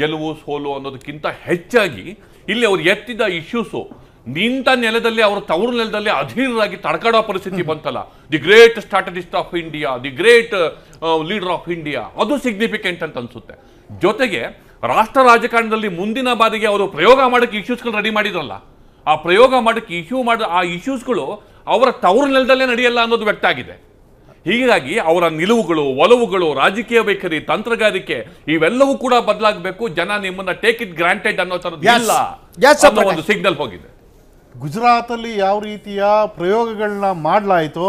ಗೆಲುವು ಸೋಲು ಅನ್ನೋದಕ್ಕಿಂತ ಹೆಚ್ಚಾಗಿ ಇಲ್ಲಿ ಅವ್ರು ಎತ್ತಿದ ಇಶ್ಯೂಸು ನಿಂತ ನೆಲದಲ್ಲಿ ಅವರ ತವರು ನೆಲದಲ್ಲಿ ಅಧೀನರಾಗಿ ತಡ್ಕಾಡೋ ಪರಿಸ್ಥಿತಿ ಬಂತಲ್ಲ the great strategist of India the great leader of India ಅದು ಸಿಗ್ನಿಫಿಕೆಂಟ್ ಅಂತ ಅನ್ಸುತ್ತೆ ಜೊತೆಗೆ ರಾಷ್ಟ್ರ ರಾಜಕಾರಣದಲ್ಲಿ ಮುಂದಿನ ಬಾರಿಗೆ ಅವರು ಪ್ರಯೋಗ ಮಾಡೋಕ್ಕೆ ಇಶ್ಯೂಸ್ಗಳು ರೆಡಿ ಮಾಡಿದ್ರಲ್ಲ ಆ ಪ್ರಯೋಗ ಮಾಡೋಕ್ಕೆ ಇಶ್ಯೂ ಮಾಡಿದ ಆ ಇಶ್ಯೂಸ್ಗಳು ಅವರ ತವರು ನೆಲದಲ್ಲೇ ನಡೆಯಲ್ಲ ಅನ್ನೋದು ವ್ಯಕ್ತ ಆಗಿದೆ ಹೀಗಾಗಿ ಅವರ ನಿಲುವುಗಳು ಒಲವುಗಳು ರಾಜಕೀಯ ವೈಖರಿ ತಂತ್ರಗಾರಿಕೆ ಇವೆಲ್ಲವೂ ಕೂಡ ಬದಲಾಗಬೇಕು ಜನ ನಿಮ್ಮನ್ನ ಟೇಕ್ ಇಟ್ ಗ್ರಾಂಟೆಡ್ ಅನ್ನೋ ಥರದ್ದು ಒಂದು ಸಿಗ್ನಲ್ ಹೋಗಿದೆ ಗುಜರಾತಲ್ಲಿ ಯಾವ ರೀತಿಯ ಪ್ರಯೋಗಗಳನ್ನ ಮಾಡಲಾಯಿತು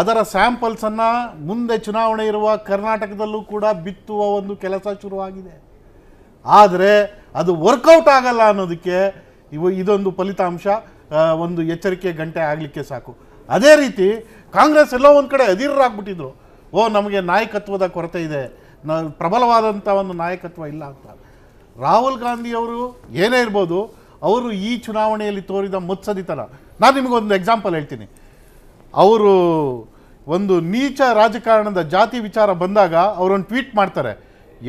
ಅದರ ಸ್ಯಾಂಪಲ್ಸನ್ನು ಮುಂದೆ ಚುನಾವಣೆ ಇರುವ ಕರ್ನಾಟಕದಲ್ಲೂ ಕೂಡ ಬಿತ್ತುವ ಒಂದು ಕೆಲಸ ಶುರುವಾಗಿದೆ ಆದರೆ ಅದು ವರ್ಕೌಟ್ ಆಗಲ್ಲ ಅನ್ನೋದಕ್ಕೆ ಇವು ಇದೊಂದು ಫಲಿತಾಂಶ ಒಂದು ಎಚ್ಚರಿಕೆ ಗಂಟೆ ಆಗಲಿಕ್ಕೆ ಸಾಕು ಅದೇ ರೀತಿ ಕಾಂಗ್ರೆಸ್ ಎಲ್ಲೋ ಒಂದು ಕಡೆ ಅಧೀರರಾಗ್ಬಿಟ್ಟಿದ್ರು ಓ ನಮಗೆ ನಾಯಕತ್ವದ ಕೊರತೆ ಇದೆ ನ ಪ್ರಬಲವಾದಂಥ ಒಂದು ನಾಯಕತ್ವ ಇಲ್ಲ ಅಂತ ರಾಹುಲ್ ಗಾಂಧಿಯವರು ಏನೇ ಇರ್ಬೋದು ಅವರು ಈ ಚುನಾವಣೆಯಲ್ಲಿ ತೋರಿದ ಮುತ್ಸದಿತನ ನಾನು ನಿಮಗೊಂದು ಎಕ್ಸಾಂಪಲ್ ಹೇಳ್ತೀನಿ ಅವರು ಒಂದು ನೀಚ ರಾಜಕಾರಣದ ಜಾತಿ ವಿಚಾರ ಬಂದಾಗ ಅವರೊಂದು ಟ್ವೀಟ್ ಮಾಡ್ತಾರೆ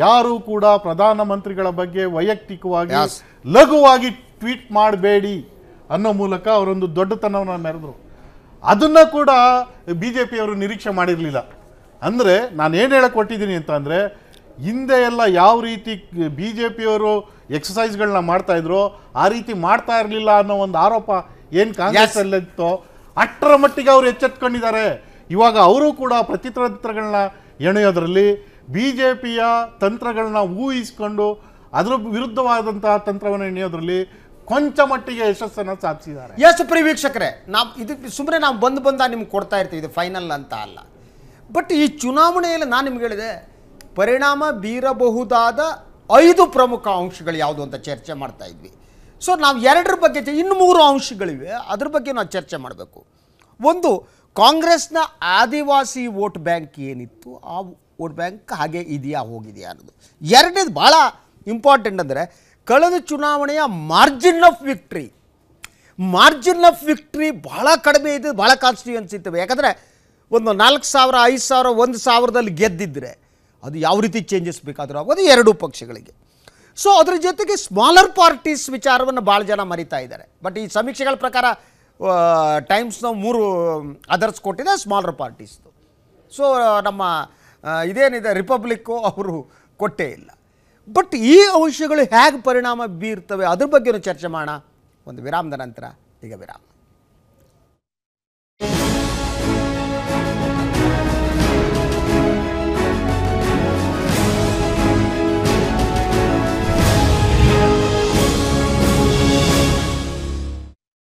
ಯಾರು ಕೂಡ ಪ್ರಧಾನಮಂತ್ರಿಗಳ ಬಗ್ಗೆ ವೈಯಕ್ತಿಕವಾಗಿ ಲಘುವಾಗಿ ಟ್ವೀಟ್ ಮಾಡಬೇಡಿ ಅನ್ನೋ ಮೂಲಕ ಅವರೊಂದು ದೊಡ್ಡತನವನ್ನು ಮೆರೆದರು ಅದನ್ನ ಕೂಡ ಬಿ ಜೆ ಪಿಯವರು ನಿರೀಕ್ಷೆ ಮಾಡಿರಲಿಲ್ಲ ಅಂದರೆ ನಾನು ಏನು ಹೇಳಕ್ಕೆ ಕೊಟ್ಟಿದ್ದೀನಿ ಅಂದರೆ ಹಿಂದೆ ಎಲ್ಲ ಯಾವ ರೀತಿ ಬಿ ಜೆ ಪಿಯವರು ಎಕ್ಸಸೈಸ್ಗಳನ್ನ ಮಾಡ್ತಾಯಿದ್ರು ಆ ರೀತಿ ಮಾಡ್ತಾ ಇರಲಿಲ್ಲ ಅನ್ನೋ ಒಂದು ಆರೋಪ ಏನು ಕಾಂಗ್ರೆಸ್ಸಲ್ಲಿತ್ತು ಅಷ್ಟರ ಮಟ್ಟಿಗೆ ಅವರು ಎಚ್ಚೆತ್ಕೊಂಡಿದ್ದಾರೆ ಇವಾಗ ಅವರು ಕೂಡ ಪ್ರತಿತ್ರಗಳನ್ನ ಎಣೆಯೋದ್ರಲ್ಲಿ ಬಿ ಜೆ ಪಿಯ ತಂತ್ರಗಳನ್ನ ಊಹಿಸಿಕೊಂಡು ಅದರ ವಿರುದ್ಧವಾದಂತಹ ತಂತ್ರವನ್ನು ಎಣಿಯೋದ್ರಲ್ಲಿ ಕೊಂಚ ಮಟ್ಟಿಗೆ ಯಶಸ್ಸನ್ನು ಸಾಧಿಸಿದ್ದಾರೆ ಎಸ್ ಪ್ರಿಯ ವೀಕ್ಷಕರೇ ನಾವು ಇದಕ್ಕೆ ಸುಮ್ಮನೆ ನಾವು ಬಂದು ಬಂದ ನಿಮ್ಗೆ ಕೊಡ್ತಾ ಇರ್ತೀವಿ ಇದು ಫೈನಲ್ ಅಂತ ಅಲ್ಲ ಬಟ್ ಈ ಚುನಾವಣೆಯಲ್ಲಿ ನಾನು ನಿಮ್ಗೆ ಹೇಳಿದೆ ಪರಿಣಾಮ ಬೀರಬಹುದಾದ ಐದು ಪ್ರಮುಖ ಅಂಶಗಳು ಯಾವುದು ಅಂತ ಚರ್ಚೆ ಮಾಡ್ತಾ ಇದ್ವಿ ಸೊ ನಾವು ಎರಡರ ಬಗ್ಗೆ ಇನ್ನು ಮೂರು ಅಂಶಗಳಿವೆ ಅದ್ರ ಬಗ್ಗೆ ನಾವು ಚರ್ಚೆ ಮಾಡಬೇಕು ಒಂದು ಕಾಂಗ್ರೆಸ್ನ ಆದಿವಾಸಿ ವೋಟ್ ಬ್ಯಾಂಕ್ ಏನಿತ್ತು ಆ ವೋಟ್ ಬ್ಯಾಂಕ್ ಹಾಗೆ ಇದೆಯಾ ಹೋಗಿದೆಯಾ ಅನ್ನೋದು ಎರಡನೇದು ಭಾಳ ಇಂಪಾರ್ಟೆಂಟ್ ಅಂದರೆ ಕಳೆದ ಚುನಾವಣೆಯ margin of victory margin of victory ಭಾಳ ಕಡಿಮೆ ಇದ್ದು ಭಾಳ ಕಾನ್ಸ್ಟಿಟ್ಯೂನ್ಸಿ ಇರ್ತವೆ ಯಾಕಂದರೆ ಒಂದು ನಾಲ್ಕು ಸಾವಿರ ಐದು ಸಾವಿರ ಒಂದು ಸಾವಿರದಲ್ಲಿ ಗೆದ್ದಿದ್ದರೆ ಅದು ಯಾವ ರೀತಿ ಚೇಂಜಸ್ ಬೇಕಾದರೂ ಆಗೋದು ಎರಡೂ ಪಕ್ಷಗಳಿಗೆ ಸೊ ಅದರ ಜೊತೆಗೆ ಸ್ಮಾಲರ್ ಪಾರ್ಟೀಸ್ ವಿಚಾರವನ್ನು ಭಾಳ ಜನ ಮರಿತಾ ಇದ್ದಾರೆ ಬಟ್ ಈ ಸಮೀಕ್ಷೆಗಳ ಪ್ರಕಾರ ಟೈಮ್ಸ್ನ ಮೂರು ಅದರ್ಸ್ um, ಕೊಟ್ಟಿದೆ ಸ್ಮಾಲರ್ ಪಾರ್ಟೀಸ್ದು ಸೊ ನಮ್ಮ ಇದೇನಿದೆ ರಿಪಬ್ಲಿಕ್ಕು ಅವರು ಕೊಟ್ಟೇ ಇಲ್ಲ ಬಟ್ ಈ ಅಂಶಗಳು ಹೇಗೆ ಪರಿಣಾಮ ಬೀರ್ತವೆ ಅದ್ರ ಬಗ್ಗೆಯೂ ಚರ್ಚೆ ಮಾಡೋಣ ಒಂದು ವಿರಾಮದ ನಂತರ ಈಗ ವಿರಾಮ